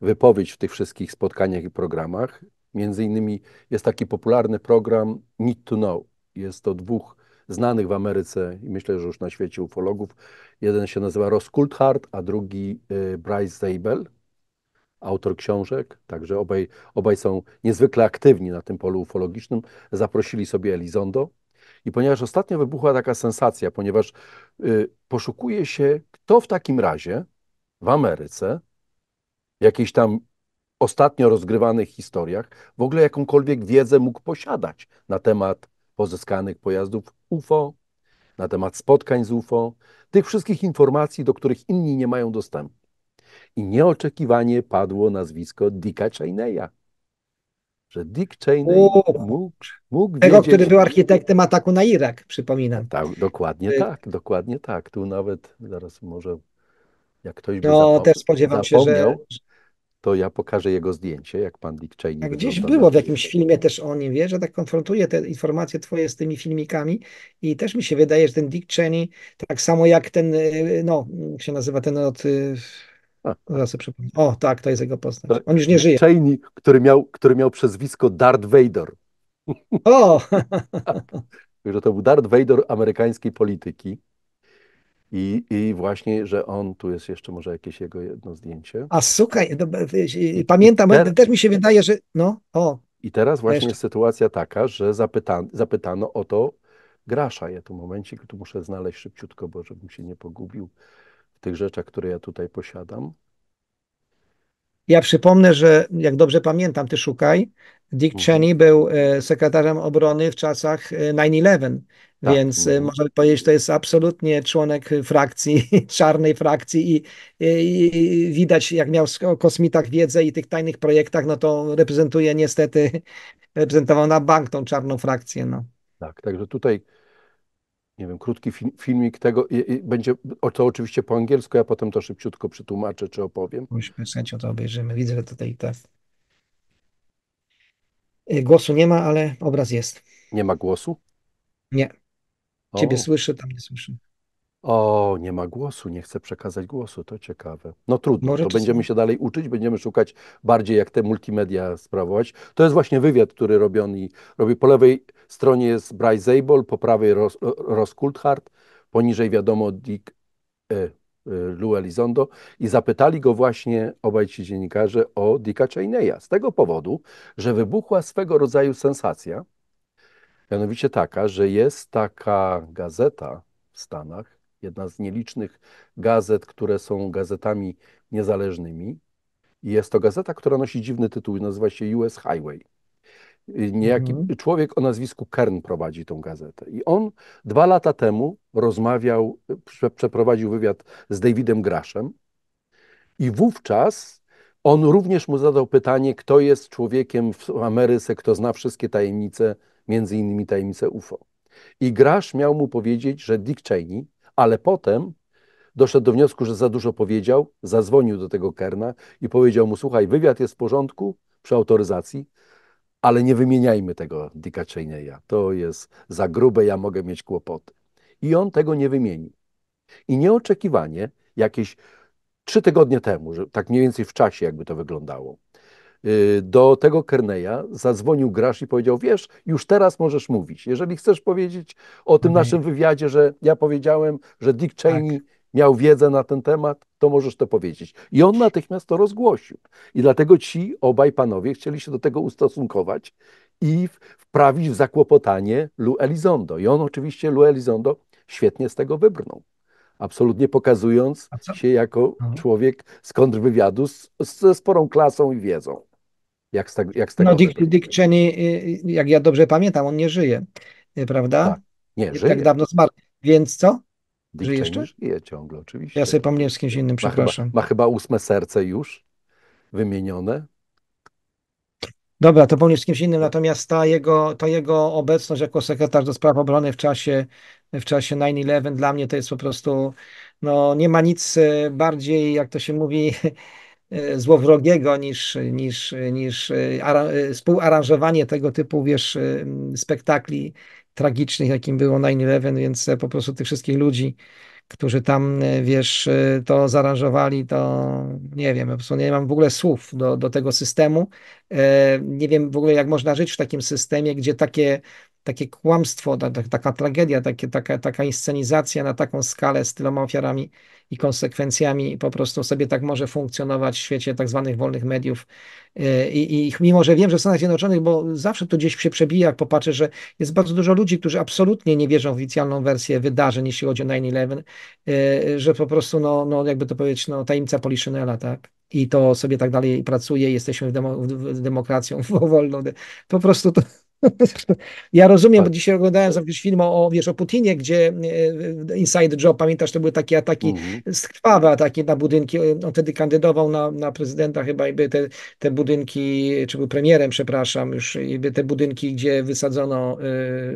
Speaker 2: wypowiedź w tych wszystkich spotkaniach i programach. Między innymi jest taki popularny program Need to Know. Jest to dwóch znanych w Ameryce i myślę, że już na świecie ufologów. Jeden się nazywa Ross Coulthard, a drugi y, Bryce Zabel, autor książek. Także obaj, obaj są niezwykle aktywni na tym polu ufologicznym. Zaprosili sobie Elizondo, i ponieważ ostatnio wybuchła taka sensacja, ponieważ y, poszukuje się, kto w takim razie w Ameryce, w jakichś tam ostatnio rozgrywanych historiach, w ogóle jakąkolwiek wiedzę mógł posiadać na temat pozyskanych pojazdów UFO, na temat spotkań z UFO, tych wszystkich informacji, do których inni nie mają dostępu. I nieoczekiwanie padło nazwisko Dicka Cheneya że Dick Cheney
Speaker 1: mógł, mógł Tego, wiedzieć... który był architektem ataku na Irak, przypominam. Tak,
Speaker 2: dokładnie By... tak, dokładnie tak. Tu nawet zaraz może jak ktoś by no, też spodziewam się, że to ja pokażę jego zdjęcie, jak pan
Speaker 1: Dick Cheney. Tak, gdzieś było w jakimś filmie też o nim, wie, że tak konfrontuję te informacje twoje z tymi filmikami i też mi się wydaje, że ten Dick Cheney, tak samo jak ten, y, no, jak się nazywa ten od... Y, Zaraz sobie przypomnę. O, tak, to jest jego postać. On już nie żyje. Cheney,
Speaker 2: który miał, który miał przezwisko Darth Vader.
Speaker 1: O! tak.
Speaker 2: Że to był Darth Vader amerykańskiej polityki. I, I właśnie, że on, tu jest jeszcze może jakieś jego jedno zdjęcie.
Speaker 1: A słuchaj, no, pamiętam, ten, też mi się wydaje, że no, o.
Speaker 2: I teraz właśnie jest sytuacja taka, że zapytano, zapytano o to Grasza. Ja tu momencik, tu muszę znaleźć szybciutko, bo żebym się nie pogubił tych rzeczach, które ja tutaj posiadam?
Speaker 1: Ja przypomnę, że jak dobrze pamiętam, ty szukaj, Dick mhm. Cheney był e, sekretarzem obrony w czasach 9-11, e, tak. więc e, mhm. można powiedzieć, że to jest absolutnie członek frakcji, czarnej frakcji i, i, i, widać, jak miał o kosmitach wiedzę i tych tajnych projektach, no to reprezentuje niestety, reprezentował na bank tą czarną frakcję. No.
Speaker 2: Tak, także tutaj nie wiem, krótki filmik tego i, i, będzie to oczywiście po angielsku, ja potem to szybciutko przetłumaczę czy opowiem.
Speaker 1: Myśmy z chęcią to obejrzymy. Widzę, że tutaj te y, Głosu nie ma, ale obraz jest. Nie ma głosu? Nie. Ciebie o. słyszę, tam nie słyszę.
Speaker 2: O, nie ma głosu, nie chce przekazać głosu, to ciekawe. No trudno, Może to będziemy się dalej uczyć, będziemy szukać bardziej, jak te multimedia sprawować. To jest właśnie wywiad, który robiony, robi po lewej stronie jest Bryce Zabel, po prawej Ross, Ross Coulthard, poniżej wiadomo Dick e, e, Lou Elizondo i zapytali go właśnie obaj ci dziennikarze o Dicka Cheneya z tego powodu, że wybuchła swego rodzaju sensacja, mianowicie taka, że jest taka gazeta w Stanach, jedna z nielicznych gazet, które są gazetami niezależnymi. Jest to gazeta, która nosi dziwny tytuł, nazywa się US Highway. Niejaki mhm. człowiek o nazwisku Kern prowadzi tą gazetę. I on dwa lata temu rozmawiał, przeprowadził wywiad z Davidem Graszem. I wówczas on również mu zadał pytanie, kto jest człowiekiem w Ameryce, kto zna wszystkie tajemnice, między innymi tajemnice UFO. I Grasz miał mu powiedzieć, że Dick Cheney, ale potem doszedł do wniosku, że za dużo powiedział, zadzwonił do tego Kerna i powiedział mu: Słuchaj, wywiad jest w porządku przy autoryzacji, ale nie wymieniajmy tego Dicka Cheneya. To jest za grube, ja mogę mieć kłopoty. I on tego nie wymienił. I nieoczekiwanie, jakieś trzy tygodnie temu, że tak mniej więcej w czasie, jakby to wyglądało, Y, do tego Kerneja zadzwonił Grasz i powiedział, wiesz, już teraz możesz mówić. Jeżeli chcesz powiedzieć o tym okay. Mhm. naszym wywiadzie, że ja powiedziałem, że Dick tak. Cheney tak. miał wiedzę na ten temat, to możesz to powiedzieć. I on natychmiast to rozgłosił. I dlatego ci obaj panowie chcieli się do tego ustosunkować i wprawić w zakłopotanie Lu Elizondo. I on oczywiście, Lu Elizondo, świetnie z tego wybrnął absolutnie pokazując się jako mhm. człowiek z kontrwywiadu z, ze sporą klasą i wiedzą. Jak z tego, jak z no, tego no Dick,
Speaker 1: Dick Cheney, y, y, jak ja dobrze pamiętam, on nie żyje, y, prawda? Tak.
Speaker 2: Nie, nie żyje. Tak dawno
Speaker 1: zmarł. Więc co?
Speaker 2: Dick żyje jeszcze? Żyje ciągle, oczywiście.
Speaker 1: Ja sobie pomyliłem z kimś innym, przepraszam. Ma
Speaker 2: chyba, ma chyba ósme serce już wymienione.
Speaker 1: Dobra, to pomyliłem z kimś innym, natomiast ta jego, ta jego obecność jako sekretarz do spraw obrony w czasie, w czasie 9-11 dla mnie to jest po prostu, no nie ma nic bardziej, jak to się mówi, E, złowrogiego niż, niż, niż e, e, współaranżowanie tego typu, wiesz, spektakli tragicznych, jakim było 9-11, więc po prostu tych wszystkich ludzi, którzy tam, wiesz, to zaranżowali, to nie wiem, po prostu nie mam w ogóle słów do, do tego systemu. Nie wiem w ogóle, jak można żyć w takim systemie, gdzie takie, takie kłamstwo, ta, taka tragedia, takie, taka, taka inscenizacja na taką skalę z tyloma ofiarami i konsekwencjami po prostu sobie tak może funkcjonować w świecie tak zwanych wolnych mediów. Y, I, I, mimo, że wiem, że w Stanach Zjednoczonych, bo zawsze to gdzieś się przebija, jak popatrzę, że jest bardzo dużo ludzi, którzy absolutnie nie wierzą w oficjalną wersję wydarzeń, jeśli chodzi o 9-11, y, że po prostu, no, no jakby to powiedzieć, no, tajemnica Poliszynela, tak? I to sobie tak dalej pracuje, jesteśmy w, demo, w demokracją wolną. Po prostu to, ja rozumiem, bo tak. dzisiaj oglądałem jakiś film o, wiesz, o Putinie, gdzie e, e, Inside Job, pamiętasz, to były takie ataki, mhm. krwawe ataki na budynki. On wtedy kandydował na, na prezydenta chyba i te, te budynki, czy był premierem, przepraszam, już by te budynki, gdzie wysadzono e,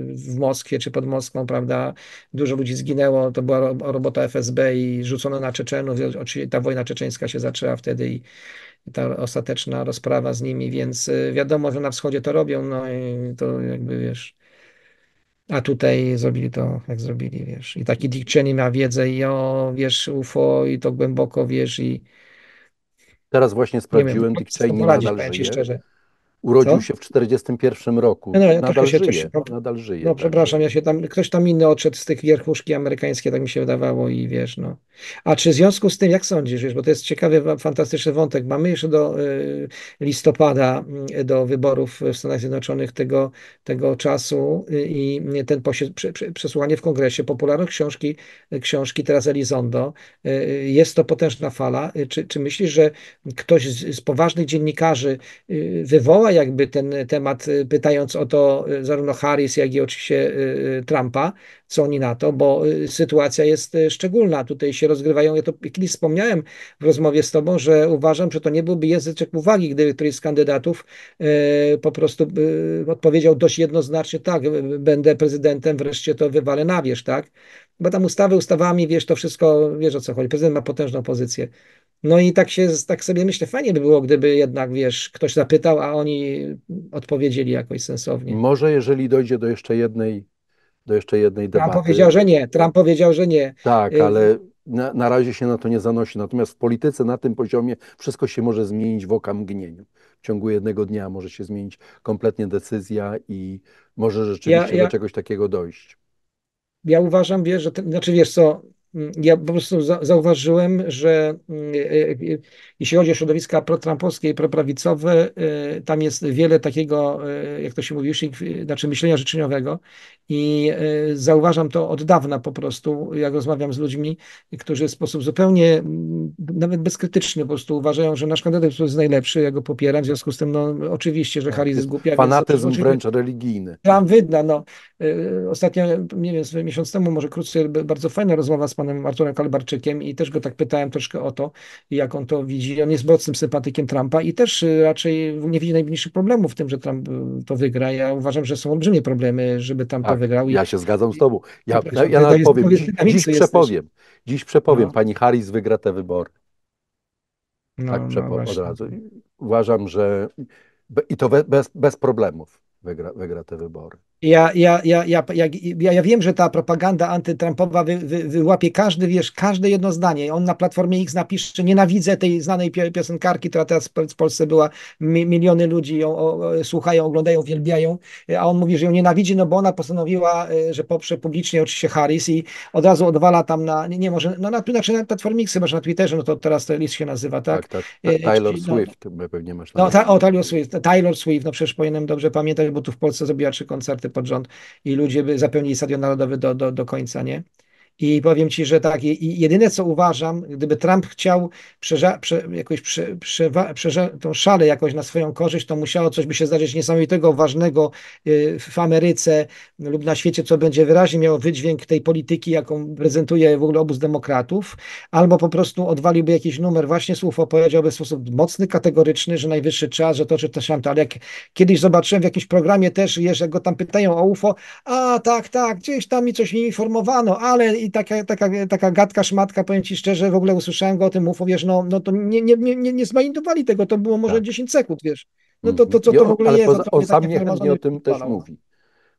Speaker 1: w Moskwie czy pod Moskwą, prawda, dużo ludzi zginęło, to była robota FSB i rzucono na Czeczenów, oczywiście ta wojna czeczeńska się zaczęła wtedy i ta ostateczna rozprawa z nimi, więc y, wiadomo, że na wschodzie to robią, no i to jakby wiesz. A tutaj zrobili to, jak zrobili, wiesz. I taki Dick Cheney ma wiedzę i o, wiesz, UFO i to głęboko, wiesz, i
Speaker 2: Teraz właśnie sprawdziłem, wiem, Dick Cheney nadal żyje. Szczerze. Urodził Co? się w 1941 roku. No, nadal, się żyje, no, nadal żyje.
Speaker 1: No, tak. przepraszam, ja się tam, ktoś tam inny odszedł z tych wierchuszki amerykańskie, tak mi się wydawało i wiesz, no. A czy w związku z tym, jak sądzisz, wiesz, bo to jest ciekawy, fantastyczny wątek, mamy jeszcze do y, listopada, y, do wyborów w Stanach Zjednoczonych tego, tego czasu y, i ten posie, przesłuchanie w kongresie popularne książki, książki teraz Elizondo. Y, y, jest to potężna fala. Czy, czy myślisz, że ktoś z, z poważnych dziennikarzy wywoła podjęła jakby ten temat, y, pytając o to y, zarówno Harris, jak i oczywiście y, Trumpa, co oni na to, bo sytuacja jest szczególna. Tutaj się rozgrywają, ja to kiedyś wspomniałem w rozmowie z tobą, że uważam, że to nie byłby języczek uwagi, gdyby któryś z kandydatów po prostu odpowiedział dość jednoznacznie tak, będę prezydentem, wreszcie to wywalę na wierzch, tak? Bo tam ustawy ustawami, wiesz, to wszystko, wiesz o co chodzi. Prezydent ma potężną pozycję. No i tak się, tak sobie myślę, fajnie by było, gdyby jednak, wiesz, ktoś zapytał, a oni odpowiedzieli jakoś sensownie.
Speaker 2: Może jeżeli dojdzie do jeszcze jednej, do jeszcze jednej debaty. Trump powiedział, że nie. Trump
Speaker 1: powiedział, że nie.
Speaker 2: Tak, y- ale na, na razie się na to nie zanosi. Natomiast w polityce na tym poziomie wszystko się może zmienić w okamgnieniu. W ciągu jednego dnia może się zmienić kompletnie decyzja i może rzeczywiście ja, ja... do czegoś takiego dojść
Speaker 1: ja uważam, wiesz, że, ten, znaczy wiesz co, ja po prostu zauważyłem, że mm, e, e, e, jeśli chodzi o środowiska protrampowskie i proprawicowe, tam jest wiele takiego, jak to się mówi, znaczy myślenia życzeniowego i zauważam to od dawna po prostu, jak rozmawiam z ludźmi, którzy w sposób zupełnie, mm, nawet bezkrytyczny po prostu uważają, że nasz kandydat jest najlepszy, ja go popieram, w związku z tym no oczywiście, że tak, Harris jest głupia. Fanatyzm więc, wręcz
Speaker 2: religijny.
Speaker 1: Tam wydna, no. Ostatnio, nie wiem, miesiąc temu, może krótko, bardzo fajna rozmowa z panem panem Arturem Kalbarczykiem i też go tak pytałem troszkę o to, jak on to widzi. On jest mocnym sympatykiem Trumpa i też y, raczej nie widzi najmniejszych problemów w tym, że Trump y, to wygra. Ja uważam, że są olbrzymie problemy, żeby Trump tak, to wygrał. Ja się
Speaker 2: zgadzam z tobą. Ja, ja, ja nawet powiem, dziś, przepowiem, dziś przepowiem, no. pani Harris wygra te wybory. No, tak przepowiem no od razu. Uważam, że i to bez, bez problemów wygra, wygra te wybory.
Speaker 1: Ja, ja, ja, ja, ja, ja, wiem, że ta propaganda antytrumpowa wy, wy, wyłapie każdy, wiesz, każde jedno zdanie. On na Platformie X napisze, nienawidzę tej znanej piosenkarki, która teraz w Polsce była, miliony ludzi ją o, słuchają, oglądają, wielbiają, a on mówi, że ją nienawidzi, no bo ona postanowiła, e, że poprze publicznie oczywiście Harris i od razu odwala tam na, nie, nie może, no na, znaczy na Platformie X chyba, że na Twitterze, no to teraz to list się nazywa, tak? tak, tak, e, Taylor no, Swift
Speaker 2: pewnie masz na no, ta, o,
Speaker 1: Taylor Swift, Taylor Swift, no przecież powinienem dobrze pamiętać, bo tu w Polsce zrobiła trzy koncerty pod rząd i ludzie by zapełnili stadion narodowy do, do, do końca, nie? I powiem ci, że tak, i jedyne co uważam, gdyby Trump chciał przerza, prze, jakoś prze, przeża, tą szalę jakoś na swoją korzyść, to musiało coś by się zdarzyć niesamowitego, ważnego y, w Ameryce lub na świecie, co będzie wyraźnie miało wydźwięk tej polityki, jaką prezentuje w ogóle obóz demokratów, albo po prostu odwaliłby jakiś numer właśnie słów, opowiedziałby w sposób mocny, kategoryczny, że najwyższy czas, że to czy to tamto, ale jak kiedyś zobaczyłem w jakimś programie też, że go tam pytają o UFO, a tak, tak, gdzieś tam mi coś nie informowano, ale i taka, taka, taka gadka, szmatka, powiem ci szczerze, w ogóle usłyszałem go o tym UFO, wiesz, no, no to nie, nie, nie, nie zmaindowali tego, to było może tak. 10 sekund, wiesz. No to, to co mhm. to w ogóle ale jest? Poza, on sam niechętnie o tym też
Speaker 2: mówi.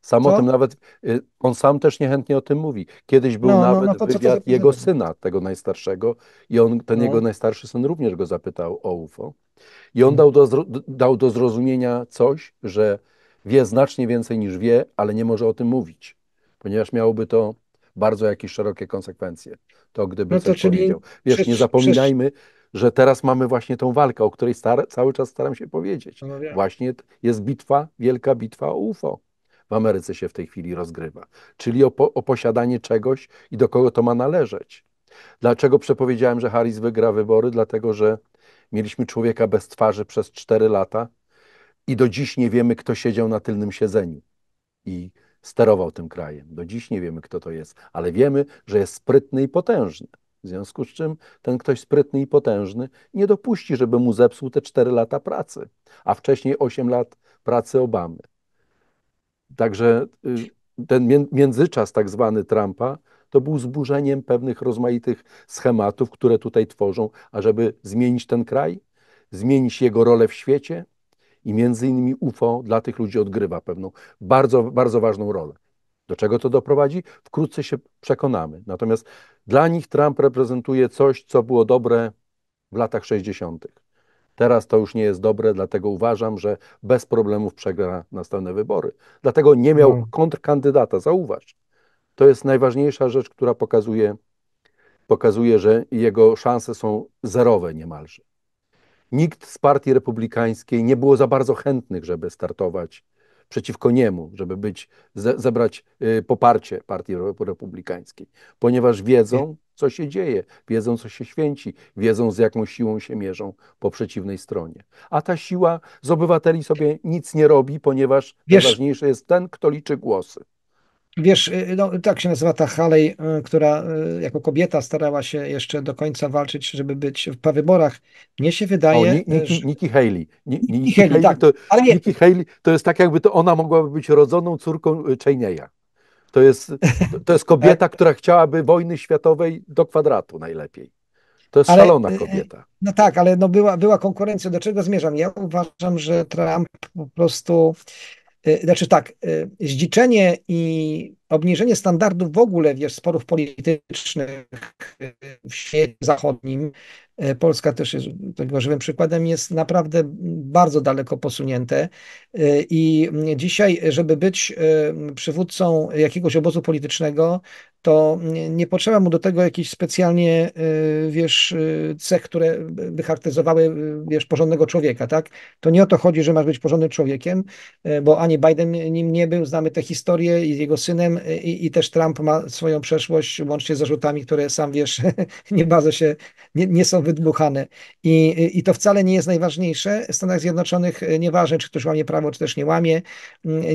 Speaker 2: Sam Co? o tym nawet, y, on sam też niechętnie o tym mówi. Kiedyś był no, no nawet no, no, wywiad jego syna, tego najstarszego, i on, ten no. jego najstarszy syn również go zapytał o UFO. I on mhm. dał do, dał do zrozumienia coś, że wie znacznie więcej niż wie, ale nie może o tym mówić, ponieważ miałoby to bardzo jakieś szerokie konsekwencje. To gdyby no to coś powiedział. Wiesz, przecież, nie zapominajmy, przecież... że teraz mamy właśnie tą walkę, o której star- cały czas staram się powiedzieć. No właśnie jest bitwa, wielka bitwa o UFO w Ameryce się w tej chwili rozgrywa. Czyli o, po, o, posiadanie czegoś i do kogo to ma należeć. Dlaczego przepowiedziałem, że Harris wygra wybory? Dlatego, że mieliśmy człowieka bez twarzy przez cztery lata i do dziś nie wiemy, kto siedział na tylnym siedzeniu. I sterował tym krajem. Do dziś nie wiemy, kto to jest, ale wiemy, że jest sprytny i potężny. W związku z czym ten ktoś sprytny i potężny nie dopuści, żeby mu zepsuł te 4 lata pracy, a wcześniej 8 lat pracy Obamy. Także y, ten międzyczas, tak zwany Trumpa, to był zburzeniem pewnych rozmaitych schematów, które tutaj tworzą, ażeby zmienić ten kraj, zmienić jego rolę w świecie, i między innymi UFO dla tych ludzi odgrywa pewną bardzo, bardzo ważną rolę. Do czego to doprowadzi? Wkrótce się przekonamy. Natomiast dla nich Trump reprezentuje coś, co było dobre w latach 60. Teraz to już nie jest dobre, dlatego uważam, że bez problemów przegra następne wybory. Dlatego nie miał mhm. kontrkandydata, zauważ. To jest najważniejsza rzecz, która pokazuje, pokazuje, że jego szanse są zerowe niemalże nikt z partii republikańskiej nie było za bardzo chętnych, żeby startować przeciwko niemu, żeby być, zebrać y, poparcie partii republikańskiej, ponieważ wiedzą, co się dzieje, wiedzą, co się święci, wiedzą, z jaką siłą się mierzą po przeciwnej stronie. A ta siła z obywateli sobie nic nie robi, ponieważ Wiesz, najważniejszy jest ten, kto liczy głosy.
Speaker 1: Wiesz, y, no, tak się nazywa ta Halej, y, która y, jako kobieta starała się jeszcze do końca walczyć, żeby być w wyborach. Mnie się wydaje.
Speaker 2: Niki, że... Haley. Ni, Niki, Haley, tak. To, Ale nie... Haley to jest tak, jakby to ona mogłaby być rodzoną córką Cheneya. To jest, to jest kobieta, która chciałaby wojny światowej do kwadratu najlepiej. To jest ale, szalona kobieta.
Speaker 1: No tak, ale no była, była konkurencja. Do czego zmierzam? Ja uważam, że Trump po prostu Y, znaczy tak, y, zdziczenie i obniżenie standardów w ogóle wiesz, sporów politycznych y, w świecie zachodnim, Polska też jest tego żywym przykładem, jest naprawdę bardzo daleko posunięte i dzisiaj, żeby być przywódcą jakiegoś obozu politycznego, to nie potrzeba mu do tego jakichś specjalnie, y, wiesz, y, cech, które by charakteryzowały, y, wiesz, porządnego człowieka, tak? To nie o to chodzi, że masz być porządnym człowiekiem, bo ani Biden nim nie był, znamy tę historię i z jego synem i, i też Trump ma swoją przeszłość, łącznie z zarzutami, które sam, wiesz, nie bardzo się, nie, nie są wydmuchane. I, I to wcale nie jest najważniejsze. W Stanach Zjednoczonych nieważne, czy ktoś łamie prawo, czy też nie łamie,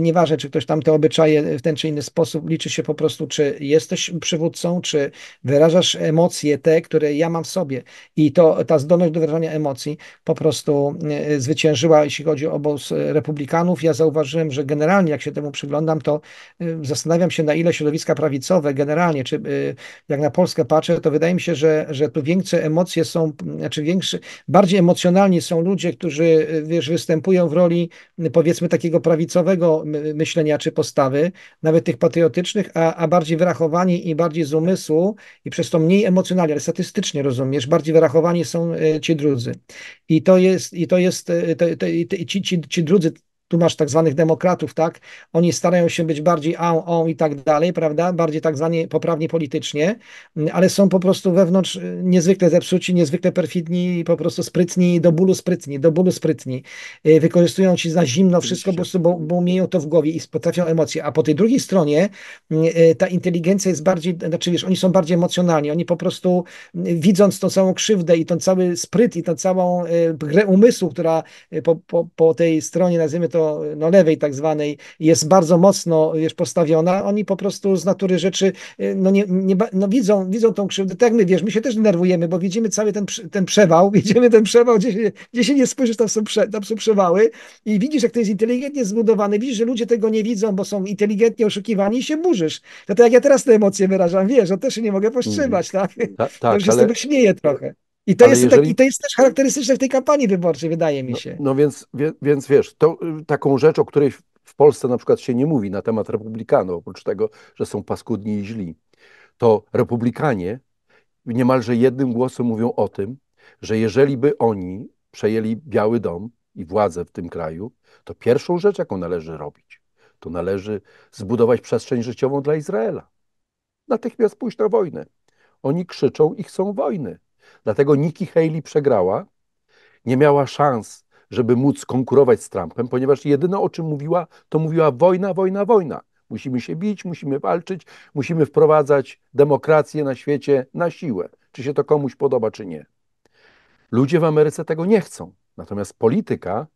Speaker 1: nieważne, czy ktoś tam te obyczaje w ten czy inny sposób, liczy się po prostu, czy jesteś jesteś przywódcą, czy wyrażasz emocje te, które ja mam w sobie. I to ta zdolność do wyrażania emocji po prostu e, zwyciężyła, jeśli chodzi o obóz e, republikanów. Ja zauważyłem, że generalnie, jak się temu przyglądam, to e, zastanawiam się, na ile środowiska prawicowe generalnie, czy jak na Polskę patrzę, to wydaje mi się, że, że tu większe emocje są, znaczy większe, bardziej emocjonalni są ludzie, którzy wiesz, występują w roli powiedzmy takiego prawicowego myślenia czy postawy, nawet tych patriotycznych, a, a bardziej wyrachowani wyrachowani i bardziej z umysłu i przez to mniej emocjonalnie, ale statystycznie rozumiesz, bardziej wyrachowani są e, ci drudzy. I to jest, i to jest, to, to, to, ci, ci, ci drudzy tu masz tak zwanych demokratów, tak? Oni starają się być bardziej on, on i tak dalej, prawda? Bardziej tak zwani poprawnie politycznie, mm, ale są po prostu wewnątrz y, niezwykle zepsuci, niezwykle perfidni, po prostu sprytni, do bólu sprytni, do bólu sprytni. Y, wykorzystują ci za zimno wszystko, po prostu, bo, bo umieją to w głowie i potrafią emocje. A po tej drugiej stronie mm, y, ta inteligencja jest bardziej, znaczy wiesz, oni są bardziej emocjonalni, oni po prostu mm, widząc tą całą krzywdę i ten cały spryt i tą całą grę umysłu, która po, po, po tej stronie, nazwijmy to to no, lewej tak zwanej jest bardzo mocno już postawiona, oni po prostu z natury rzeczy y, no, nie, nie, no widzą, widzą tą krzywdę. Tak jak my, wiesz, my się też denerwujemy, bo widzimy cały ten, ten przewał, widzimy ten przewał, gdzie się, gdzie się nie spojrzysz, tam są, prze, tam są przewały i widzisz, jak to jest inteligentnie zbudowane, widzisz, że ludzie tego nie widzą, bo są inteligentnie oszukiwani i się burzysz. No to tak jak ja teraz te emocje wyrażam, wiesz, że też się nie mogę powstrzymać, mm. tak? Ta, ta, to już się z tego śmieję trochę. I to, jest jeżeli... i to jest też charakterystyczne w tej kampanii wyborczej, wydaje mi no, się. No,
Speaker 2: no więc, wie, więc wiesz, to, y, taką rzecz, o której w Polsce na przykład się nie mówi na temat republikanów, oprócz tego, że są paskudni i źli, to republikanie niemalże jednym głosem mówią o tym, że jeżeli by oni przejęli Biały Dom i władzę w tym kraju, to pierwszą rzecz, jaką należy robić, to należy zbudować przestrzeń życiową dla Izraela. Natychmiast pójść na wojnę. Oni krzyczą i chcą wojny. Dlatego Nikki Haley przegrała, nie miała szans, żeby móc konkurować z Trumpem, ponieważ jedyne o czym mówiła, to mówiła wojna, wojna, wojna. Musimy się bić, musimy walczyć, musimy wprowadzać demokrację na świecie na siłę, czy się to komuś podoba, czy nie. Ludzie w Ameryce tego nie chcą. Natomiast polityka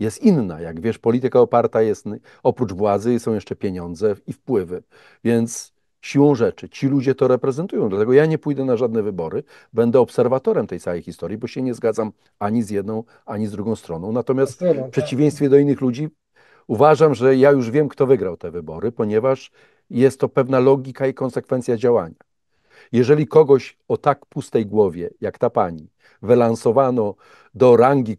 Speaker 2: jest inna. Jak wiesz, polityka oparta jest, oprócz władzy są jeszcze pieniądze i wpływy. Więc Siłą rzeczy ci ludzie to reprezentują, dlatego ja nie pójdę na żadne wybory, będę obserwatorem tej całej historii, bo się nie zgadzam ani z jedną, ani z drugą stroną. Natomiast w tak. przeciwieństwie do innych ludzi uważam, że ja już wiem, kto wygrał te wybory, ponieważ jest to pewna logika i konsekwencja działania. Jeżeli kogoś o tak pustej głowie, jak ta pani, wylansowano do rangi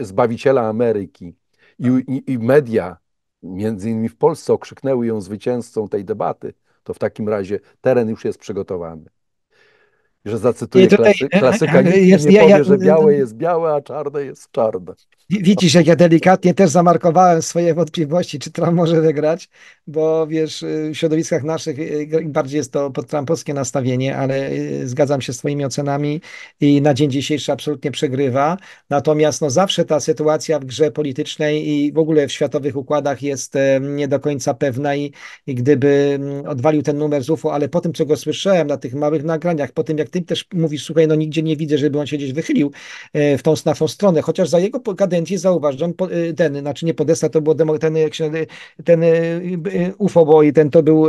Speaker 2: zbawiciela Ameryki i, i, i media, między innymi w Polsce, okrzyknęły ją zwycięzcą tej debaty, to w takim razie teren już jest przygotowany że zacytuję tutaj, klasyka, nikt jest, nie ja, ja, że białe jest białe, a czarne jest czarne.
Speaker 1: Widzisz, jak ja delikatnie też zamarkowałem swoje wątpliwości, czy Trump może wygrać, bo wiesz, y, w środowiskach naszych y, y, bardziej jest to podtrampowskie nastawienie, ale zgadzam się z twoimi ocenami i na dzień dzisiejszy absolutnie przegrywa. Natomiast no, zawsze ta sytuacja w grze politycznej i w ogóle w światowych układach jest nie do końca pewna i, i gdyby mm, odwalił ten numer z UFO, ale po tym, czego słyszałem na tych małych nagraniach, po tym, jak ty też mówisz, słuchaj, no nigdzie nie widzę, żeby on się gdzieś wychylił e, w tą, na stronę, chociaż za jego kadencji zauważam e, ten, znaczy nie Podesta, to był demo, ten, jak się, ten e, UFO, bo i ten to był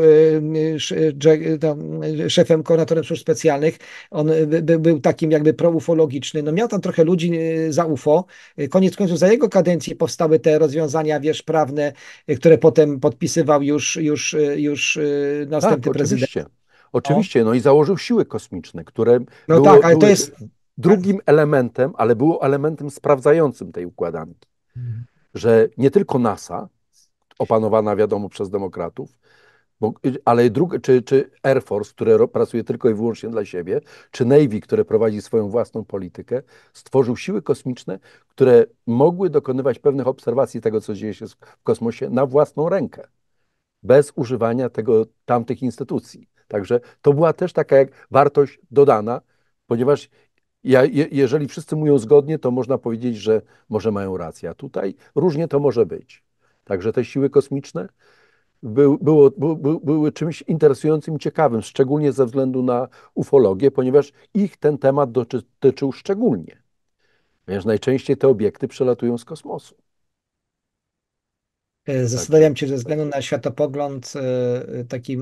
Speaker 1: szefem, koordynatorem służb specjalnych, on był takim jakby proufologiczny, no miał tam trochę ludzi za UFO, koniec końców za jego kadencji powstały te rozwiązania, wiesz, prawne, które potem podpisywał już, już, już następny tak, prezydent. Oczywiście.
Speaker 2: Oczywiście, no i założył siły kosmiczne, które no było, tak, ale były to jest... drugim elementem, ale było elementem sprawdzającym tej układanki. Że nie tylko NASA, opanowana wiadomo przez demokratów, bo, ale drugi, czy, czy Air Force, które pracuje tylko i wyłącznie dla siebie, czy Navy, które prowadzi swoją własną politykę, stworzył siły kosmiczne, które mogły dokonywać pewnych obserwacji tego, co dzieje się w kosmosie na własną rękę, bez używania tego, tamtych instytucji. Także to była też taka jak wartość dodana, ponieważ ja, je, jeżeli wszyscy mówią zgodnie, to można powiedzieć, że może mają rację. A tutaj różnie to może być. Także te siły kosmiczne było, by, by, były czymś interesującym i ciekawym, szczególnie ze względu na ufologię, ponieważ ich ten temat dotyczył szczególnie. Ponieważ najczęściej te obiekty przelatują z kosmosu.
Speaker 1: E, tak, zastanawiam tak, się, ze tak. względu na światopogląd e, e, taki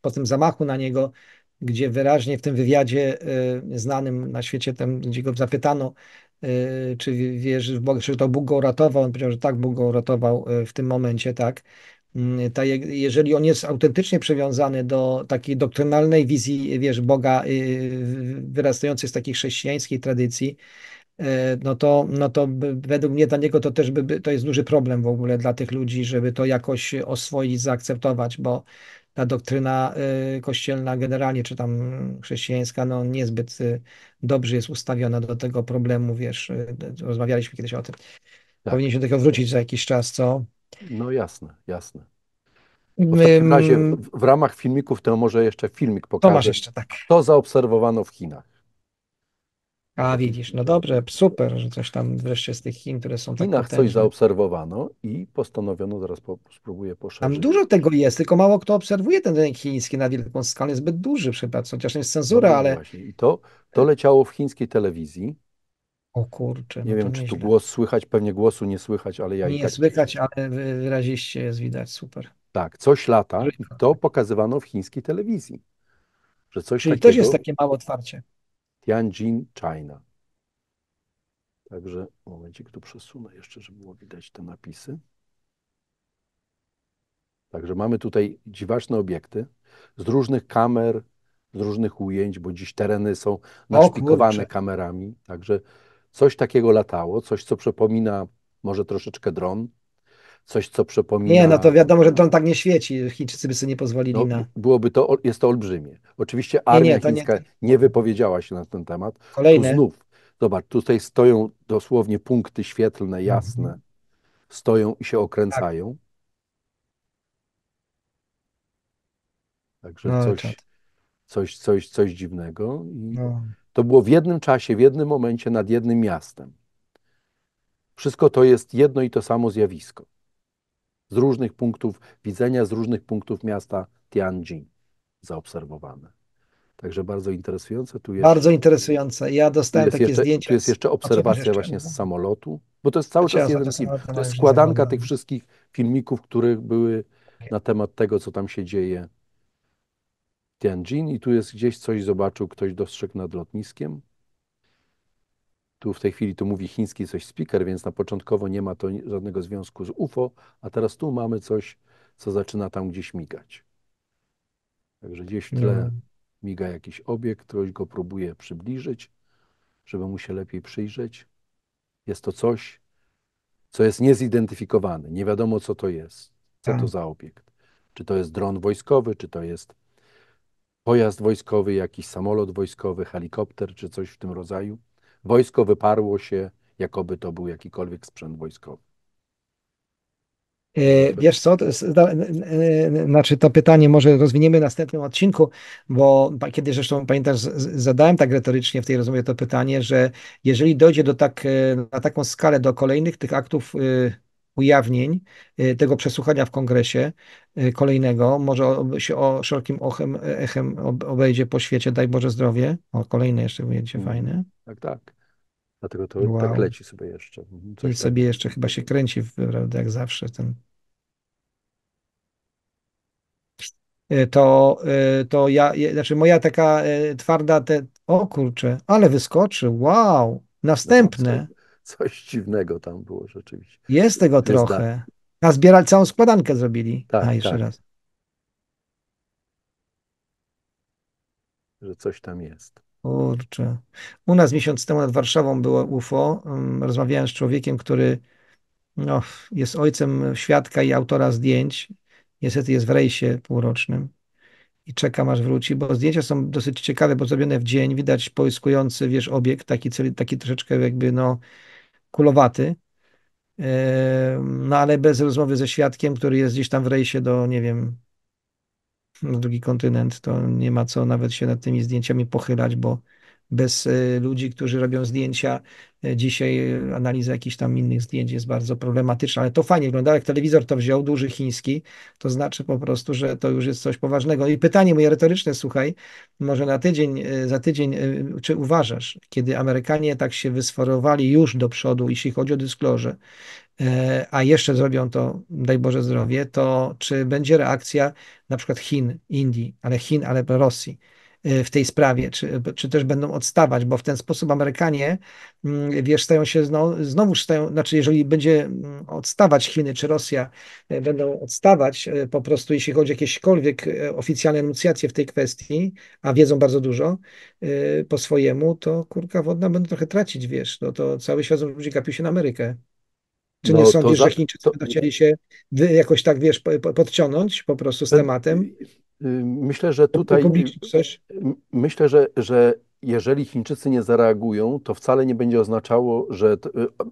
Speaker 1: po tym zamachu na niego, gdzie wyraźnie w tym wywiadzie znanym na świecie, tam, gdzie go zapytano, czy wiesz, czy to Bóg go uratował, on powiedział, że tak, Bóg go uratował w tym momencie, tak. Mm, ta, jeżeli on jest autentycznie przywiązany do takiej doktrynalnej wizji, wiesz, Boga wyrastającej z takiej chrześcijańskiej tradycji, E, no to, no to według mnie dla niego to też by, to jest duży problem w ogóle dla tych ludzi, żeby to jakoś oswoić, zaakceptować, bo ta doktryna e, kościelna generalnie, czy tam chrześcijańska, no niezbyt e, dobrze jest ustawiona do tego problemu, wiesz, rozmawialiśmy kiedyś o tym. Tak. Powinniśmy do tego wrócić za jakiś czas, co?
Speaker 2: No jasne, jasne.
Speaker 1: w takim razie mm, w,
Speaker 2: w ramach filmików to może jeszcze filmik pokażę. To masz jeszcze, tak. To zaobserwowano w Chinach.
Speaker 1: A widzisz, no dobrze, super, że coś tam wreszcie z tych Chin, które są tak Chinach potężne. coś
Speaker 2: zaobserwowano i postanowiono, zaraz po,
Speaker 1: spróbuję poszerzyć. Tam dużo tego jest, tylko mało kto obserwuje ten rynek chiński na wielką skalę, jest zbyt duży przypadek, chociaż nie jest cenzura, no, no, ale... Właśnie.
Speaker 2: I to, to leciało w chińskiej telewizji.
Speaker 1: O kurczę.
Speaker 2: No nie no wiem, czy tu głos słychać, pewnie głosu nie słychać, ale ja nie tak... Nie
Speaker 1: słychać, ale wyraziście jest widać, super.
Speaker 2: Tak, coś lata i to pokazywano w chińskiej telewizji. Że coś Czyli też jest takie
Speaker 1: małe otwarcie.
Speaker 2: Tianjin, China. Także momencik tu przesunę jeszcze, żeby było widać te napisy. Także mamy tutaj dziwaczne obiekty z różnych kamer, z różnych ujęć, bo dziś tereny są naszpikowane kamerami. Także coś takiego latało, coś co przypomina może troszeczkę dron coś, co przypomina... Nie, no to
Speaker 1: wiadomo, że dron tak nie świeci. Chińczycy by sobie nie pozwolili no, na...
Speaker 2: Byłoby to, jest to olbrzymie. Oczywiście armia nie, nie, chińska nie. nie. wypowiedziała się na ten temat. Kolejne. Tu znów, zobacz, tutaj stoją dosłownie punkty świetlne, mhm. jasne. Mhm. Stoją i się okręcają. Tak. Także no, coś, coś, coś, coś dziwnego. No. To było w jednym czasie, w jednym momencie nad jednym miastem. Wszystko to jest jedno i to samo zjawisko z różnych punktów widzenia, z różnych punktów miasta Tianjin
Speaker 1: zaobserwowane.
Speaker 2: Także bardzo interesujące. Tu jest, bardzo
Speaker 1: interesujące. Ja dostałem takie jeszcze,
Speaker 2: zdjęcia. Tu jest jeszcze obserwacja właśnie z samolotu, bo to jest cały czas jeden film. To jest składanka tych wszystkich filmików, które były na temat tego, co tam się dzieje w Tianjin i tu jest gdzieś coś zobaczył, ktoś dostrzegł nad lotniskiem. Tu w tej chwili to mówi chiński coś speaker, więc na początkowo nie ma to żadnego związku z UFO, a teraz tu mamy coś, co zaczyna tam gdzieś migać. Także gdzieś w tle nie. miga jakiś obiekt, ktoś go próbuje przybliżyć, żeby mu się lepiej przyjrzeć. Jest to coś, co jest niezidentyfikowane. Nie wiadomo, co to jest, co to tak. za obiekt. Czy to jest dron wojskowy, czy to jest pojazd wojskowy, jakiś samolot wojskowy, helikopter, czy coś w tym rodzaju. Wojsko wyparło się, jakoby to był jakikolwiek sprzęt wojskowy.
Speaker 1: E, wiesz co, to jest, e, e, znaczy to pytanie może rozwiniemy w następnym odcinku, bo kiedy zresztą pamiętasz, zadałem tak retorycznie w tej rozmowie to pytanie, że jeżeli dojdzie do tak, na taką skalę do kolejnych tych aktów ujawnień y, tego przesłuchania w kongresie y, kolejnego, może się o szerokim ochem, echem obejdzie po świecie, daj Boże zdrowie. O, kolejne jeszcze będzie mm. fajne. Tak, tak.
Speaker 2: Dlatego to tak wow. tak leci sobie jeszcze. Mhm, coś I sobie jeszcze
Speaker 1: chyba się kręci, prawda, jak zawsze ten y, to, to ja, znaczy moja taka twarda, te, o kurczę, ale wyskoczy, wow, następne coś dziwnego tam było rzeczywiście. Jest tego Jest trochę. Tak. A zbierać całą składankę zrobili. Tak, A, jeszcze tak. raz.
Speaker 2: Że coś tam jest.
Speaker 1: Kurczę. U nas miesiąc temu nad Warszawą było UFO. Mm, rozmawiałem z człowiekiem, który no, jest ojcem świadka i autora zdjęć. Niestety jest w rejsie półrocznym i czekam aż wróci, bo zdjęcia są dosyć ciekawe, bo zrobione w dzień, widać połyskujący, wiesz, obiekt, taki, taki troszeczkę jakby, no, kulowaty, e, no ale bez rozmowy ze świadkiem, który jest gdzieś tam w rejsie do, nie wiem, na drugi kontynent, to nie ma co nawet się nad tymi zdjęciami pochylać, bo bez e, ludzi, którzy robią zdjęcia. E, dzisiaj e, analiza jakichś tam innych zdjęć jest bardzo problematyczna, ale to fajnie wygląda. Jak telewizor to wziął, duży chiński, to znaczy po prostu, że to już jest coś poważnego. I pytanie moje retoryczne, słuchaj, może na tydzień, za tydzień, czy uważasz, kiedy Amerykanie tak się wysforowali już do przodu, jeśli chodzi o dysklorze, a jeszcze zrobią to, daj Boże zdrowie, to czy będzie reakcja na przykład Chin, Indii, ale Chin, ale Rosji? w tej sprawie, czy, czy też będą odstawać, bo w ten sposób Amerykanie, mm, wiesz, stają się znowu, stają, znaczy jeżeli będzie mm, odstawać Chiny czy Rosja, e, będą odstawać e, po prostu, jeśli chodzi o jakiekolwiek e, oficjalne enuncjacje w tej kwestii, a wiedzą bardzo dużo po swojemu, to kurka wodna będą trochę tracić, wiesz, no to cały świat będzie kapił się na Amerykę. Czy no, nie sądzisz, że Chińczycy to... będą chcieli się jakoś tak, wiesz, podciągnąć po prostu z tematem? Y, myślę, że tutaj.
Speaker 2: Myślę, że, że jeżeli Chińczycy nie zareagują, to wcale nie będzie oznaczało, że y,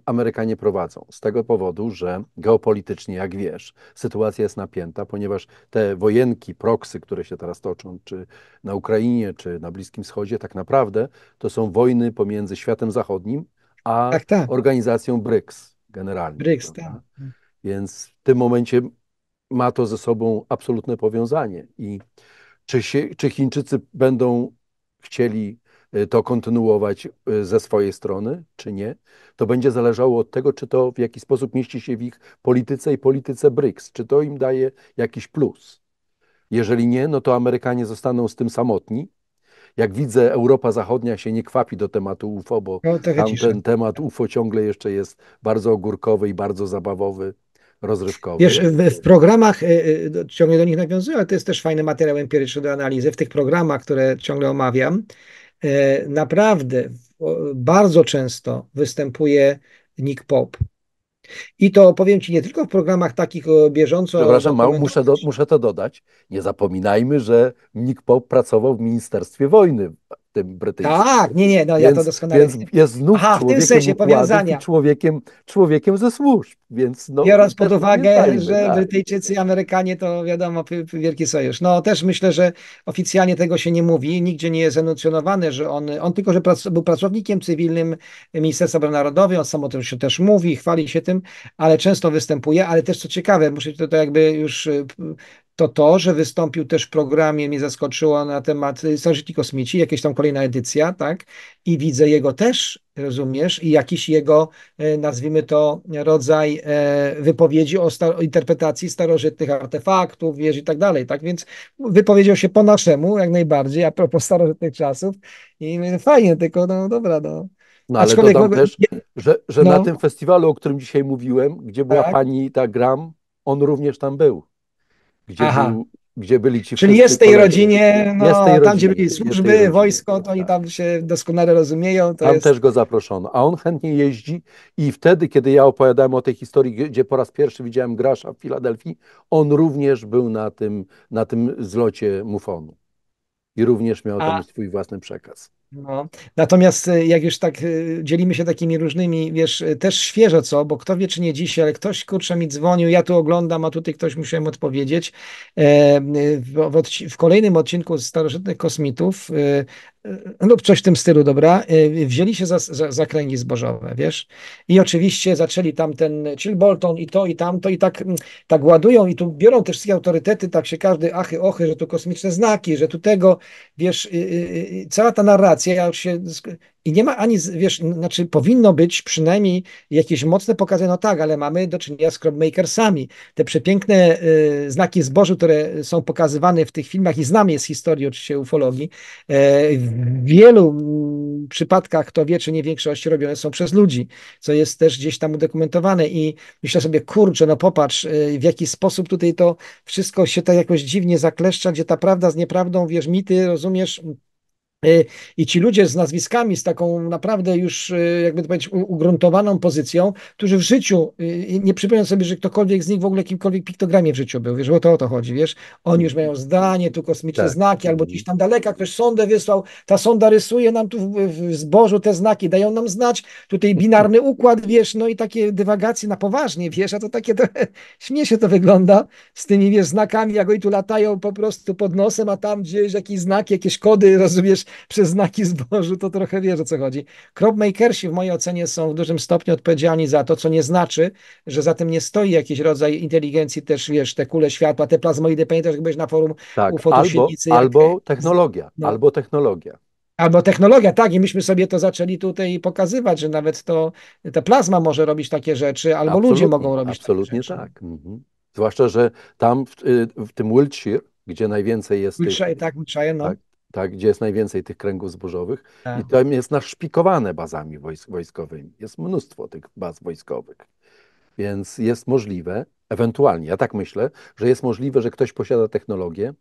Speaker 2: Amerykanie prowadzą. Z tego powodu, że geopolitycznie, jak wiesz, sytuacja jest napięta, ponieważ te wojenki, proksy, które się teraz toczą, czy na Ukrainie, czy na Bliskim Wschodzie, tak naprawdę to są wojny pomiędzy światem zachodnim a tak, tak. organizacją BRICS generalnie. BRICS, tak. Więc w tym momencie ma to ze sobą absolutne powiązanie. I czy, się, czy Chińczycy będą chcieli e, to kontynuować e, ze swojej strony, czy nie, to będzie zależało od tego, czy to w jaki sposób mieści się w ich polityce i polityce BRICS, czy to im daje jakiś plus. Jeżeli nie, no to Amerykanie zostaną z tym samotni. Jak widzę, Europa Zachodnia się nie kwapi do tematu UFO, bo no, tam ten temat UFO ciągle jeszcze jest bardzo ogórkowy i bardzo zabawowy.
Speaker 1: Wiesz, w, w programach, y, y, ciągle do nich nawiązuję, ale to jest też fajny materiał empiryczny do analizy. W tych programach, które ciągle omawiam, y, naprawdę bardzo często występuje Nick Pop. I to powiem Ci nie tylko w programach takich bieżąco. Przepraszam, mał, muszę,
Speaker 2: do, muszę to dodać. Nie zapominajmy, że Nick Pop pracował w Ministerstwie Wojny tym brytyjskim. Tak, nie, nie, no ja więc, to doskonale Więc jest znów Aha, w tym sensie powiązania. Człowiekiem, człowiekiem ze
Speaker 1: służb, więc no, Biorąc pod uwagę, że tak. Brytyjczycy i Amerykanie to wiadomo, wielki sojusz. No też myślę, że oficjalnie tego się nie mówi, nigdzie nie jest enuncjonowane, że on, on tylko, że prac, był pracownikiem cywilnym Ministerstwa Obrony Narodowej, on sam o tym się też mówi, chwali się tym, ale często występuje, ale też co ciekawe, muszę to, to jakby już y, to to, że wystąpił też w programie, mnie zaskoczyło na temat y, Starożytni Kosmici, jakaś tam kolejna edycja, tak? I widzę jego też, rozumiesz, i jakiś jego, y, nazwijmy to, rodzaj e, wypowiedzi o star interpretacji starożytnych artefaktów, wiesz, i tak dalej, tak? Więc wypowiedział się po naszemu, jak najbardziej, a propos starożytnych czasów i fajnie, tylko no dobra, no. No ale Aczkolwiek dodam mogę... też,
Speaker 2: że, że no. na tym festiwalu, o którym dzisiaj mówiłem, gdzie była tak? pani ta Gram, on również tam był gdzie, był, gdzie byli ci Czyli jest w tej rodzinie, no, tej tam rodzinie, gdzie byli służby,
Speaker 1: wojsko, to oni tak. tam się doskonale rozumieją. tam jest... też
Speaker 2: go zaproszono, a on chętnie jeździ i wtedy, kiedy ja opowiadałem o tej historii, gdzie po raz pierwszy widziałem Grasza w Filadelfii, on również był na tym, na tym zlocie Mufonu i również miał a. tam swój własny przekaz.
Speaker 1: No. Natomiast e, jak już tak e, dzielimy się takimi różnymi, wiesz, e, też świeżo co, bo kto wie czy nie dzisiaj, ale ktoś kurczę mi dzwonił, ja tu oglądam, a tutaj ktoś musiałem odpowiedzieć. W, w, kolejnym odcinku Starożytnych Kosmitów lub coś w tym stylu, dobra, wzięli się za, za, za kręgi zbożowe, wiesz? I oczywiście zaczęli tam ten Chill Bolton i to i tamto i tak, mm, tak ładują i tu biorą też wszystkie autorytety, tak się każdy achy, ochy, że tu kosmiczne znaki, że tu tego, wiesz, cała ta narracja się. I nie ma ani, wiesz, znaczy powinno być przynajmniej jakieś mocne pokazy, no tak, ale mamy do czynienia z cropmakersami. Te przepiękne y, znaki zbożu, które są pokazywane w tych filmach i znamy je z historii oczywiście ufologii, y, w wielu y, przypadkach, to wie czy nie większości, robione są przez ludzi, co jest też gdzieś tam udokumentowane i myślę sobie, kurczę, no popatrz, y, w jaki sposób tutaj to wszystko się tak jakoś dziwnie zakleszcza, gdzie ta prawda z nieprawdą, wiesz, mity, rozumiesz, Y, I ci ludzie z nazwiskami, z taką naprawdę już, y, jakby to powiedzieć, ugruntowaną pozycją, którzy w życiu, y, nie przypominam sobie, że ktokolwiek z nich w ogóle kimkolwiek piktogramie w życiu był, wiesz, bo to o to chodzi, wiesz, oni już mają zdanie, tu kosmiczne tak. znaki, albo gdzieś tam daleka ktoś sondę wysłał, ta sonda rysuje nam tu w, w zbożu te znaki, dają nam znać, tutaj binarny układ, wiesz, no i takie dywagacje na poważnie, wiesz, a to takie trochę śmiesznie to wygląda z tymi, wiesz, znakami, jak oni tu latają po prostu pod nosem, a tam gdzieś jakiś znak, jakieś kody, rozumiesz, przez znaki zbożu, to trochę wiesz o co chodzi. Cropmakersi w mojej ocenie są w dużym stopniu odpowiedzialni za to, co nie znaczy, że za tym nie stoi jakiś rodzaj inteligencji też, wiesz, te kule światła, te plazmoidy, pamiętasz, jak byłeś na forum tak, u fotosilnicy. Albo, albo
Speaker 2: technologia, no. albo technologia.
Speaker 1: Albo technologia, tak, i myśmy sobie to zaczęli tutaj pokazywać, że nawet to ta plazma może robić takie rzeczy, albo absolutnie, ludzie mogą
Speaker 2: robić absolutnie takie Absolutnie tak. Mhm. Zwłaszcza, że tam w, y, w tym Wiltshire, gdzie najwięcej jest. Wiltshire,
Speaker 1: tych, tak, Wiltshire,
Speaker 2: no. Tak, tak, gdzie jest najwięcej tych kręgów zbożowych tak. i to jest naszpikowane bazami wojskowymi. Jest mnóstwo tych baz wojskowych. Więc jest możliwe, ewentualnie, ja tak myślę, że jest możliwe, że ktoś posiada technologię,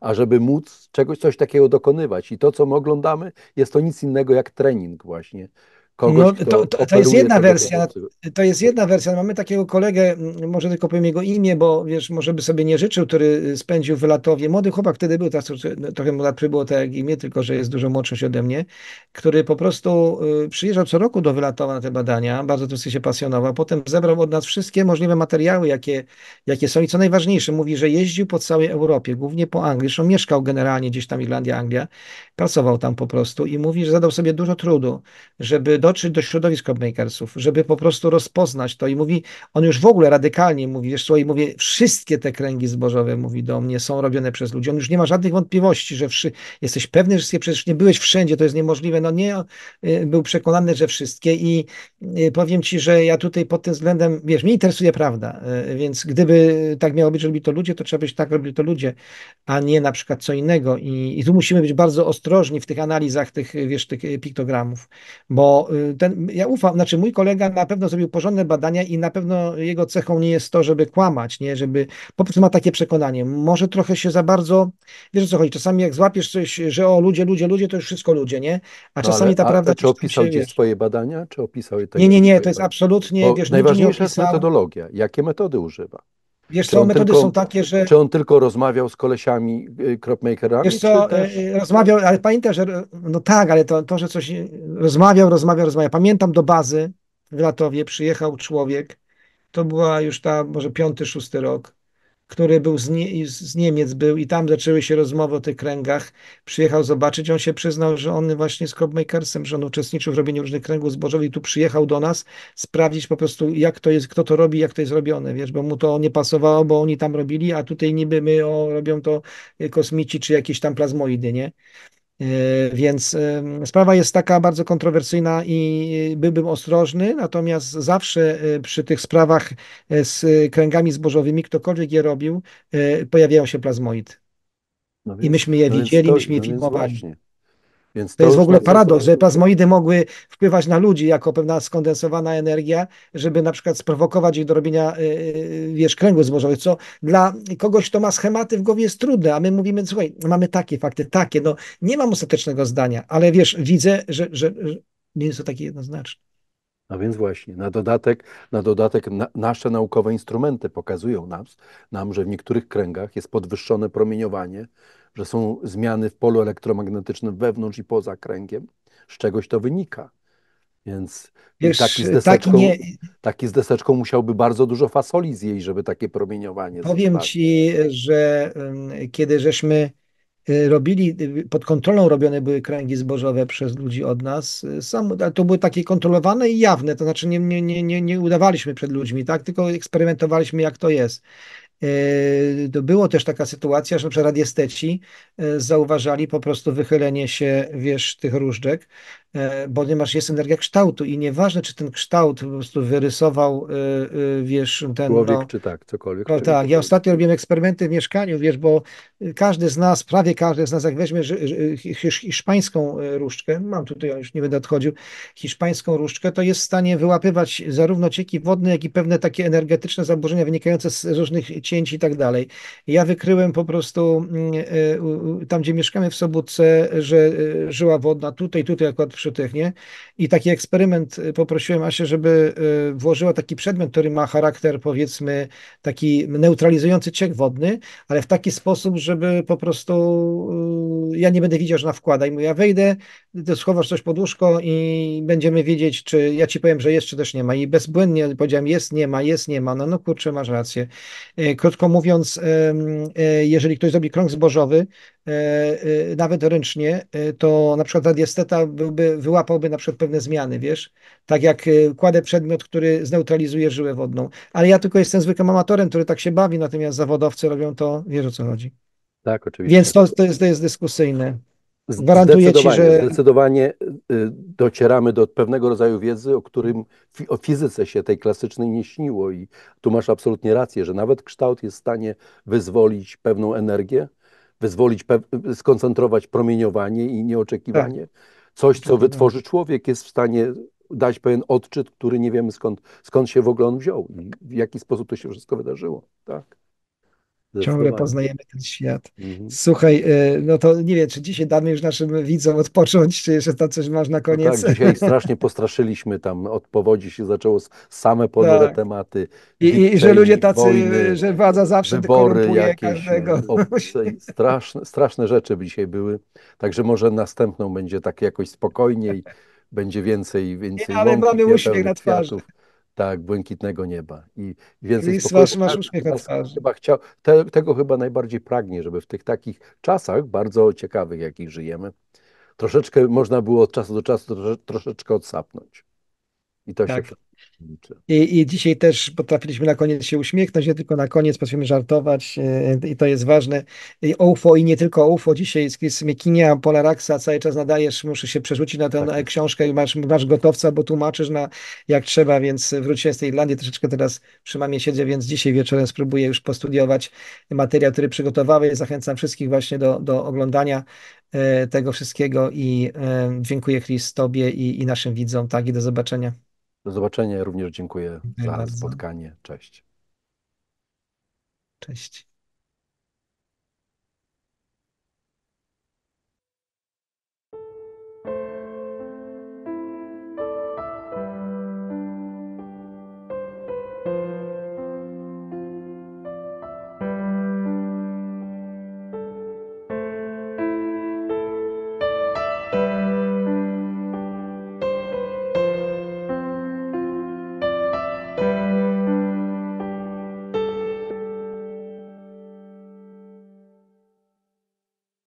Speaker 2: a żeby móc czegoś, coś takiego dokonywać. I to, co my oglądamy, jest to nic innego jak trening właśnie Kogoś, no, to, to, to, jest jedna wersja.
Speaker 1: To jest jedna wersja. No, mamy takiego kolegę, mm, może tylko powiem jego imię, bo wiesz, może by sobie nie życzył, który y, spędził w Latowie. Młody chłopak wtedy był, teraz y, no, trochę mu lat przybyło tak jak imię, tylko że jest dużo młodszy ode mnie, który po prostu y, przyjeżdżał co roku do Wylatowa na te badania, bardzo tym się pasjonował. Potem zebrał od nas wszystkie możliwe materiały, jakie, jakie są. I co najważniejsze, mówi, że jeździł po całej Europie, głównie po Anglii. Zresztą mieszkał generalnie gdzieś tam Irlandia, Anglia. Pracował tam po prostu i mówi, że zadał sobie dużo trudu, żeby dotrzeć do środowisk makersów, żeby po prostu rozpoznać to. I mówi, on już w ogóle radykalnie mówi, wiesz co, i mówię, wszystkie te kręgi zbożowe, mówi do mnie, są robione przez ludzi. On już nie ma żadnych wątpliwości, że wszy, jesteś pewny, że przecież nie byłeś wszędzie, to jest niemożliwe. No nie, y, był przekonany, że wszystkie i y, powiem ci, że ja tutaj pod tym względem, wiesz, mnie interesuje prawda, y, więc gdyby tak miało być, że robi to ludzie, to trzeba być tak, robi to ludzie, a nie na przykład co innego. I, i tu musimy być bardzo ostrożni w tych analizach tych, wiesz, tych piktogramów, bo Y, ten, ja ufam, znaczy mój kolega na pewno zrobił porządne badania i na pewno jego cechą nie jest to, żeby kłamać, nie, żeby, po prostu ma takie przekonanie, może trochę się za bardzo, wiesz o co chodzi, czasami jak złapiesz coś, że o ludzie, ludzie, ludzie, to już wszystko ludzie, nie, a no czasami no, ale, ta prawda... A, czy opisał się, gdzieś wiesz.
Speaker 2: swoje badania, czy opisał... Nie, nie, nie,
Speaker 1: to jest absolutnie, Bo wiesz, najważniejsza jest metodologia,
Speaker 2: jakie metody używa.
Speaker 1: Wiesz co, metody tylko, są
Speaker 2: takie, że... Czy on tylko rozmawiał z kolesiami y, cropmakerami? Wiesz co, też... E,
Speaker 1: e, rozmawiał, ale pamiętam, że... No tak, ale to, to, że coś... Rozmawiał, rozmawiał, rozmawiał. Pamiętam do bazy w Latowie przyjechał człowiek, to była już ta może piąty, szósty rok, który był z, nie, z, Niemiec był i tam zaczęły się rozmowy o tych kręgach. Przyjechał zobaczyć, on się przyznał, że on właśnie z Cropmakersem, że on uczestniczył w robieniu różnych kręgów zbożowych i tu przyjechał do nas sprawdzić po prostu jak to jest, kto to robi, jak to jest robione, wiesz, bo mu to nie pasowało, bo oni tam robili, a tutaj niby my o, robią to e, kosmici czy jakieś tam plazmoidy, nie? E, więc sprawa jest taka bardzo kontrowersyjna i byłbym ostrożny, natomiast zawsze e, przy tych sprawach e, z kręgami zbożowymi, ktokolwiek je robił, pojawiają się plazmoidy. No więc, I myśmy je no widzieli, to, myśmy je no filmowali.
Speaker 2: Więc to, to jest w ogóle paradoks,
Speaker 1: że plazmoidy mogły wpływać na ludzi jako pewna skondensowana energia, żeby na przykład sprowokować ich do robienia y, y, wiesz, kręgów zbożowych, co dla kogoś, kto ma schematy w głowie jest trudne, a my mówimy, słuchaj, mamy takie fakty, takie, no nie mam ostatecznego zdania, ale wiesz, widzę, że, że, że nie jest to takie jednoznaczne.
Speaker 2: No więc właśnie, na dodatek, na dodatek na, nasze naukowe instrumenty pokazują nam, nam, że w niektórych kręgach jest podwyższone promieniowanie, że są zmiany w polu elektromagnetycznym wewnątrz i poza kręgiem. Z czegoś to wynika. Więc
Speaker 1: Wiesz, taki, z deseczką, nie...
Speaker 2: taki z deseczką musiałby bardzo dużo fasoli zjeść, żeby takie promieniowanie. Powiem
Speaker 1: ci, że kiedy żeśmy y, robili, y, pod kontrolą robione były kręgi zbożowe przez ludzi od nas, y, sam, ale to były takie kontrolowane i jawne, to znaczy nie, nie, nie, nie udawaliśmy przed ludźmi, tak? tylko eksperymentowaliśmy jak to jest. Yy, było też taka sytuacja, że np. radiesteci yy, zauważali po prostu wychylenie się wiesz, tych różdżek E, bo ponieważ jest energia kształtu i nieważne, czy ten kształt po prostu wyrysował, e, e, wiesz, ten... Człowiek, no,
Speaker 2: czy tak, cokolwiek. No, tak,
Speaker 1: ja ostatnio robiłem eksperymenty w mieszkaniu, wiesz, bo każdy z nas, prawie każdy z nas, jak weźmie hiszpańską różdżkę, mam tutaj, już nie będę odchodził, hiszpańską różdżkę, to jest w stanie wyłapywać zarówno cieki wodne, jak i pewne takie energetyczne zaburzenia wynikające z różnych cięć i tak dalej. Ja wykryłem po prostu mm, tam, gdzie mieszkamy w Sobótce, że żyła wodna tutaj, tutaj akurat szytych, nie? I taki eksperyment y, poprosiłem Asię, żeby y, włożyła taki przedmiot, który ma charakter powiedzmy taki neutralizujący ciek wodny, ale w taki sposób, żeby po prostu y, ja nie będę widział, że na wkłada i mówię, ja wejdę, schowasz coś pod łóżko i będziemy wiedzieć, czy ja ci powiem, że jest, czy też nie ma. I bezbłędnie powiedziałem, jest, nie ma, jest, nie ma, no, no kurczę, masz rację. Krótko mówiąc, jeżeli ktoś zrobi krąg zbożowy, E, e, nawet ręcznie, e, to na przykład radiesteta byłby, wyłapałby na przykład pewne zmiany, wiesz? Tak jak kładę przedmiot, który zneutralizuje żyłę wodną. Ale ja tylko jestem zwykłym amatorem, który tak się bawi, natomiast zawodowcy robią to, wiesz o co chodzi.
Speaker 2: Tak, oczywiście. Więc
Speaker 1: to, to, jest, to jest dyskusyjne. Gwarantuję ci, że.
Speaker 2: Zdecydowanie y, docieramy do pewnego rodzaju wiedzy, o którym o fizyce się tej klasycznej nie śniło. I tu masz absolutnie rację, że nawet kształt jest w stanie wyzwolić pewną energię, wyzwolić, skoncentrować promieniowanie i nieoczekiwanie. Tak. Coś, co tak, tak. wytworzy człowiek, jest w stanie dać pewien odczyt, który nie wiemy skąd, skąd się w ogóle on wziął i w jaki sposób to się wszystko wydarzyło. Tak. Ciągle poznajemy ten świat. Mhm.
Speaker 1: Słuchaj, y, no to nie wiem, czy dzisiaj damy już naszym widzom odpocząć, czy jeszcze tam coś masz na no koniec? No tak, dzisiaj
Speaker 2: strasznie postraszyliśmy tam, od powodzi się zaczęło same podobne tak. tematy. I, I, że ludzie tacy, wojny, że
Speaker 1: władza zawsze wybory jakieś, każdego. Obce, no,
Speaker 2: straszne, straszne rzeczy dzisiaj były, także może następną będzie tak jakoś spokojniej, będzie więcej, więcej nie, Ale mamy uśmiech na twarzy. Kwiatów tak, błękitnego nieba. I więcej Chris, masz,
Speaker 1: masz uśmiech na
Speaker 2: twarzy. Chyba chciał, te, tego chyba najbardziej pragnie, żeby w tych takich czasach, bardzo ciekawych, jakich żyjemy, troszeczkę można było od czasu do czasu troszeczkę odsapnąć. I to tak. się
Speaker 1: i, I dzisiaj też potrafiliśmy na koniec się uśmiechnąć, nie tylko na koniec, potrafimy żartować e, i to jest ważne. I UFO i nie tylko UFO, dzisiaj z Chris Mekinia, Polaraxa cały czas nadajesz, muszę się przerzucić na tę tak. książkę i masz, masz gotowca, bo tłumaczysz na jak trzeba, więc wróciłem z tej Irlandii, troszeczkę teraz przy mamie siedzę, więc dzisiaj wieczorem spróbuję już postudiować materiał, który przygotowałeś. Zachęcam wszystkich właśnie do, do oglądania e, tego wszystkiego i e, dziękuję Chris Tobie i, i naszym widzom, tak i do zobaczenia.
Speaker 2: Do zobaczenia. Również dziękuję za bardzo. spotkanie. Cześć. Cześć.